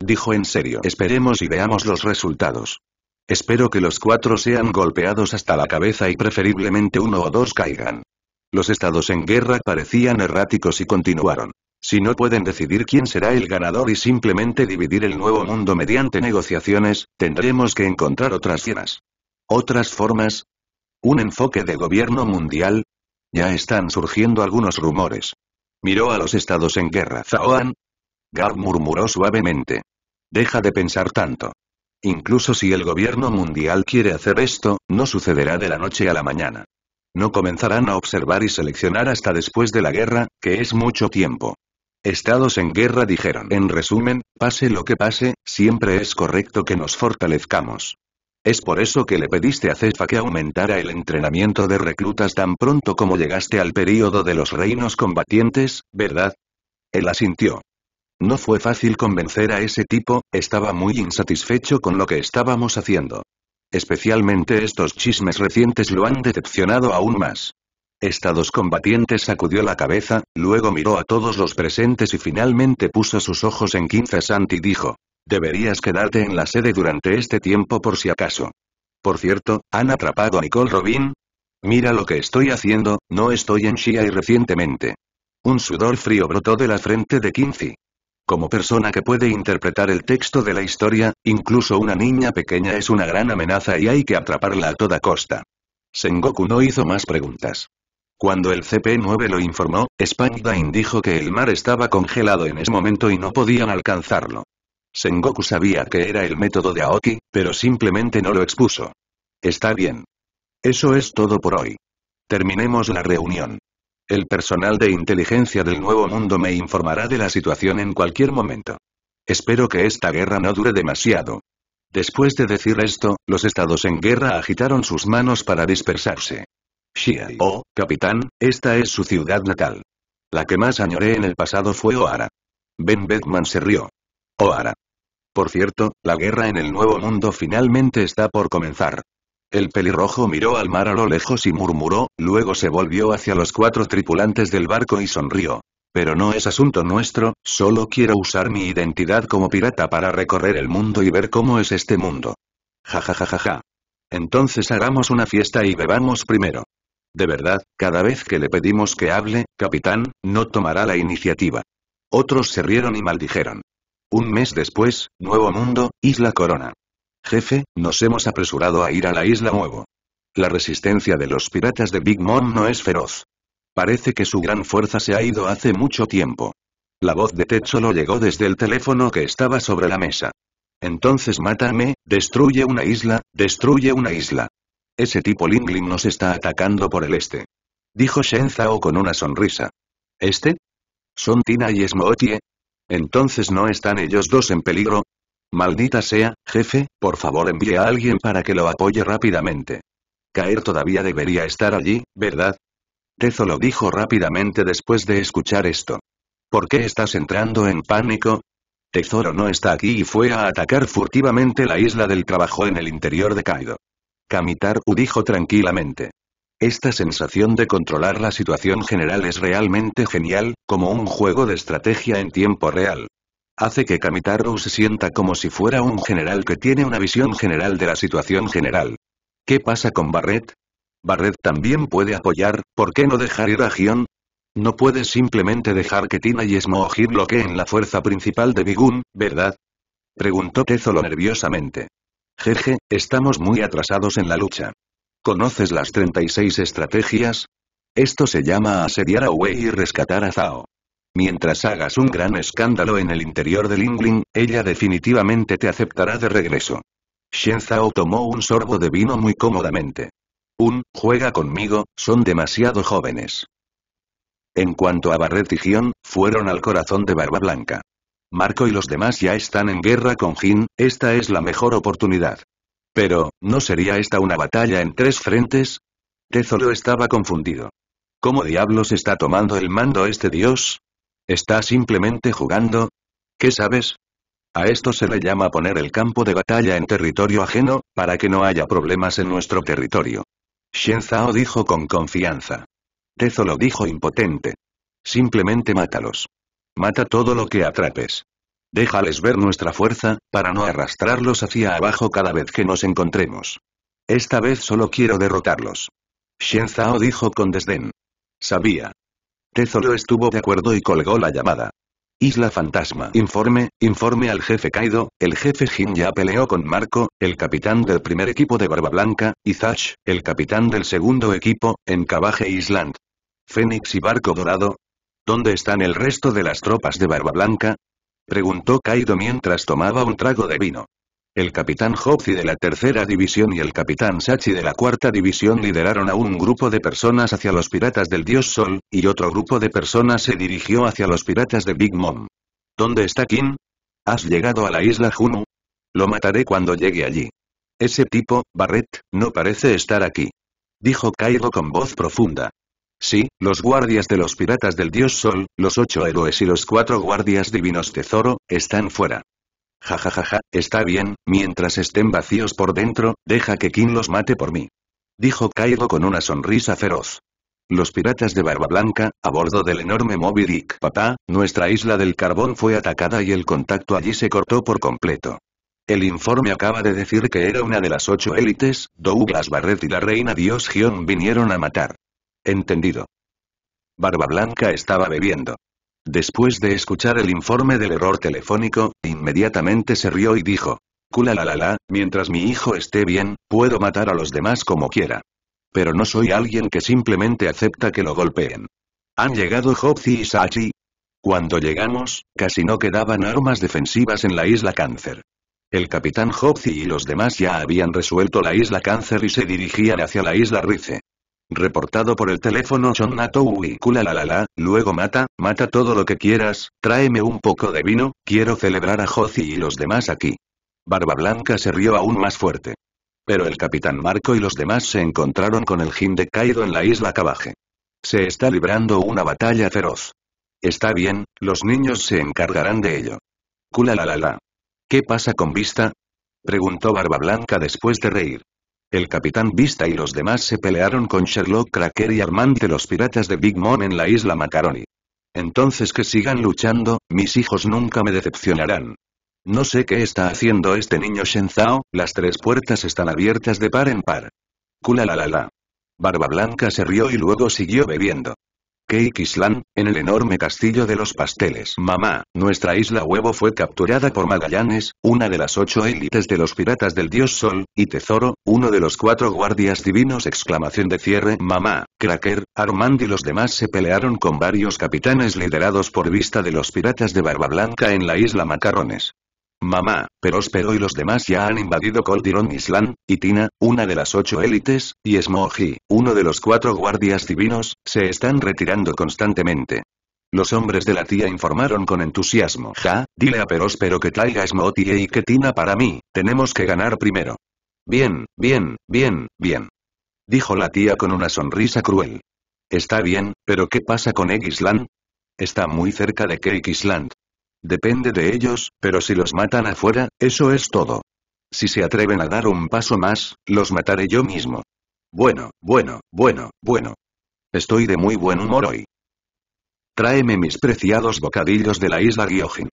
Dijo en serio, esperemos y veamos los resultados. Espero que los cuatro sean golpeados hasta la cabeza y preferiblemente uno o dos caigan. Los estados en guerra parecían erráticos y continuaron. Si no pueden decidir quién será el ganador y simplemente dividir el nuevo mundo mediante negociaciones, tendremos que encontrar otras vías, ¿Otras formas? ¿Un enfoque de gobierno mundial? Ya están surgiendo algunos rumores. Miró a los estados en guerra. Zaoan. Gar murmuró suavemente. Deja de pensar tanto. Incluso si el gobierno mundial quiere hacer esto, no sucederá de la noche a la mañana. No comenzarán a observar y seleccionar hasta después de la guerra, que es mucho tiempo. Estados en guerra dijeron. En resumen, pase lo que pase, siempre es correcto que nos fortalezcamos. Es por eso que le pediste a Cefa que aumentara el entrenamiento de reclutas tan pronto como llegaste al período de los reinos combatientes, ¿verdad? Él asintió. No fue fácil convencer a ese tipo, estaba muy insatisfecho con lo que estábamos haciendo. Especialmente estos chismes recientes lo han decepcionado aún más. Estados combatientes sacudió la cabeza, luego miró a todos los presentes y finalmente puso sus ojos en 15 Sant y dijo. Deberías quedarte en la sede durante este tiempo por si acaso. Por cierto, ¿han atrapado a Nicole Robin? Mira lo que estoy haciendo, no estoy en Shia y recientemente. Un sudor frío brotó de la frente de Quincy. Como persona que puede interpretar el texto de la historia, incluso una niña pequeña es una gran amenaza y hay que atraparla a toda costa. Sengoku no hizo más preguntas. Cuando el CP-9 lo informó, Spangdain dijo que el mar estaba congelado en ese momento y no podían alcanzarlo. Sengoku sabía que era el método de Aoki, pero simplemente no lo expuso. Está bien. Eso es todo por hoy. Terminemos la reunión. El personal de inteligencia del Nuevo Mundo me informará de la situación en cualquier momento. Espero que esta guerra no dure demasiado. Después de decir esto, los estados en guerra agitaron sus manos para dispersarse. Xiao, oh, capitán, esta es su ciudad natal. La que más añoré en el pasado fue Oara. Ben Bedman se rió. Oara. Por cierto, la guerra en el Nuevo Mundo finalmente está por comenzar. El pelirrojo miró al mar a lo lejos y murmuró, luego se volvió hacia los cuatro tripulantes del barco y sonrió. Pero no es asunto nuestro, solo quiero usar mi identidad como pirata para recorrer el mundo y ver cómo es este mundo. Ja ja ja ja ja. Entonces hagamos una fiesta y bebamos primero. De verdad, cada vez que le pedimos que hable, capitán, no tomará la iniciativa. Otros se rieron y maldijeron. Un mes después, Nuevo Mundo, Isla Corona. Jefe, nos hemos apresurado a ir a la isla Nuevo. La resistencia de los piratas de Big Mom no es feroz. Parece que su gran fuerza se ha ido hace mucho tiempo. La voz de Ted solo llegó desde el teléfono que estaba sobre la mesa. Entonces mátame, destruye una isla, destruye una isla. Ese tipo Lingling nos está atacando por el este. Dijo Shen Zhao con una sonrisa. ¿Este? ¿Son Tina y Smootie? Entonces no están ellos dos en peligro, Maldita sea, jefe, por favor envíe a alguien para que lo apoye rápidamente. Caer todavía debería estar allí, ¿verdad? Tezo lo dijo rápidamente después de escuchar esto. ¿Por qué estás entrando en pánico? Tezoro no está aquí y fue a atacar furtivamente la isla del trabajo en el interior de Kaido. Kamitaru dijo tranquilamente. Esta sensación de controlar la situación general es realmente genial, como un juego de estrategia en tiempo real. Hace que Kamitaro se sienta como si fuera un general que tiene una visión general de la situación general. ¿Qué pasa con Barret? Barret también puede apoyar, ¿por qué no dejar ir a Gion? No puedes simplemente dejar que Tina y Smohir bloqueen la fuerza principal de Bigun, ¿verdad? Preguntó Tezolo nerviosamente. Jeje, estamos muy atrasados en la lucha. ¿Conoces las 36 estrategias? Esto se llama asediar a Wei y rescatar a Zao. Mientras hagas un gran escándalo en el interior de Lingling, ella definitivamente te aceptará de regreso. Shen Zhao tomó un sorbo de vino muy cómodamente. Un, juega conmigo, son demasiado jóvenes. En cuanto a Barret y Gion, fueron al corazón de Barba Blanca. Marco y los demás ya están en guerra con Jin, esta es la mejor oportunidad. Pero, ¿no sería esta una batalla en tres frentes? Tezolo estaba confundido. ¿Cómo diablos está tomando el mando este dios? ¿Está simplemente jugando? ¿Qué sabes? A esto se le llama poner el campo de batalla en territorio ajeno, para que no haya problemas en nuestro territorio. Shen Zhao dijo con confianza. Tezo lo dijo impotente. Simplemente mátalos. Mata todo lo que atrapes. Déjales ver nuestra fuerza, para no arrastrarlos hacia abajo cada vez que nos encontremos. Esta vez solo quiero derrotarlos. Shen Zhao dijo con desdén. Sabía. Tezolo estuvo de acuerdo y colgó la llamada. Isla Fantasma. Informe, informe al jefe Kaido, el jefe Jin ya peleó con Marco, el capitán del primer equipo de Barba Blanca, y Zach, el capitán del segundo equipo, en Cabaje Island. Fénix y Barco Dorado. ¿Dónde están el resto de las tropas de Barba Blanca? Preguntó Kaido mientras tomaba un trago de vino. El capitán Hopzi de la tercera división y el capitán Sachi de la cuarta división lideraron a un grupo de personas hacia los piratas del dios Sol, y otro grupo de personas se dirigió hacia los piratas de Big Mom. ¿Dónde está Kim? ¿Has llegado a la isla Junu? Lo mataré cuando llegue allí. Ese tipo, Barret, no parece estar aquí. Dijo Cairo con voz profunda. Sí, los guardias de los piratas del dios Sol, los ocho héroes y los cuatro guardias divinos de Zoro, están fuera jajajaja, ja, ja, está bien, mientras estén vacíos por dentro, deja que Kim los mate por mí. Dijo Cairo con una sonrisa feroz. Los piratas de Barba Blanca, a bordo del enorme Moby Dick. Papá, nuestra isla del carbón fue atacada y el contacto allí se cortó por completo. El informe acaba de decir que era una de las ocho élites, Douglas Barrett y la reina Dios Gion vinieron a matar. Entendido. Barba Blanca estaba bebiendo. Después de escuchar el informe del error telefónico, inmediatamente se rió y dijo. Cula la la la, mientras mi hijo esté bien, puedo matar a los demás como quiera. Pero no soy alguien que simplemente acepta que lo golpeen. Han llegado Hopzi y Sachi. Cuando llegamos, casi no quedaban armas defensivas en la isla Cáncer. El capitán Hopzi y los demás ya habían resuelto la isla Cáncer y se dirigían hacia la isla Rice. Reportado por el teléfono kula la luego mata, mata todo lo que quieras, tráeme un poco de vino, quiero celebrar a Josie y los demás aquí. Barba Blanca se rió aún más fuerte. Pero el Capitán Marco y los demás se encontraron con el de Kaido en la isla Cabaje. Se está librando una batalla feroz. Está bien, los niños se encargarán de ello. Kula la la la. ¿Qué pasa con Vista? Preguntó Barba Blanca después de reír. El Capitán Vista y los demás se pelearon con Sherlock Cracker y Armand de los piratas de Big Mom en la isla Macaroni. Entonces que sigan luchando, mis hijos nunca me decepcionarán. No sé qué está haciendo este niño Shenzao, las tres puertas están abiertas de par en par. Kula la la la. Barba Blanca se rió y luego siguió bebiendo. Cake Island, en el enorme castillo de los pasteles. Mamá, nuestra isla huevo fue capturada por Magallanes, una de las ocho élites de los piratas del dios Sol, y Tesoro, uno de los cuatro guardias divinos exclamación de cierre. Mamá, Cracker, Armand y los demás se pelearon con varios capitanes liderados por vista de los piratas de Barba Blanca en la isla Macarrones. Mamá, Peróspero y los demás ya han invadido Coldiron Island, y Tina, una de las ocho élites, y Smoji, uno de los cuatro guardias divinos, se están retirando constantemente. Los hombres de la tía informaron con entusiasmo. Ja, dile a Peróspero que traiga Smoji y que Tina para mí, tenemos que ganar primero. Bien, bien, bien, bien. Dijo la tía con una sonrisa cruel. Está bien, pero ¿qué pasa con x Está muy cerca de Cake Island. Depende de ellos, pero si los matan afuera, eso es todo. Si se atreven a dar un paso más, los mataré yo mismo. Bueno, bueno, bueno, bueno. Estoy de muy buen humor hoy. Tráeme mis preciados bocadillos de la isla Gyojin.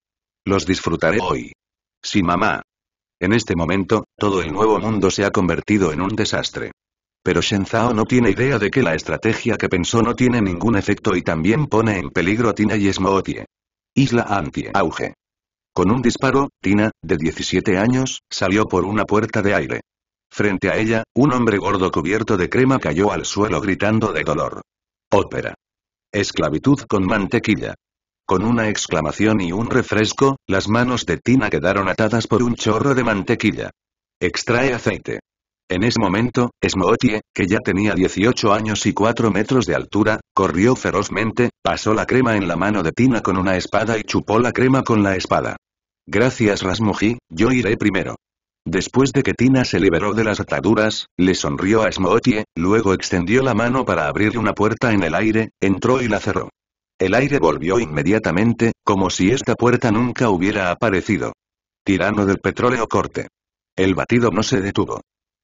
Los disfrutaré hoy. Sí mamá. En este momento, todo el nuevo mundo se ha convertido en un desastre. Pero Zhao no tiene idea de que la estrategia que pensó no tiene ningún efecto y también pone en peligro a Tina y Smootie. Isla Antie auge Con un disparo, Tina, de 17 años, salió por una puerta de aire. Frente a ella, un hombre gordo cubierto de crema cayó al suelo gritando de dolor. Ópera. Esclavitud con mantequilla. Con una exclamación y un refresco, las manos de Tina quedaron atadas por un chorro de mantequilla. Extrae aceite. En ese momento, Smootie, que ya tenía 18 años y 4 metros de altura, Corrió ferozmente, pasó la crema en la mano de Tina con una espada y chupó la crema con la espada. Gracias Rasmuji, yo iré primero. Después de que Tina se liberó de las ataduras, le sonrió a Smootie, luego extendió la mano para abrir una puerta en el aire, entró y la cerró. El aire volvió inmediatamente, como si esta puerta nunca hubiera aparecido. Tirano del petróleo corte. El batido no se detuvo.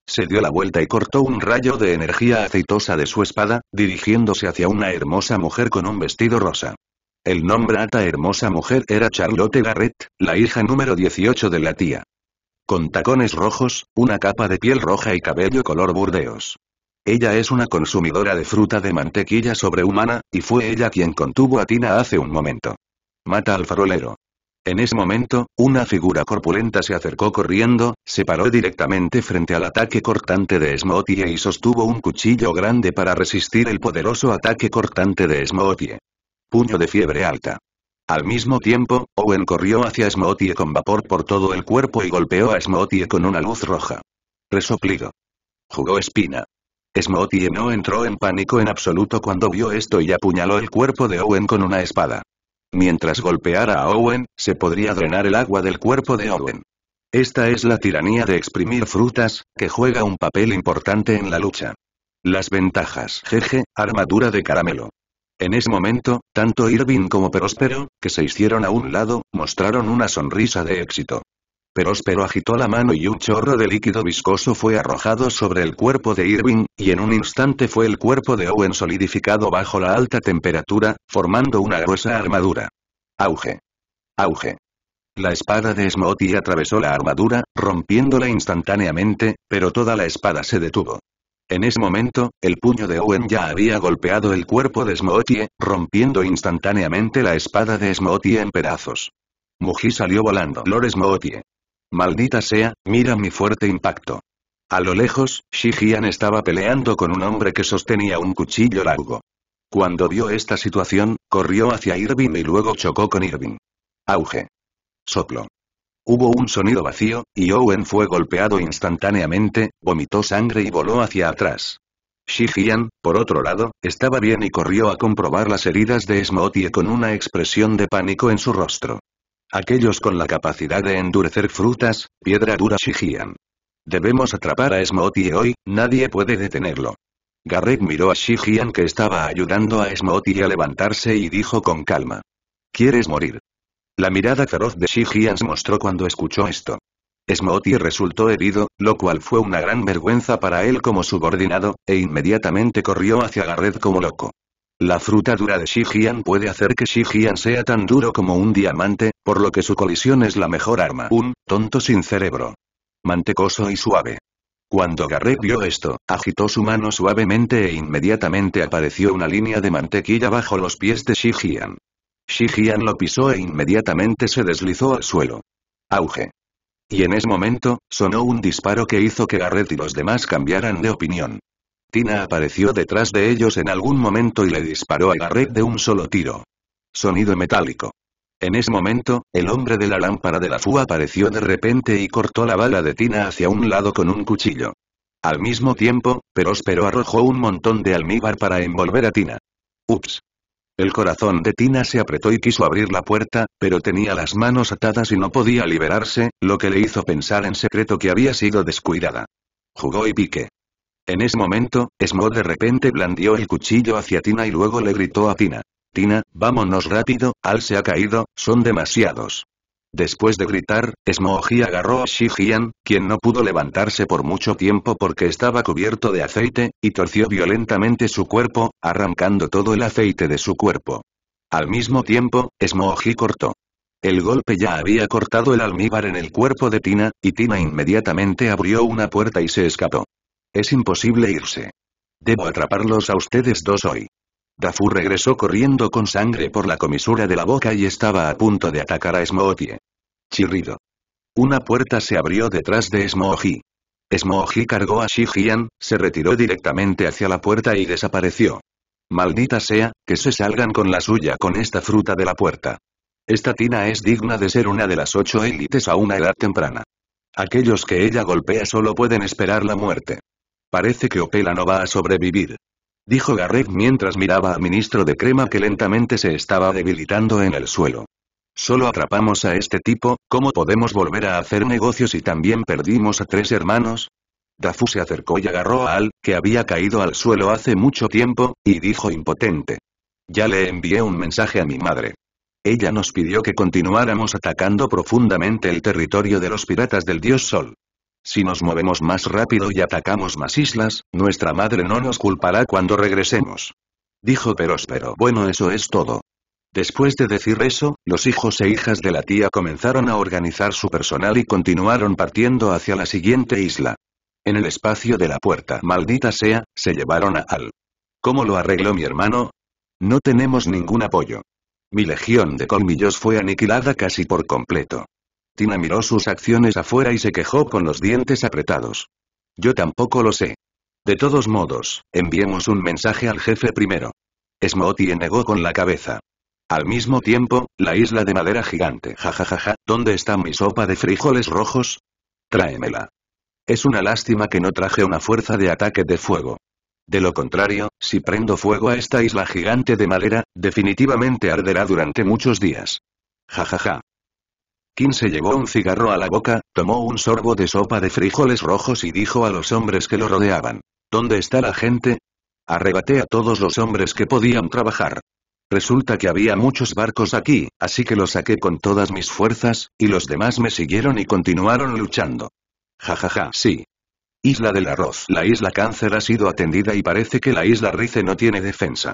Se dio la vuelta y cortó un rayo de energía aceitosa de su espada, dirigiéndose hacia una hermosa mujer con un vestido rosa. El nombre esta hermosa mujer era Charlotte Garrett, la hija número 18 de la tía. Con tacones rojos, una capa de piel roja y cabello color burdeos. Ella es una consumidora de fruta de mantequilla sobrehumana, y fue ella quien contuvo a Tina hace un momento. Mata al farolero. En ese momento, una figura corpulenta se acercó corriendo, se paró directamente frente al ataque cortante de Smotie y sostuvo un cuchillo grande para resistir el poderoso ataque cortante de Smotie. Puño de fiebre alta. Al mismo tiempo, Owen corrió hacia Smotie con vapor por todo el cuerpo y golpeó a Smotie con una luz roja. Resoplido. Jugó espina. Smotie no entró en pánico en absoluto cuando vio esto y apuñaló el cuerpo de Owen con una espada. Mientras golpeara a Owen, se podría drenar el agua del cuerpo de Owen. Esta es la tiranía de exprimir frutas, que juega un papel importante en la lucha. Las ventajas. Jeje, armadura de caramelo. En ese momento, tanto Irving como Prospero, que se hicieron a un lado, mostraron una sonrisa de éxito. Peróspero agitó la mano y un chorro de líquido viscoso fue arrojado sobre el cuerpo de Irving, y en un instante fue el cuerpo de Owen solidificado bajo la alta temperatura, formando una gruesa armadura. Auge. Auge. La espada de Smoti atravesó la armadura, rompiéndola instantáneamente, pero toda la espada se detuvo. En ese momento, el puño de Owen ya había golpeado el cuerpo de Smootie, rompiendo instantáneamente la espada de Smootie en pedazos. Muji salió volando. Lord Maldita sea, mira mi fuerte impacto. A lo lejos, Shijian estaba peleando con un hombre que sostenía un cuchillo largo. Cuando vio esta situación, corrió hacia Irving y luego chocó con Irving. Auge. Soplo. Hubo un sonido vacío, y Owen fue golpeado instantáneamente, vomitó sangre y voló hacia atrás. Shijian, por otro lado, estaba bien y corrió a comprobar las heridas de Smotie con una expresión de pánico en su rostro. Aquellos con la capacidad de endurecer frutas, piedra dura Shijian. Debemos atrapar a y hoy, nadie puede detenerlo. Garrett miró a Shijian que estaba ayudando a y a levantarse y dijo con calma. ¿Quieres morir? La mirada feroz de Shijian se mostró cuando escuchó esto. Smotie resultó herido, lo cual fue una gran vergüenza para él como subordinado, e inmediatamente corrió hacia Garrett como loco. La fruta dura de Shijian puede hacer que Shijian sea tan duro como un diamante, por lo que su colisión es la mejor arma. Un, tonto sin cerebro. Mantecoso y suave. Cuando Garrett vio esto, agitó su mano suavemente e inmediatamente apareció una línea de mantequilla bajo los pies de Shijian. Shijian lo pisó e inmediatamente se deslizó al suelo. Auge. Y en ese momento, sonó un disparo que hizo que Garrett y los demás cambiaran de opinión. Tina apareció detrás de ellos en algún momento y le disparó a red de un solo tiro. Sonido metálico. En ese momento, el hombre de la lámpara de la FU apareció de repente y cortó la bala de Tina hacia un lado con un cuchillo. Al mismo tiempo, Peróspero arrojó un montón de almíbar para envolver a Tina. Ups. El corazón de Tina se apretó y quiso abrir la puerta, pero tenía las manos atadas y no podía liberarse, lo que le hizo pensar en secreto que había sido descuidada. Jugó y pique. En ese momento, Esmo de repente blandió el cuchillo hacia Tina y luego le gritó a Tina. Tina, vámonos rápido, Al se ha caído, son demasiados. Después de gritar, Smoji agarró a Shijian, quien no pudo levantarse por mucho tiempo porque estaba cubierto de aceite, y torció violentamente su cuerpo, arrancando todo el aceite de su cuerpo. Al mismo tiempo, Smoji cortó. El golpe ya había cortado el almíbar en el cuerpo de Tina, y Tina inmediatamente abrió una puerta y se escapó. Es imposible irse. Debo atraparlos a ustedes dos hoy. Dafu regresó corriendo con sangre por la comisura de la boca y estaba a punto de atacar a Smoothie. Chirrido. Una puerta se abrió detrás de smoghi smoghi cargó a Shijian, se retiró directamente hacia la puerta y desapareció. Maldita sea, que se salgan con la suya con esta fruta de la puerta. Esta Tina es digna de ser una de las ocho élites a una edad temprana. Aquellos que ella golpea solo pueden esperar la muerte. Parece que Opela no va a sobrevivir. Dijo Garrett mientras miraba al ministro de crema que lentamente se estaba debilitando en el suelo. Solo atrapamos a este tipo, ¿cómo podemos volver a hacer negocios si también perdimos a tres hermanos? Dafu se acercó y agarró a Al, que había caído al suelo hace mucho tiempo, y dijo impotente. Ya le envié un mensaje a mi madre. Ella nos pidió que continuáramos atacando profundamente el territorio de los piratas del dios Sol. Si nos movemos más rápido y atacamos más islas, nuestra madre no nos culpará cuando regresemos. Dijo Peróspero. Bueno eso es todo. Después de decir eso, los hijos e hijas de la tía comenzaron a organizar su personal y continuaron partiendo hacia la siguiente isla. En el espacio de la puerta maldita sea, se llevaron a Al. ¿Cómo lo arregló mi hermano? No tenemos ningún apoyo. Mi legión de colmillos fue aniquilada casi por completo. Tina miró sus acciones afuera y se quejó con los dientes apretados. Yo tampoco lo sé. De todos modos, enviemos un mensaje al jefe primero. y negó con la cabeza. Al mismo tiempo, la isla de madera gigante. Jajajaja, ja, ¿dónde está mi sopa de frijoles rojos? Tráemela. Es una lástima que no traje una fuerza de ataque de fuego. De lo contrario, si prendo fuego a esta isla gigante de madera, definitivamente arderá durante muchos días. Jajaja. Ja, Kim se llevó un cigarro a la boca, tomó un sorbo de sopa de frijoles rojos y dijo a los hombres que lo rodeaban, ¿Dónde está la gente? Arrebaté a todos los hombres que podían trabajar. Resulta que había muchos barcos aquí, así que los saqué con todas mis fuerzas, y los demás me siguieron y continuaron luchando. Ja ja, ja, sí. Isla del Arroz. La isla Cáncer ha sido atendida y parece que la isla Rice no tiene defensa.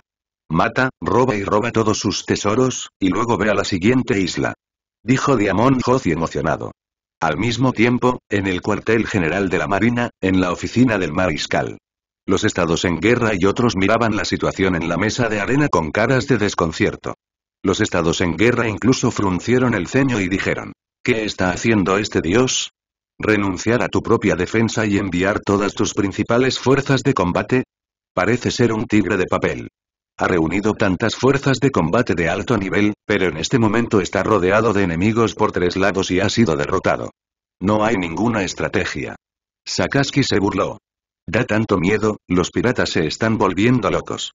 Mata, roba y roba todos sus tesoros, y luego ve a la siguiente isla dijo Diamond y emocionado. Al mismo tiempo, en el cuartel general de la Marina, en la oficina del mariscal. Los estados en guerra y otros miraban la situación en la mesa de arena con caras de desconcierto. Los estados en guerra incluso fruncieron el ceño y dijeron, ¿qué está haciendo este dios? ¿Renunciar a tu propia defensa y enviar todas tus principales fuerzas de combate? Parece ser un tigre de papel. Ha reunido tantas fuerzas de combate de alto nivel, pero en este momento está rodeado de enemigos por tres lados y ha sido derrotado. No hay ninguna estrategia. Sakaski se burló. Da tanto miedo, los piratas se están volviendo locos.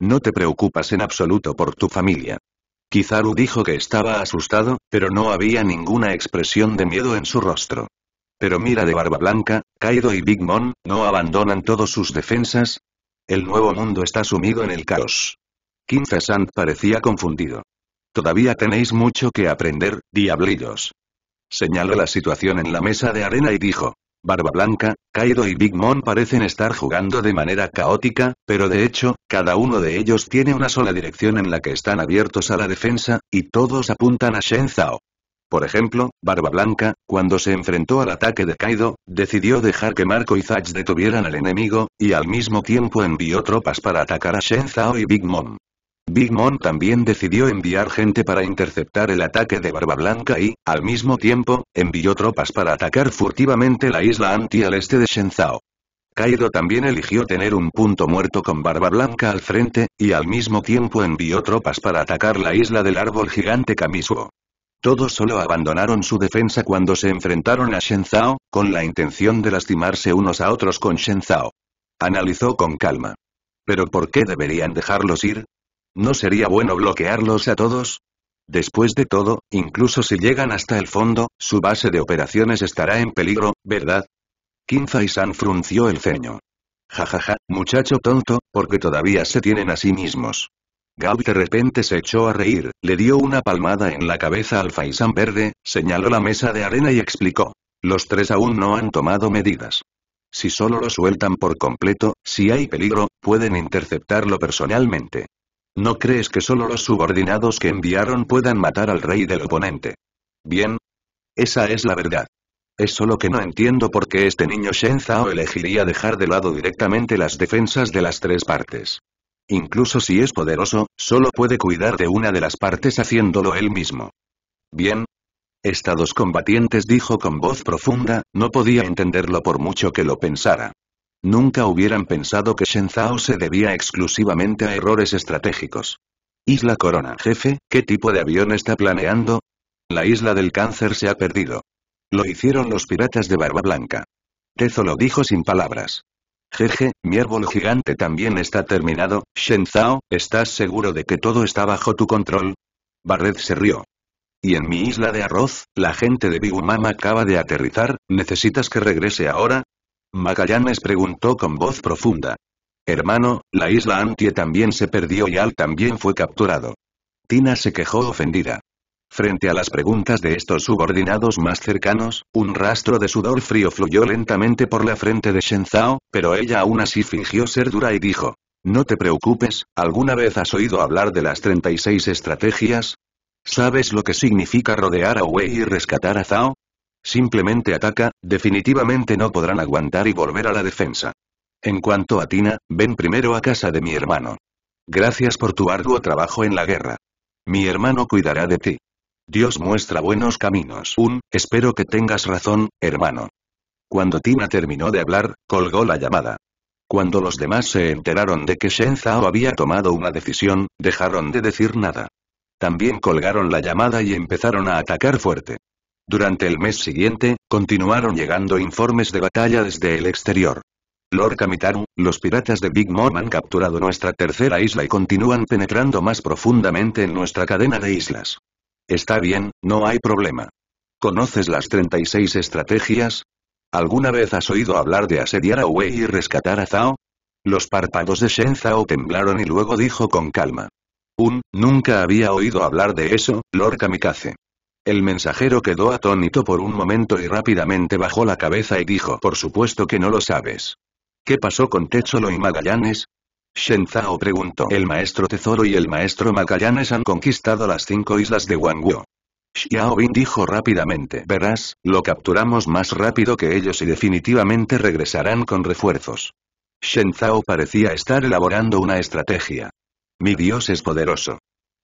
No te preocupas en absoluto por tu familia. Kizaru dijo que estaba asustado, pero no había ninguna expresión de miedo en su rostro. Pero mira de Barba Blanca, Kaido y Big Mom, no abandonan todos sus defensas, el nuevo mundo está sumido en el caos. Kim Sand parecía confundido. Todavía tenéis mucho que aprender, diablillos. Señaló la situación en la mesa de arena y dijo. Barba Blanca, Kaido y Big Mom parecen estar jugando de manera caótica, pero de hecho, cada uno de ellos tiene una sola dirección en la que están abiertos a la defensa, y todos apuntan a Shen Zhao. Por ejemplo, Barba Blanca, cuando se enfrentó al ataque de Kaido, decidió dejar que Marco y Zatch detuvieran al enemigo, y al mismo tiempo envió tropas para atacar a Shen y Big Mom. Big Mom también decidió enviar gente para interceptar el ataque de Barba Blanca y, al mismo tiempo, envió tropas para atacar furtivamente la isla Anti al este de Shenzhou. Kaido también eligió tener un punto muerto con Barba Blanca al frente, y al mismo tiempo envió tropas para atacar la isla del árbol gigante Kamisuo. Todos solo abandonaron su defensa cuando se enfrentaron a Shen Zhao, con la intención de lastimarse unos a otros con Shen Zhao. Analizó con calma. ¿Pero por qué deberían dejarlos ir? ¿No sería bueno bloquearlos a todos? Después de todo, incluso si llegan hasta el fondo, su base de operaciones estará en peligro, ¿verdad? Qin Faisan frunció el ceño. Jajaja, ja, ja, muchacho tonto, porque todavía se tienen a sí mismos. Gao de repente se echó a reír, le dio una palmada en la cabeza al faisán verde, señaló la mesa de arena y explicó. Los tres aún no han tomado medidas. Si solo lo sueltan por completo, si hay peligro, pueden interceptarlo personalmente. ¿No crees que solo los subordinados que enviaron puedan matar al rey del oponente? Bien. Esa es la verdad. Es solo que no entiendo por qué este niño Shen Zhao elegiría dejar de lado directamente las defensas de las tres partes. Incluso si es poderoso, solo puede cuidar de una de las partes haciéndolo él mismo. Bien. Estados combatientes dijo con voz profunda, no podía entenderlo por mucho que lo pensara. Nunca hubieran pensado que Shen Zhao se debía exclusivamente a errores estratégicos. Isla Corona Jefe, ¿qué tipo de avión está planeando? La isla del cáncer se ha perdido. Lo hicieron los piratas de Barba Blanca. Tezo lo dijo sin palabras. Jeje, mi árbol gigante también está terminado, Shen ¿estás seguro de que todo está bajo tu control? Barret se rió. Y en mi isla de arroz, la gente de Bigumama acaba de aterrizar, ¿necesitas que regrese ahora? Magallanes preguntó con voz profunda. Hermano, la isla Antie también se perdió y Al también fue capturado. Tina se quejó ofendida. Frente a las preguntas de estos subordinados más cercanos, un rastro de sudor frío fluyó lentamente por la frente de Shen Zhao, pero ella aún así fingió ser dura y dijo. No te preocupes, ¿alguna vez has oído hablar de las 36 estrategias? ¿Sabes lo que significa rodear a Wei y rescatar a Zhao? Simplemente ataca, definitivamente no podrán aguantar y volver a la defensa. En cuanto a Tina, ven primero a casa de mi hermano. Gracias por tu arduo trabajo en la guerra. Mi hermano cuidará de ti. Dios muestra buenos caminos. Un, espero que tengas razón, hermano. Cuando Tina terminó de hablar, colgó la llamada. Cuando los demás se enteraron de que Shen Zhao había tomado una decisión, dejaron de decir nada. También colgaron la llamada y empezaron a atacar fuerte. Durante el mes siguiente, continuaron llegando informes de batalla desde el exterior. Lord Kamitaru, los piratas de Big Mom han capturado nuestra tercera isla y continúan penetrando más profundamente en nuestra cadena de islas. Está bien, no hay problema. ¿Conoces las 36 estrategias? ¿Alguna vez has oído hablar de asediar a Wei y rescatar a Zhao? Los párpados de Shen Zhao temblaron y luego dijo con calma. Un, nunca había oído hablar de eso, Lord Kamikaze. El mensajero quedó atónito por un momento y rápidamente bajó la cabeza y dijo por supuesto que no lo sabes. ¿Qué pasó con Techolo y Magallanes? Shen Zhao preguntó. El maestro Tesoro y el maestro Magallanes han conquistado las cinco islas de Wanguo. Xiao dijo rápidamente. Verás, lo capturamos más rápido que ellos y definitivamente regresarán con refuerzos. Shen Zhao parecía estar elaborando una estrategia. Mi dios es poderoso.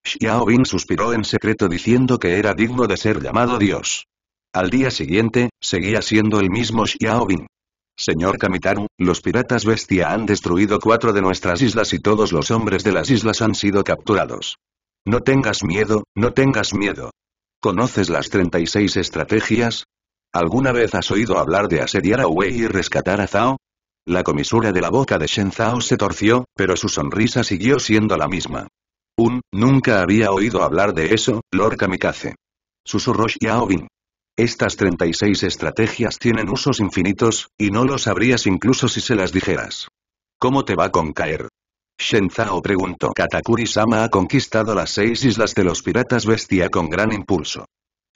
Xiaobin suspiró en secreto diciendo que era digno de ser llamado dios. Al día siguiente, seguía siendo el mismo Xiao Señor Kamitaru, los piratas bestia han destruido cuatro de nuestras islas y todos los hombres de las islas han sido capturados. No tengas miedo, no tengas miedo. ¿Conoces las 36 estrategias? ¿Alguna vez has oído hablar de asediar a Wei y rescatar a Zhao? La comisura de la boca de Shen Zhao se torció, pero su sonrisa siguió siendo la misma. Un, nunca había oído hablar de eso, Lord Kamikaze. Susurró Xiaobin. Estas 36 estrategias tienen usos infinitos, y no lo sabrías incluso si se las dijeras. ¿Cómo te va con caer? Shen Zhao preguntó. Katakuri-sama ha conquistado las seis islas de los piratas bestia con gran impulso.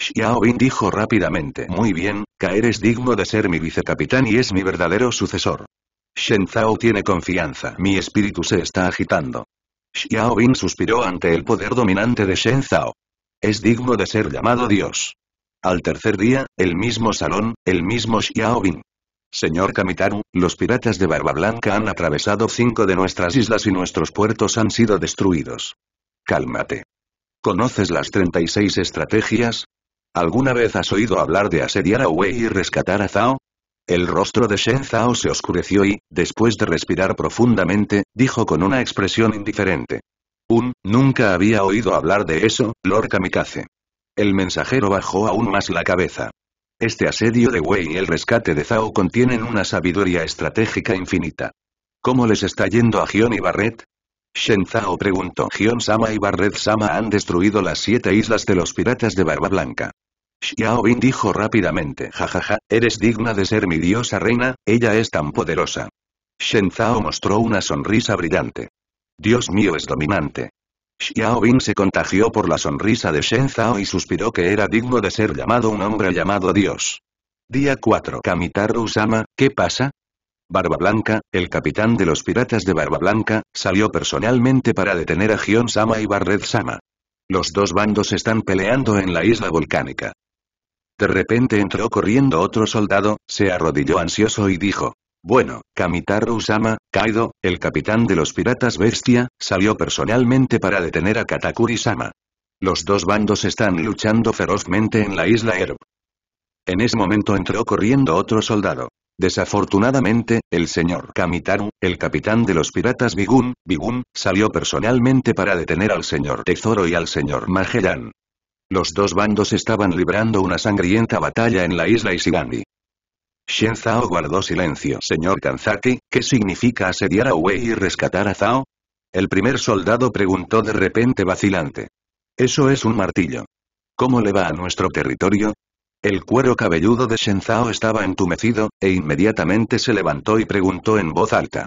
Xiao Bin dijo rápidamente. Muy bien, Caer es digno de ser mi vicecapitán y es mi verdadero sucesor. Shen Zhao tiene confianza. Mi espíritu se está agitando. Xiao Bin suspiró ante el poder dominante de Shen Es digno de ser llamado Dios. Al tercer día, el mismo salón, el mismo Xiaobin. Señor Kamitaru, los piratas de Barba Blanca han atravesado cinco de nuestras islas y nuestros puertos han sido destruidos. Cálmate. ¿Conoces las 36 estrategias? ¿Alguna vez has oído hablar de asediar a Wei y rescatar a Zhao? El rostro de Shen Zhao se oscureció y, después de respirar profundamente, dijo con una expresión indiferente. Un, nunca había oído hablar de eso, Lord Kamikaze. El mensajero bajó aún más la cabeza. Este asedio de Wei y el rescate de Zhao contienen una sabiduría estratégica infinita. ¿Cómo les está yendo a Gion y Barret? Shen Zhao preguntó. Gion Sama y Barret Sama han destruido las siete islas de los piratas de Barba Blanca. Xiao dijo rápidamente. Jajaja, eres digna de ser mi diosa reina, ella es tan poderosa. Shen Zhao mostró una sonrisa brillante. Dios mío es dominante. Xiao se contagió por la sonrisa de Shen Zhao y suspiró que era digno de ser llamado un hombre llamado Dios. Día 4 Kamitaru Sama, ¿qué pasa? Barba Blanca, el capitán de los piratas de Barba Blanca, salió personalmente para detener a Gion Sama y Barret Sama. Los dos bandos están peleando en la isla volcánica. De repente entró corriendo otro soldado, se arrodilló ansioso y dijo, bueno, Kamitaru Usama, Kaido, el capitán de los piratas bestia, salió personalmente para detener a Katakuri-sama. Los dos bandos están luchando ferozmente en la isla Herb. En ese momento entró corriendo otro soldado. Desafortunadamente, el señor Kamitaru, el capitán de los piratas Bigun, Bigun, salió personalmente para detener al señor Tezoro y al señor Magellan. Los dos bandos estaban librando una sangrienta batalla en la isla Isigami. Shen Zhao guardó silencio. Señor Kanzaki, ¿qué significa asediar a Wei y rescatar a Zhao? El primer soldado preguntó de repente vacilante. Eso es un martillo. ¿Cómo le va a nuestro territorio? El cuero cabelludo de Shen Zhao estaba entumecido, e inmediatamente se levantó y preguntó en voz alta.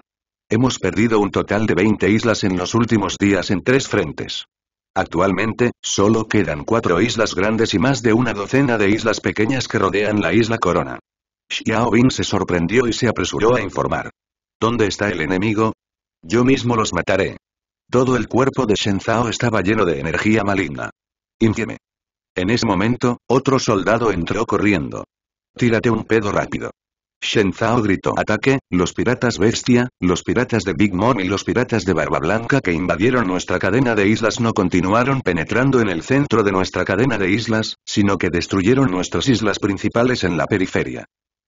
Hemos perdido un total de 20 islas en los últimos días en tres frentes. Actualmente, solo quedan cuatro islas grandes y más de una docena de islas pequeñas que rodean la isla Corona. Xiao se sorprendió y se apresuró a informar. ¿Dónde está el enemigo? Yo mismo los mataré. Todo el cuerpo de Shen Zhao estaba lleno de energía maligna. Infieme. En ese momento, otro soldado entró corriendo. Tírate un pedo rápido. Shen Zhao gritó ataque, los piratas bestia, los piratas de Big Mom y los piratas de Barba Blanca que invadieron nuestra cadena de islas no continuaron penetrando en el centro de nuestra cadena de islas, sino que destruyeron nuestras islas principales en la periferia.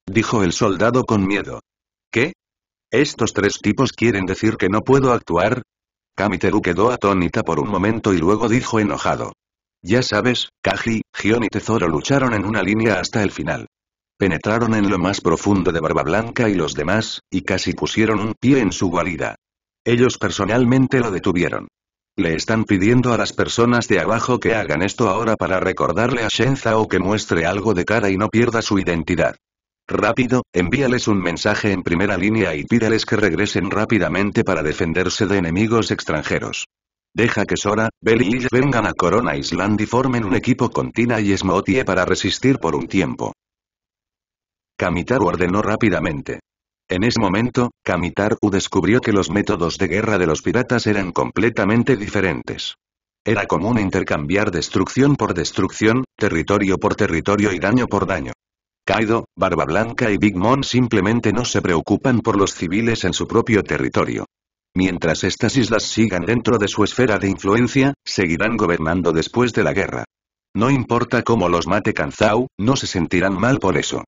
Dijo el soldado con miedo. ¿Qué? ¿Estos tres tipos quieren decir que no puedo actuar? Kamiteru quedó atónita por un momento y luego dijo enojado. Ya sabes, Kaji, Gion y Tezoro lucharon en una línea hasta el final. Penetraron en lo más profundo de Barba Blanca y los demás, y casi pusieron un pie en su guarida. Ellos personalmente lo detuvieron. Le están pidiendo a las personas de abajo que hagan esto ahora para recordarle a Shenza o que muestre algo de cara y no pierda su identidad. Rápido, envíales un mensaje en primera línea y pídales que regresen rápidamente para defenderse de enemigos extranjeros. Deja que Sora, Bell y Ill vengan a Corona Island y formen un equipo con Tina y Smotie para resistir por un tiempo. Kamitaru ordenó rápidamente. En ese momento, Kamitaru descubrió que los métodos de guerra de los piratas eran completamente diferentes. Era común intercambiar destrucción por destrucción, territorio por territorio y daño por daño. Kaido, Barba Blanca y Big Mom simplemente no se preocupan por los civiles en su propio territorio. Mientras estas islas sigan dentro de su esfera de influencia, seguirán gobernando después de la guerra. No importa cómo los mate Kanzau, no se sentirán mal por eso.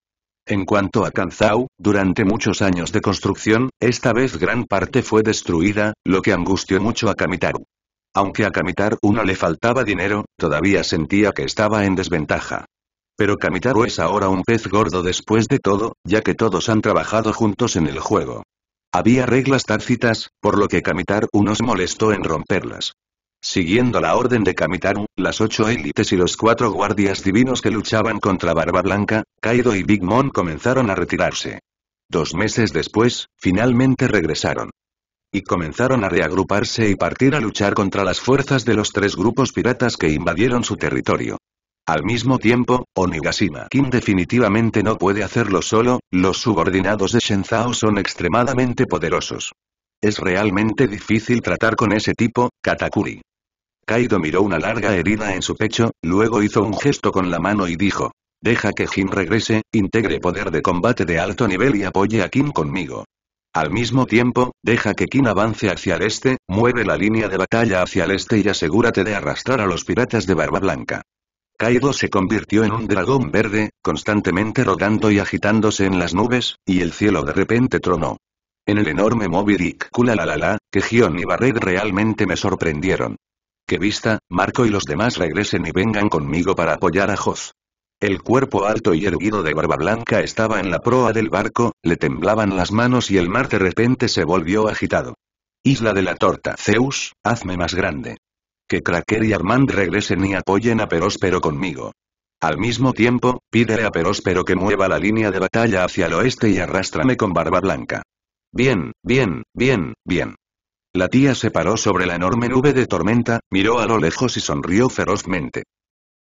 En cuanto a Kanzau, durante muchos años de construcción, esta vez gran parte fue destruida, lo que angustió mucho a Kamitaru. Aunque a Kamitaru no le faltaba dinero, todavía sentía que estaba en desventaja. Pero Kamitaru es ahora un pez gordo después de todo, ya que todos han trabajado juntos en el juego. Había reglas tácitas, por lo que Kamitaru no molestó en romperlas. Siguiendo la orden de Kamitaru, las ocho élites y los cuatro guardias divinos que luchaban contra Barba Blanca, Kaido y Big Mom comenzaron a retirarse. Dos meses después, finalmente regresaron. Y comenzaron a reagruparse y partir a luchar contra las fuerzas de los tres grupos piratas que invadieron su territorio. Al mismo tiempo, Onigashima Kim definitivamente no puede hacerlo solo, los subordinados de Shenzhao son extremadamente poderosos. Es realmente difícil tratar con ese tipo, Katakuri. Kaido miró una larga herida en su pecho, luego hizo un gesto con la mano y dijo. Deja que Kim regrese, integre poder de combate de alto nivel y apoye a Kim conmigo. Al mismo tiempo, deja que Kim avance hacia el este, mueve la línea de batalla hacia el este y asegúrate de arrastrar a los piratas de Barba Blanca. Kaido se convirtió en un dragón verde, constantemente rodando y agitándose en las nubes, y el cielo de repente tronó. En el enorme móvil Dick Kula la la la, que Gion y Barret realmente me sorprendieron. Que vista, Marco y los demás regresen y vengan conmigo para apoyar a Hoz. El cuerpo alto y erguido de Barba Blanca estaba en la proa del barco, le temblaban las manos y el mar de repente se volvió agitado. Isla de la torta Zeus, hazme más grande que Cracker y Armand regresen y apoyen a Peróspero conmigo. Al mismo tiempo, pídele a Peróspero que mueva la línea de batalla hacia el oeste y arrástrame con Barba Blanca. Bien, bien, bien, bien. La tía se paró sobre la enorme nube de tormenta, miró a lo lejos y sonrió ferozmente.